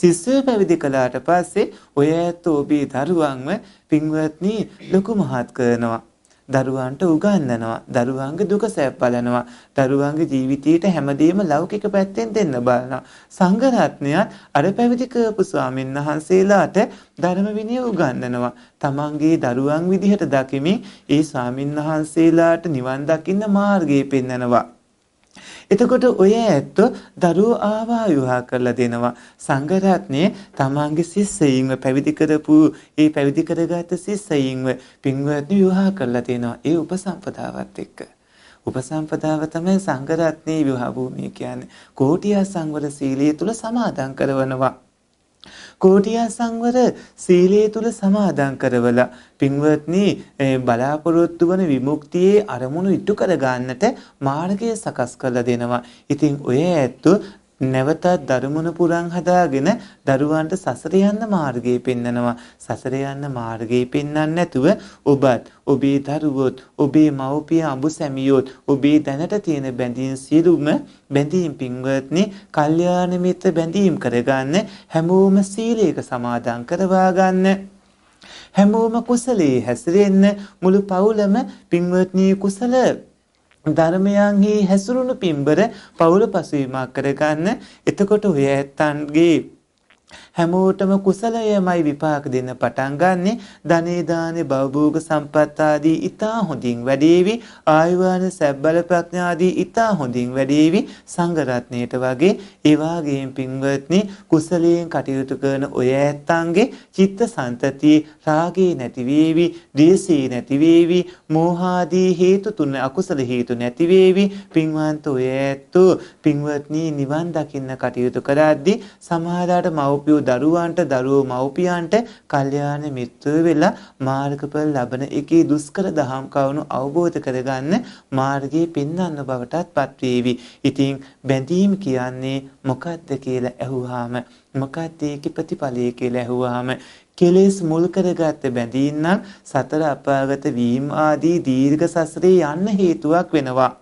ශිෂ්‍යය පැවිදි කළාට පස්සේ ඔය ඇත්ත ඔබේ දරුවන්ව පින්වත්නි ලොකු මහත් කරනවා. දරුවන්ට උගන්වනවා. දරුවන්ගේ දුක සැප බලනවා. දරුවන්ගේ ජීවිතයට හැමදේම ලෞකික පැත්තෙන් දෙන්න බලනවා. සංඝ රත්නයත් අර පැවිදි කරපු ස්වාමීන් වහන්සේලාට ධර්ම විනය උගන්වනවා. තමන්ගේ දරුවන් විදිහට දකිමින් ඒ ස්වාමින් වහන්සේලාට නිවන් දකින්න මාර්ගය පෙන්වනවා. එතකොට ඔය ඇත්ත දරුවෝ ආවා විවාහ කරලා දෙනවා සංඝරත්නයේ තමන්ගේ ශිෂ්‍යයින්ව පැවිදි කරපු ඒ පැවිදි කරගත් ශිෂ්‍යයින්ව පින්වත්නි විවාහ කරලා දෙනවා ඒ උපසම්පදාවත් එක්ක උපසම්පදාව තමයි සංඝරත්නයේ විවාහ භූමිය කියන්නේ කෝටියා සංවර සීලයේ තුල සමාදන් කරනවා කෝටියා සංවර සීලයේ තුල සමාදන් කරවලා පින්වත්නි බලාපොරොත්තු වන විමුක්තියේ අරමුණු ඉටු කර ගන්නට මාර්ගය සකස් කරලා දෙනවා. ඉතින් ඔය ඇත්තු නැවතත් ධර්මමුණ පුරන් හදාගෙන දරුවන්ට සසර යන්න මාර්ගය පෙන්නනවා සසර යන්න මාර්ගය පෙන්වන්නේ නැතුව ඔබත් ඔබේ දරුවොත් ඔබේ මව්පිය අඹ සැමියොත් ඔබේ දැනට තියෙන බැඳීම් සියලුම බැඳීම් පින්වත්නි කල්යාණ මිත්‍ර බැඳීම් කරගන්න හැමෝම සීලයක සමාදන් කරවා ගන්න හැමෝම කුසලයේ හැසිරෙන්න මුළු පවුලම පින්වත්නි කුසල ධර්මයන්හි හැසිරුණු පින්බර පවුල පසවීමක් කරගන්න එතකොට ඔය ඇත්තන්ගේ හැමෝටම කුසලයමයි විපාක දෙන්න පටන් ගන්නෙ ධනේ දානේ භවභෝග සම්පත් ආදී ඊතා හොඳින් වැඩේවි ආයුවාන සැබ්බල ප්‍රඥා ආදී ඊතා හොඳින් වැඩේවි සංඝ රත්නයට වගේ ඒ වාගේම පින්වත්නි කුසලයෙන් කටයුතු කරන ඔය ඇත්තන්ගේ චිත්ත සන්තතියේ රාගේ නැති වේවි ද්වේෂේ නැති වේවි මෝහාදී හේතු තුන අකුසල හේතු නැති වේවි පින්වන්ත ඔය ඇත්තෝ පින්වත්නි නිවන් දකින්න කටයුතු කරද්දී සමහරලාට මව්පියෝ දරුවන්ට දරුවෝ මව්පියන්ට කල්යාණ මිත්‍රයෝ වෙලා මාර්ගඵල ලබන එකේ දුෂ්කර දහම් කරුණු අවබෝධ කරගන්න මාර්ගයේ පෙන්වන්න බවටත් පත්වේවි. ඉතින් බැඳීම් කියන්නේ මොකක්ද කියලා ඇහුවාම මොකක්ද ඒකේ ප්‍රතිඵලය කියලා ඇහුවාම කෙලෙස් මුල් කරගත්ත බැඳීම් නම් සතර අපාගත වීම ආදී දීර්ඝ සසරේ යන්න හේතුවක් වෙනවා.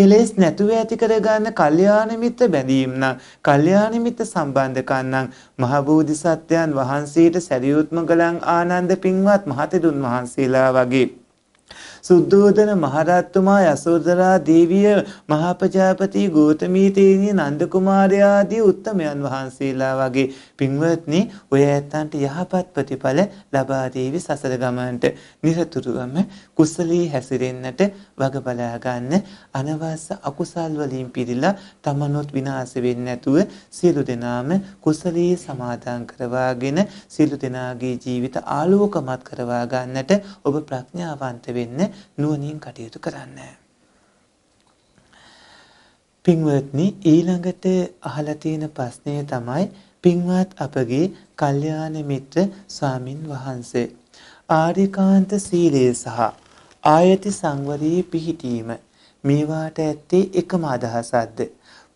කෙලෙස් නැතුව ඇති කරගන්න කල්යාණ මිත්‍ර බැඳීම් නම් කල්යාණ මිත්‍ර සම්බන්ධකම් නම් මහ බෝධිසත්වයන් වහන්සේට සැරියුත්ම ගලන් ආනන්ද පින්වත් මහතෙදුන් වහන්සේලා වගේ සුද්ධෝදන මහරත්තුමා යසෝදරා දේවිය මහපජාපති ගෝතමීතේනී නන්ද කුමාරයාදී උත්තමයන් වහන්සේලා වගේ පින්වත්නි ඔය ඇත්තන්ට යහපත් ප්‍රතිඵල ලබා දේවි සසර ගමන්ට නිරතුරුවම කුසලී හැසිරෙන්නට වග බලා ගන්න අනවශ්‍ය අකුසල් වලින් පිරීලා තමනොත් විනාශ වෙන්නේ නැතුව සියලු දෙනාම කුසලයේ සමාදන් කරවාගෙන සියලු දෙනාගේ ජීවිත ආලෝකමත් කරවා ගන්නට ඔබ ප්‍රඥාවන්ත වෙන්න නුවණින් කටයුතු කරන්න. පින්වත්නි ඊළඟට අහලා තියෙන ප්‍රශ්නය තමයි පින්වත් අපගේ කල්යාණ මිත්‍ර ස්වාමින් වහන්සේ ආර්යකාන්ත සීලය සහ ආයති සංවරයේ පිහිටීම මේවාට ඇත්තේ එකම අදහසක්ද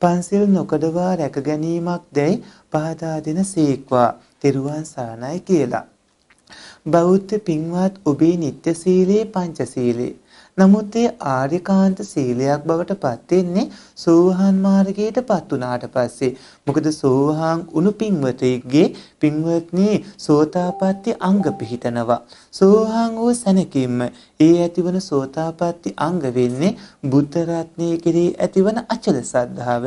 පන්සිල් නොකඩවා රැක ගැනීමක් දැයි පහදා දෙන සීක්වා තෙරුවන් සරණයි කියලා බෞද්ධ පින්වත් ඔබේ නිත්‍ය සීලේ පංච සීලේ නමුත් ඒ ආර්යකාන්ත සීලයක් බවට පත් වෙන්නේ සෝහන් මාර්ගයටපත් උනාට පස්සේ. මොකද සෝහන් උණු පින්වතෙක්ගේ පින්වත්නි සෝතාපට්ටි අංග පිහිටනවා. සෝහන් වූ සැනකීම ඒ ඇතිවන සෝතාපට්ටි අංග වෙන්නේ බුද්ධ රත්නයේ කෙරෙහි ඇතිවන අචල සද්ධාව,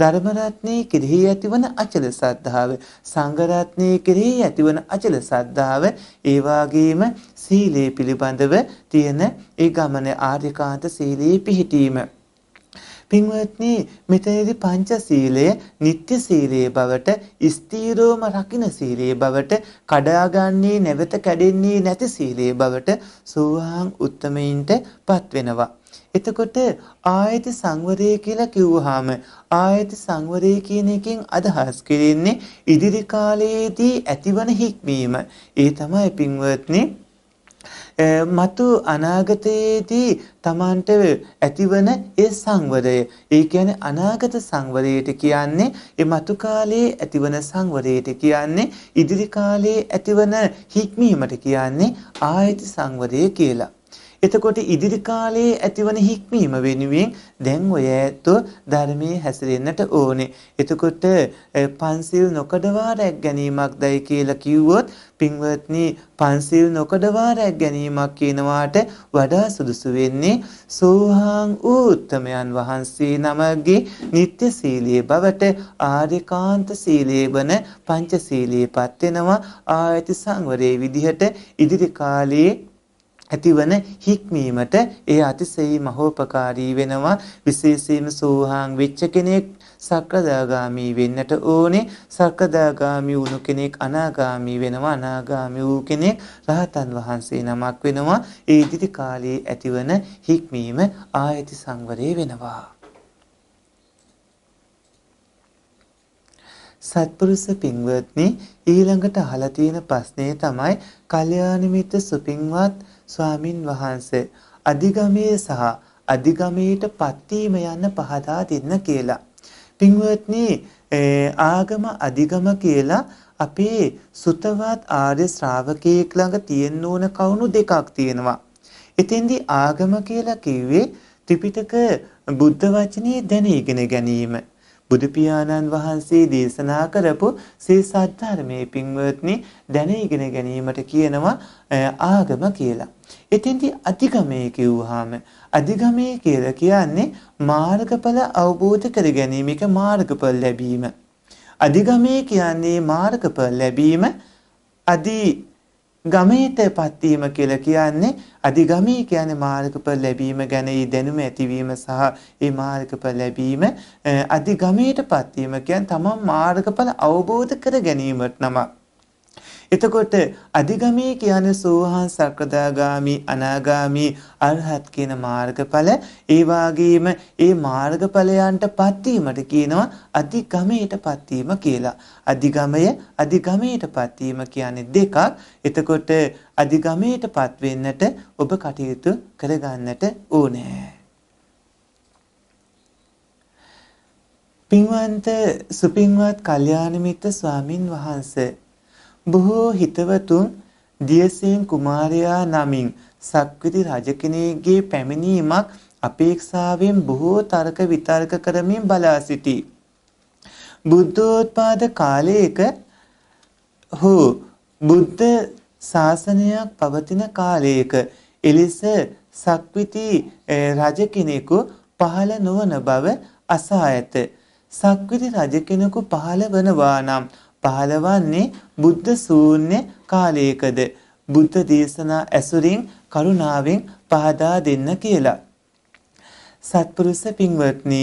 ධර්ම රත්නයේ කෙරෙහි ඇතිවන අචල සද්ධාව, සංඝ රත්නයේ කෙරෙහි ඇතිවන අචල සද්ධාව, ඒ වාගේම සීලේ පිළිබඳව තියෙන ඒ ගමන ආර්යකාන්ත සීලයේ පිහිටීම. පින්වත්නි මෙතනදී පංච සීලය නিত্য සීලයේ බවට ස්ථීරවම රකින්න සීලයේ බවට කඩාගන්නේ නැවත කැඩෙන්නේ නැති සීලයේ බවට සෝවාන් උත්තමයින්ටපත් වෙනවා. එතකොට ආයති සංවරය කියලා කිව්වහම ආයති සංවරය කියන එකෙන් අදහස් කරන්නේ ඉදිරි කාලයේදී ඇතිවන හික්මීම. ඒ තමයි පින්වත්නි මතු අනාගතයේදී Tamanට ඇතිවන ඒ සංවරය ඒ කියන්නේ අනාගත සංවරයට කියන්නේ ඒ මතු කාලයේ ඇතිවන සංවරයට කියන්නේ ඉදිරි කාලයේ ඇතිවන හික්මීමට කියන්නේ ආයති සංවරය කියලා එතකොට ඉදිරි කාලයේ ඇතිවන හික්මීම වෙනුවෙන් දැන් ඔය ඇතෝ ධර්මයේ හැසිරෙන්නට ඕනේ. එතකොට පන්සිල් නොකඩවා රැක් ගැනීමක්දයි කියලා කිව්වොත් පින්වත්නි පන්සිල් නොකඩවා රැක් ගැනීමක් කියනවාට වඩා සුදුසු වෙන්නේ සෝහාං උත්තමයන් වහන්සේ නමගේ නিত্য සීලයේ බවට ආර්යකාන්ත සීලයේ වන පංච සීලයේපත් වෙනවා ආයති සංවරයේ විදිහට ඉදිරි කාලයේ ඇතිවන හික්මීමට ඒ අතිසෙයි මහෝපකාරී වෙනවා විශේෂයෙන්ම සෝහාන් වෙච්ච කෙනෙක් සක්‍රදාගාමි වෙන්නට ඕනේ සක්‍රදාගාමි වුණු කෙනෙක් අනාගාමි වෙනවා අනාගාමි වූ කෙනෙක් රහතන් වහන්සේ නමක් වෙනවා ඒ ඉදිරි කාලයේ ඇතිවන හික්මීම ආයති සංවරේ වෙනවා සත්පුරුෂ පින්වත්නි ඊළඟට අහලා තියෙන ප්‍රශ්නේ තමයි කල්යාණ මිත්‍ර සුපින්වත් ස්වාමින් වහන්සේ අධිගමයේ සහ අධිගමයට පත්වීම යන්න පහදා දෙන්න කියලා. පින්වත්නි ආගම අධිගම කියලා අපේ සුතවත් ආර්ය ශ්‍රාවකයෙක් ළඟ තියෙන්න ඕන කවුණු දෙකක් තියෙනවා. එතෙන්දි ආගම කියලා කිව්වේ ත්‍රිපිටක බුද්ධ වචනේ දැන ඉගෙන ගැනීම. බුදු පියාණන් වහන්සේ දේශනා කරපු සේ සත්‍ය ධර්මයේ පින්වත්නි දැන ඉගෙන ගැනීමට කියනවා ආගම කියලා. එතෙන්දී අධිගමයේ කිව්වහම අධිගමයේ කියලා කියන්නේ මාර්ගඵල අවබෝධ කර ගැනීමක මාර්ගඵල ලැබීම. අධිගමයේ කියන්නේ මාර්ගඵල ලැබීම අදී ගමයටපත් වීම කියලා කියන්නේ අධිගමී කියන්නේ මාර්ගඵල ලැබීම ගැන ඒ දැනුම ඇතිවීම සහ ඒ මාර්ගඵල ලැබීම අධිගමීටපත් වීම කියන්නේ තමන් මාර්ගඵල අවබෝධ කර ගැනීමට නමක් එතකොට අධිගමී කියන්නේ සෝහන් සක්‍රදාගාමි අනාගාමි අරහත් කියන මාර්ගඵල ඒ වගේම ඒ මාර්ගඵලයන්ට පත්වීමට කියනවා අධිගමයට පත්වීම කියලා. අධිගමය අධිගමයට පත්වීම කියන්නේ දෙකක්. එතකොට අධිගමයට පත්වෙන්නට ඔබ කටයුතු කරගන්නට ඕනේ. පින්වන්ත සුපින්වත් කල්යාණ මිත්‍ර ස්වාමින් වහන්සේ බොහෝ හිතවතුන් දියසෙන් කුමාරයා නමින් සක්විති රජ කෙනෙකුගේ පැමිණීමක් අපේක්ෂාවෙන් බොහෝ තර්ක විතර්ක කරමින් බලා සිටී. බුද්ධෝත්පාද කාලයක හෝ බුද්ධ ශාසනයක් පවතින කාලයක එලෙස සක්විති රජ කෙනෙකු පහළ නොවන බව අසා ඇත. සක්විති රජ කෙනෙකු පහළ වනවා නම් පහළ වන්නේ බුද්ධ ශූන්‍ය කාලයකද බුද්ධ දේශනා ඇසුරින් කරුණාවෙන් පහදා දෙන්න කියලා. සත්පුරුෂ පින්වත්නි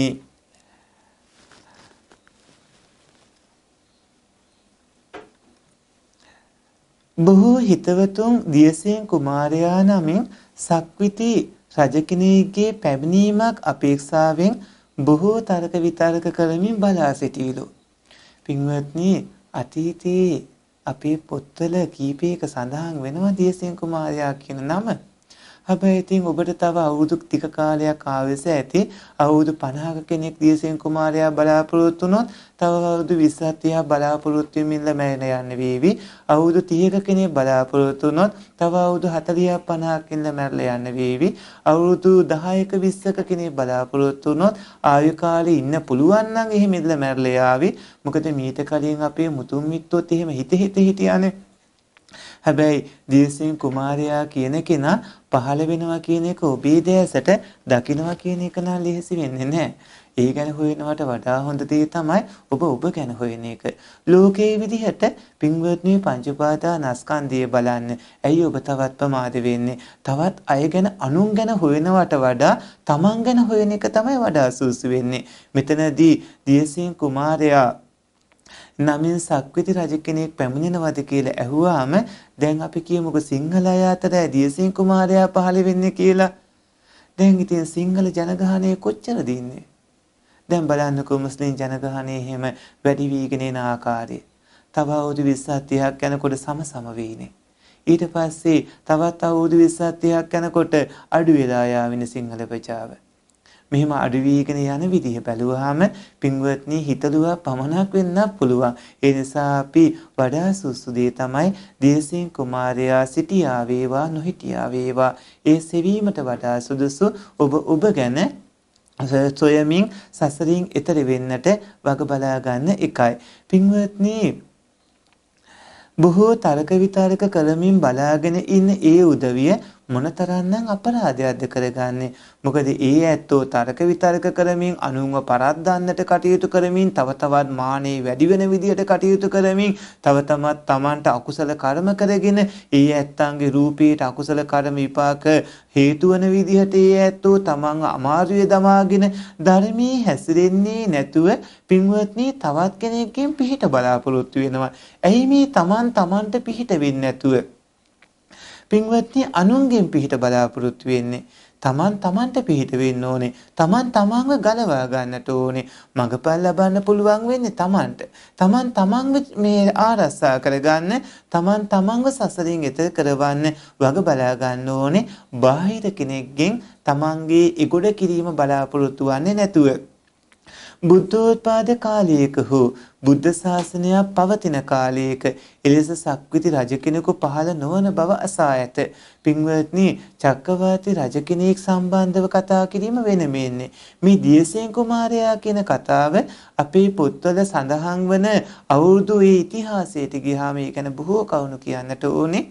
බොහෝ හිතවතුන් දියසෙන් කුමාරයා නමින් සක්විති රජකෙනෙක්ගේ පැමිණීමක් අපේක්ෂාවෙන් බොහෝ තර්ක විතර්ක කරමින් බලා සිටියලු. පින්වත්නි අතීතයේ අපේ පොත්වල කීපයක සඳහන් වෙනවා දියසෙන් කුමාරයා කියන නම. හැබැයි ඉතින් ඔබට තව අවුරුදු ටික කාලයක් ආවස ඇති අවුරුදු 50ක කෙනෙක් දියසෙන් කුමාරයා බලාපොරොත්තු වුණොත් තව අවුරුදු 20ක් 30ක් බලාපොරොත්තු වෙමින්ලා මැරෙන යන්න වේවි අවුරුදු 30ක කෙනෙක් බලාපොරොත්තු වුණොත් තව අවුරුදු 40ක් 50ක් ඉන්න මැරලා යන්න වේවි අවුරුදු 10ක 20ක කෙනෙක් බලාපොරොත්තු වුණොත් ආයු කාලේ ඉන්න පුළුවන් නම් එහෙම ඉඳලා මැරලා යාවි මොකද මීට කලින් අපේ මුතුන් මිත්තොත් එහෙම හිත හිත හිටියානේ හැබැයි දියසින් කුමාරයා කියන කෙනා පහළ වෙනවා කියන එක ඔබේ දැසට දකිනවා කියන එක නම් ලිහිසි වෙන්නේ නැහැ. ඒ ගැන හොයනවට වඩා හොඳ දේ තමයි ඔබ ඔබ ගැන හොයන එක. ලෝකයේ විදිහට පින්වත්නි පංචපාදා නස්කන්ධය බලන්න. ඇයි ඔබ තවත් ප්‍රමාද වෙන්නේ? තවත් අය ගැන අනුන් ගැන හොයනවට වඩා තමන් ගැන හොයන එක තමයි වඩා සූසු වෙන්නේ. මෙතනදී දියසීන් කුමාරයා නමින් සක්විති රජ කෙනෙක් පැමිණෙනවද කියලා ඇහුවාම දැන් අපි කියමුකෝ සිංහල අය අතර දියසෙන් කුමාරයා පහළ වෙන්නේ කියලා. දැන් ඉතින් සිංහල ජනගහනය කොච්චරද ඉන්නේ? දැන් බලන්නකෝ මුස්ලිම් ජනගහනය එහෙම වැඩි වීගෙන යන ආකාරය. තව අවුරුදු 20ක් 30ක් යනකොට සමසම වෙයිනේ. ඊට පස්සේ තවත් අවුරුදු 20ක් 30ක් යනකොට අඩු වෙලා යාවින සිංහල ප්‍රජාව. මෙහෙම අඩුවීගෙන යන විදිහ බැලුවාම පින්වත්නි හිතලුවා පමණක් වෙන්න පුළුවන්. ඒ නිසා අපි වඩා සුසු දේ තමයි දේසින් කුමාරයා සිටියා වේවා නොහිටියා වේවා ඒ සෙවීමට වඩා සුදුසු ඔබ ඔබ ගැන සොයමින් සසරින් එතර වෙන්නට වග බලා ගන්න එකයි. පින්වත්නි බොහෝ තරක විතරක කළමින් බලාගෙන ඉන්න ඒ උදවිය මොනතරම්නම් අපරාධයක්ද කරගන්නේ මොකද ඒ ඇත්තෝ තර්ක විතර්ක කරමින් අනුන්ව පරද්දන්නට කටයුතු කරමින් තව තවත් මානෙ වැඩි වෙන විදියට කටයුතු කරමින් තව තමත් Tamanට අකුසල කර්ම කරගෙන ඒ ඇත්තන්ගේ රූපීට අකුසල කර්ම විපාක හේතු වන විදිහට ඒ ඇත්තෝ Taman අමාරුවේ දමාගෙන ධර්මී හැසිරෙන්නේ නැතුව පින්වත්නි තවත් කෙනෙක්ගෙන් පිහිට බලාපොරොත්තු වෙනවා. ඇයි මේ Taman Tamanට පිහිට වෙන්නේ නැතුව පින්වත්නි අනුන්ගෙන් පිහිට බලාපොරොත්තු වෙන්නේ තමන් තමන්ට පිහිට වෙන්න ඕනේ. තමන් තමන්ව ගලවා ගන්නට ඕනේ. මඟපල් ලබන්න පුළුවන් වෙන්නේ තමන්ට. තමන් තමන්ව මේ ආරස්සා කරගන්න, තමන් තමන්ව සසරින් එතර කරවන්න වග බලා ගන්න ඕනේ. බාහිර කෙනෙක්ගෙන් තමන්ගේ ඉගොඩ කිරීම බලාපොරොත්තු වෙන්නේ නැතුව. බුද්ධෝත්පාද කාලයක හෝ බුද්ධ ශාසනයක් පවතින කාලයක එලෙස සක්විති රජ කෙනෙකු පහළ නොවන බව අසා ඇත. පින්වත්නි චක්කවර්ති රජ කෙනෙක් සම්බන්ධව කතා කිරීම වෙන මෙන්නේ. මේ දියසෙන් කුමාරයා කියන කතාව අපේ පොත්වල සඳහන් වන අවුරුදු ඒ ඉතිහාසයට ගියාම ඒ ගැන බොහෝ කවුණු කියන්නට ඕනේ.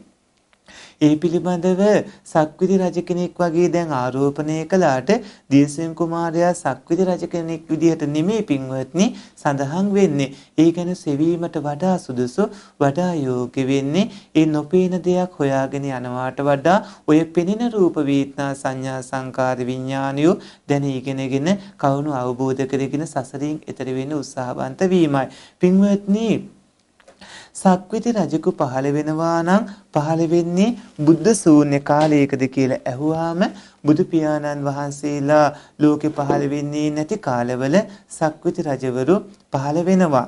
ඒ පිළිබඳව සක්විති රජ කෙනෙක් වගේ දැන් ආරෝපණය කළාට දියසෙන් කුමාරයා සක්විති රජ කෙනෙක් විදිහට නෙමෙයි පින්වත්නි සඳහන් වෙන්නේ. ඒ ගැන සෙවීමට වඩා සුදුසු වඩා යෝග්‍ය වෙන්නේ ඒ නොපේන දෙයක් හොයාගෙන යනවාට වඩා ඔය පෙනෙන රූප වේදනා සංඥා සංකාර විඥානිය දැන ඉගෙනගෙන කවුණු අවබෝධ කරගෙන සසරින් එතර වෙන්න උත්සාහවන්ත වීමයි. පින්වත්නි සක්විති රජෙකු පහළ වෙනවා නම් පහළ වෙන්නේ බුද්ධ ශූන්‍ය කාලයකද කියලා ඇහුවාම බුදු පියාණන් වහන්සේලා ලෝකෙ පහළ වෙන්නේ නැති කාලවල සක්විති රජවරු පහළ වෙනවා.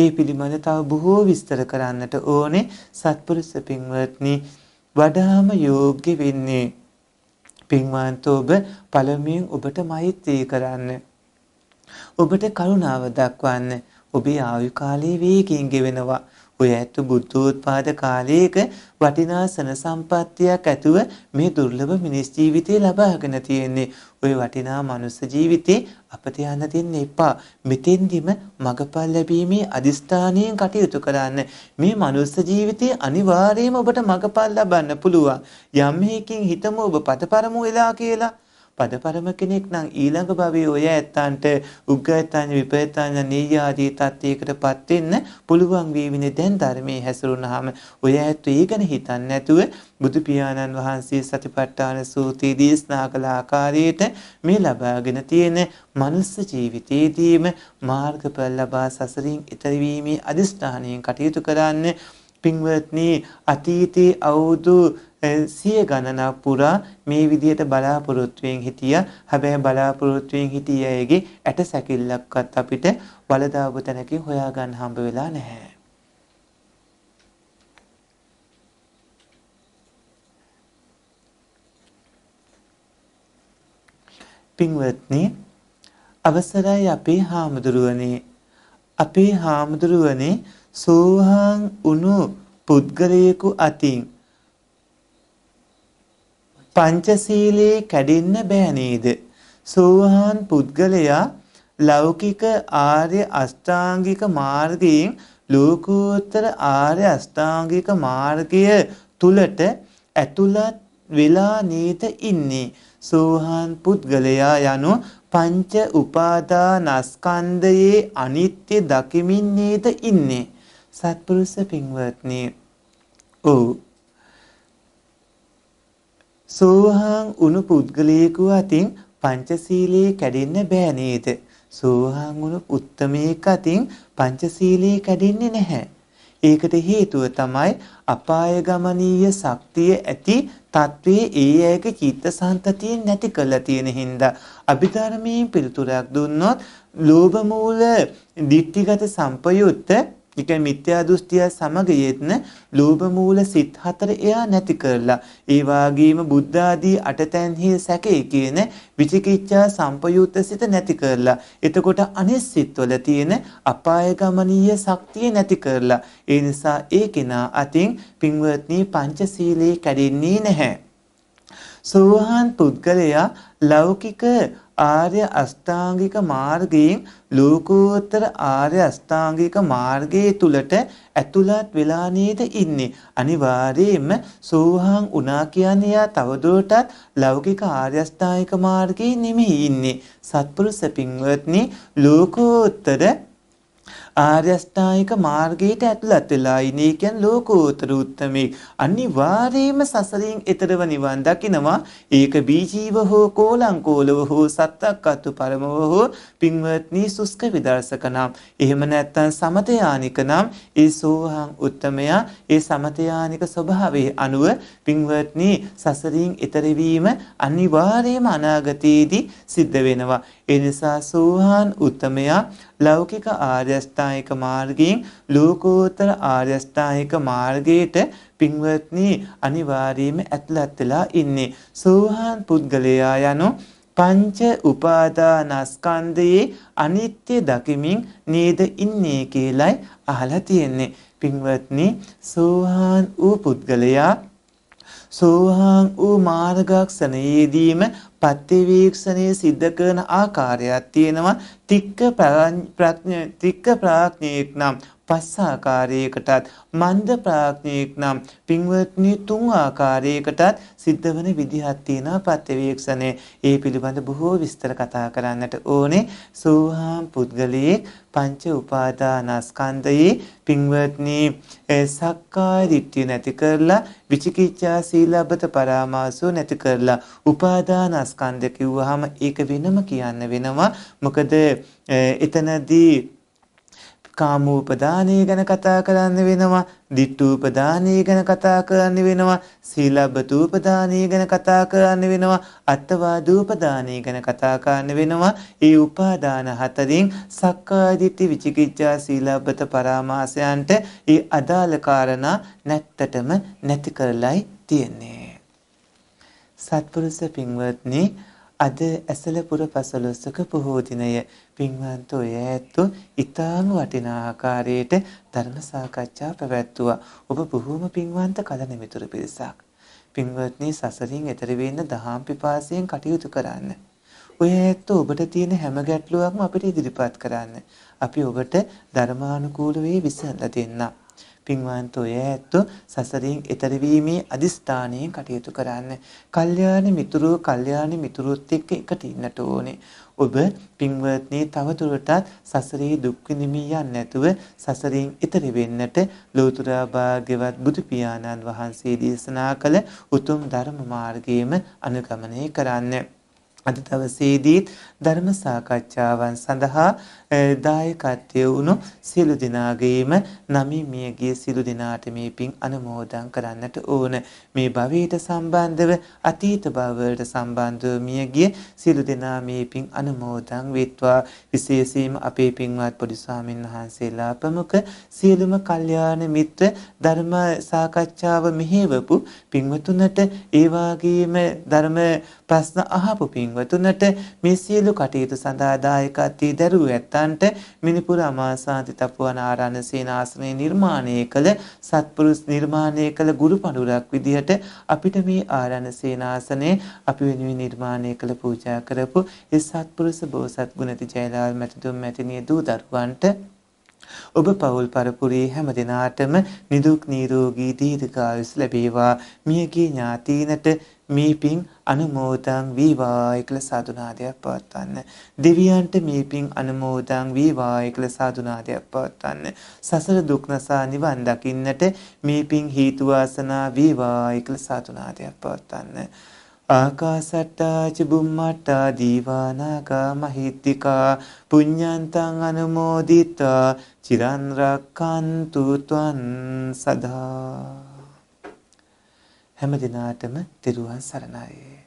ඒ පිළිබඳ තව බොහෝ විස්තර කරන්නට ඕනේ සත්පුරුෂ පින්වත්නි වඩාම යෝග්‍ය වෙන්නේ පින්වන්ත ඔබ පළමුවෙන් ඔබට මෛත්‍රී කරන්න. ඔබට කරුණාව දක්වන්න. ඔබේ ආයු කාලය වේගයෙන් ගෙවෙනවා. ඔය ඇතු බුද්ධෝත්පාද කාලයක වටිනා සන සම්පත්තියක් ඇතුව මේ දුර්ලභ මිනිස් ජීවිතය ලබාගෙන තියෙන්නේ. ඔය වටිනා මනුස්ස ජීවිතේ අපත යන්න දෙන්න එපා. මෙතෙන්දිම මගපල් ලැබීමේ අදිස්ථානයෙන් කටයුතු කරන්න. මේ මනුස්ස ජීවිතේ අනිවාර්යයෙන්ම ඔබට මගපල් ලබන්න පුළුවන්. යම් හේකින් හිතමු ඔබ පතපරමු වෙලා කියලා පදපරම කෙනෙක් නම් ඊළඟ භවයේ ඔය ඇත්තන්ට උග්ගයතඤ්ඤ විපේතඤ්ඤ නීයාදී තත්ත්වයකටපත් වෙන්න පුළුවන් වීවිනේ දැන් ධර්මයේ හැසිරුණාම ඔය ඇත්තු ඊගෙන හිතන්නේ නැතුව බුදු පියාණන් වහන්සේ සතිපට්ඨාන සූත්‍රයේදී දේශනා කළ ආකාරයට මේ ලබාගෙන තියෙන මනුස්ස ජීවිතයේදීම මාර්ගඵල ලබා සසරින් ඈතර වීමේ අදිස්ථානයෙන් කටයුතු කරන්න පින්වත්නි අතීතේ අවුදු සිය ගණනක් පුරා මේ විදියට බලාපොරොත්තුවෙන් හිටියා. හැබැයි බලාපොරොත්තුවෙන් හිටිය අයගේ ඇට සැකිල්ලක්වත් අපිට වලදාපු තැනකින් හොයාගන්න හම්බ වෙලා නැහැ. පින්වත්නි අවසරයි අපේ හාමුදුරුවනේ අපේ හාමුදුරුවනේ සෝහාන් උණු පුද්ගලයෙකු අතින් පංචශීලයේ කැඩෙන්න බෑ නේද? සෝහාන් පුද්ගලයා ලෞකික ආර්ය අෂ්ටාංගික මාර්ගයෙන් ලෝකෝත්තර ආර්ය අෂ්ටාංගික මාර්ගය තුලට ඇතුළත් වෙලා නේද ඉන්නේ සෝහාන් පුද්ගලයා යනු පංච උපාදානස්කන්ධයේ අනිත්‍ය දකිමින් නේද ඉන්නේ සත්පුරුෂ පින්වත්නි ඔව් සෝහාං උණු පුද්ගලයෙකු අතින් පංචශීලයේ කැඩෙන්න බෑ නේද? සෝහාං උණු උත්තමයෙක් අතින් පංචශීලයේ කැඩෙන්නේ නැහැ. ඒකට හේතුව තමයි අපාය ගමනීය ශක්තිය ඇති తත්වයේ ඒ අයගේ චිත්තසංතතිය නැති කළා තියෙන හින්දා අභිධර්මයෙන් පිළිතුරක් දුන්නොත් ලෝභ මූල දික්ටිගත සම්පයුත්ත ඒ කියන්නේ මිත්‍යා දෘෂ්ටිය සමග යෙත්න ලෝභ මූල සිත් හතර එයා නැති කරලා ඒ වාගේම බුද්ධ ආදී අටතැන්හි සැකේ කියන විචිකිච්ඡා සම්පයුත්ත සිත නැති කරලා එතකොට අනිස් සිත්වල තියෙන අපාය ගමනීය ශක්තිය නැති කරලා ඒ නිසා ඒ කෙනා අතින් පින්වත්නි පංචශීලයේ කැඩෙන්නේ නැහැ සෝහාන් පුද්ගලයා ලෞකික ආර්ය අෂ්ටාංගික මාර්ගයෙන් ලෝකෝත්තර ආර්ය අෂ්ටාංගික මාර්ගයේ තුලට ඇතුළත් වෙලා නේද ඉන්නේ අනිවාර්යයෙන්ම සෝහං උනා කියන්නේ යා තවදුරටත් ලෞකික ආර්ය අෂ්ටාංගික මාර්ගයේ නෙමෙයි ඉන්නේ සත්පුරුෂ පින්වත්නි ලෝකෝත්තර ආර්යෂ්ඨායික මාර්ගයට ඇතුළත් වෙලා ඉන්නේ. ඒ කියන්නේ ලෝකෝත්තර උත්තමේ අනිවාර්යයෙන්ම සසරින් එතරව නිවන් දකිනවා. ඒක බීජීව හෝ කෝලංකෝලව හෝ සත්තක්කතු පරමව හෝ පින්වත්නි සුස්ක විදර්ශක නම්. එහෙම නැත්නම් සමතයානික නම් ඒ සෝහං උත්තමයා ඒ සමතයානික ස්වභාවයේ අනුව පින්වත්නි සසරින් එතරවීම අනිවාර්යයෙන්ම අනාගතයේදී සිද්ධ වෙනවා. ඒ නිසා සෝහාන් උත්තමයා ලෞකික ආර්යස්ථායක මාර්ගයෙන් ලෝකෝත්තර ආර්යස්ථායක මාර්ගයට පින්වත්නි අනිවාර්යයෙන්ම ඇතුළත් වෙලා ඉන්නේ. සෝහාන් පුද්ගලයා යනු පංච උපාදානස්කන්ධයේ අනිත්‍ය දකිමින් නේද ඉන්නේ කියලයි අහලා තියෙන්නේ. පින්වත්නි සෝහාන් වූ පුද්ගලයා සෝහාන් වූ මාර්ගක්ෂණයේදීම ප්‍රතිවීක්ෂණයේ සිද්ධ කරන ආකාරයක් තියෙනවා තික්ක ප්‍රඥ තික්ක ප්‍රඥෙක් නම් පස් ආකාරයකටත් මන්ද ප්‍රාඥයෙක් නම් පින්වත්නි තුන් ආකාරයකටත් සිද්ධ වන විදිහක් තියෙනවා පත්‍යවේක්ෂණය. ඒ පිළිබඳ බොහෝ විස්තර කතා කරන්නට ඕනේ. සෝහාම් පුද්ගලයේ පංච උපාදානස්කන්ධයේ පින්වත්නි සක්කාය දිට්ඨිය නැති කරලා විචිකිච්ඡා සීලබ්බත පරාමාසෝ නැති කරලා උපාදානස්කන්ධ කිව්වහම ඒක වෙනම කියන්න වෙනවා. මොකද එතනදී කාමූපදානය ගැන කතා කරන්න වෙනවා දිට්ඨූපදානය ගැන කතා කරන්න වෙනවා සීලබ්බතූපදානය ගැන කතා කරන්න වෙනවා අත්වාදූපදානය ගැන කතා කරන්න වෙනවා ඒ උපාදාන හතරෙන් සක්කාදිට්ඨි විචිකිච්ඡා සීලබ්බත පරාමාසයන්ට ඒ අදාළ කාරණා නැත්තටම නැති කරලයි තියෙන්නේ සත්පුරුෂ පින්වත්නි අද ඇසලපුර පසළොස්වක පොහෝ දිනය පින්වන්ත ඔය ඇත්තු ඉතාම වටිනා ආකාරයට ධර්ම සාකච්ඡා පැවැත්වුවා. ඔබ බොහෝම පින්වන්ත කල නිමිතුරු පිරිසක්. පින්වත්නි සසරින් එතර වෙන්න දහම් පිපාසයෙන් කටයුතු කරන්න. ඔය ඇත්ත ඔබට තියෙන හැම ගැටලුවක්ම අපිට ඉදිරිපත් කරන්න. අපි ඔබට ධර්මානුකූල වේ විසඳලා දෙන්න. පින්වන්ත ඔය ඇත්ත සසරින් එතර වීමේ අදිස්ථානයෙන් කටයුතු කරන්න. කල්යාණ මිතුරු කල්යාණ මිතුරුත් එක්ක එකට ඉන්නට ඕනේ. ඔබ පින්වත්නි තවදුරටත් සසරේ දුක් විඳිමියන් නැතුව සසරින් ඈතර වෙන්නට ලෝතර භාග්‍යවත් බුදු පියාණන් වහන්සේ දේශනා කළ උතුම් ධර්ම මාර්ගයේම අනුගමනය කරන්න. අද දවසේදීත් ධර්ම සාකච්ඡාවන් සඳහා දායකත්වය වුණු සියලු දෙනාගේම නමින් මියගිය සියලු දෙනාට මේ පින් අනුමෝදන් කරන්නට ඕන. මේ භවයට සම්බන්ධව අතීත භවවලට සම්බන්ධව මියගිය සියලු දෙනා මේ පින් අනුමෝදන් වෙත්වා. විශේෂයෙන්ම අපේ පින්වත් පොඩි ස්වාමීන් වහන්සේලා ප්‍රමුඛ සියලුම කල්යාණ මිත්‍ර ධර්ම සාකච්ඡාව මෙහෙවපු පින්වතුන්ට ඒ වාගේම ධර්ම ප්‍රශ්න අහපු පින්වතුන්ට මේ සියලු කටයුතු සඳහා දායකත්වයේ දරුවෝ ඇත්තා තැනැත්තන්ට මිනිපුර අමාසාන්ති තපුවන ආරණ සේනාසනය නිර්මාණය කළ සත්පුරුස් නිර්මාණය කළ ගුරු පඬුරක් විදිහට අපිට මේ ආරණ සේනාසනය අපි වෙනුවෙන් නිර්මාණය කළ පූජා කරපු ඒ සත්පුරුෂ බෝසත් ගුණති ජයලාල් මැතිතුම් මැතිණිය දූ දරුවන්ට ඔබ පවුල් පරපුරේ හැම දිනාටම නිදුක් නිරෝගී දීර්ඝායුෂ ලැබේවා මියගේ ඥාතීනට මේ පින් අනුමෝදන් වේවායි කියලා සාදුනාදයක් පවත්වන්න. දෙවියන්ට මේ පින් අනුමෝදන් වේවායි කියලා සාදුනාදයක් පවත්වන්න. සසර දුක් නසා නිවන් දකින්නට මේ පින් හේතු වාසනා වේවායි කියලා සාදුනාදයක් පවත්වන්න. ආකාසට්ටා චුම්මට්ටා දීවානාගා මහිත්‍තිකා පුඤ්ඤන්තං අනුමෝදිතා චිරන් රක්칸තු ත්වන් සදා හැම දිනාටම තෙරුවන් සරණයි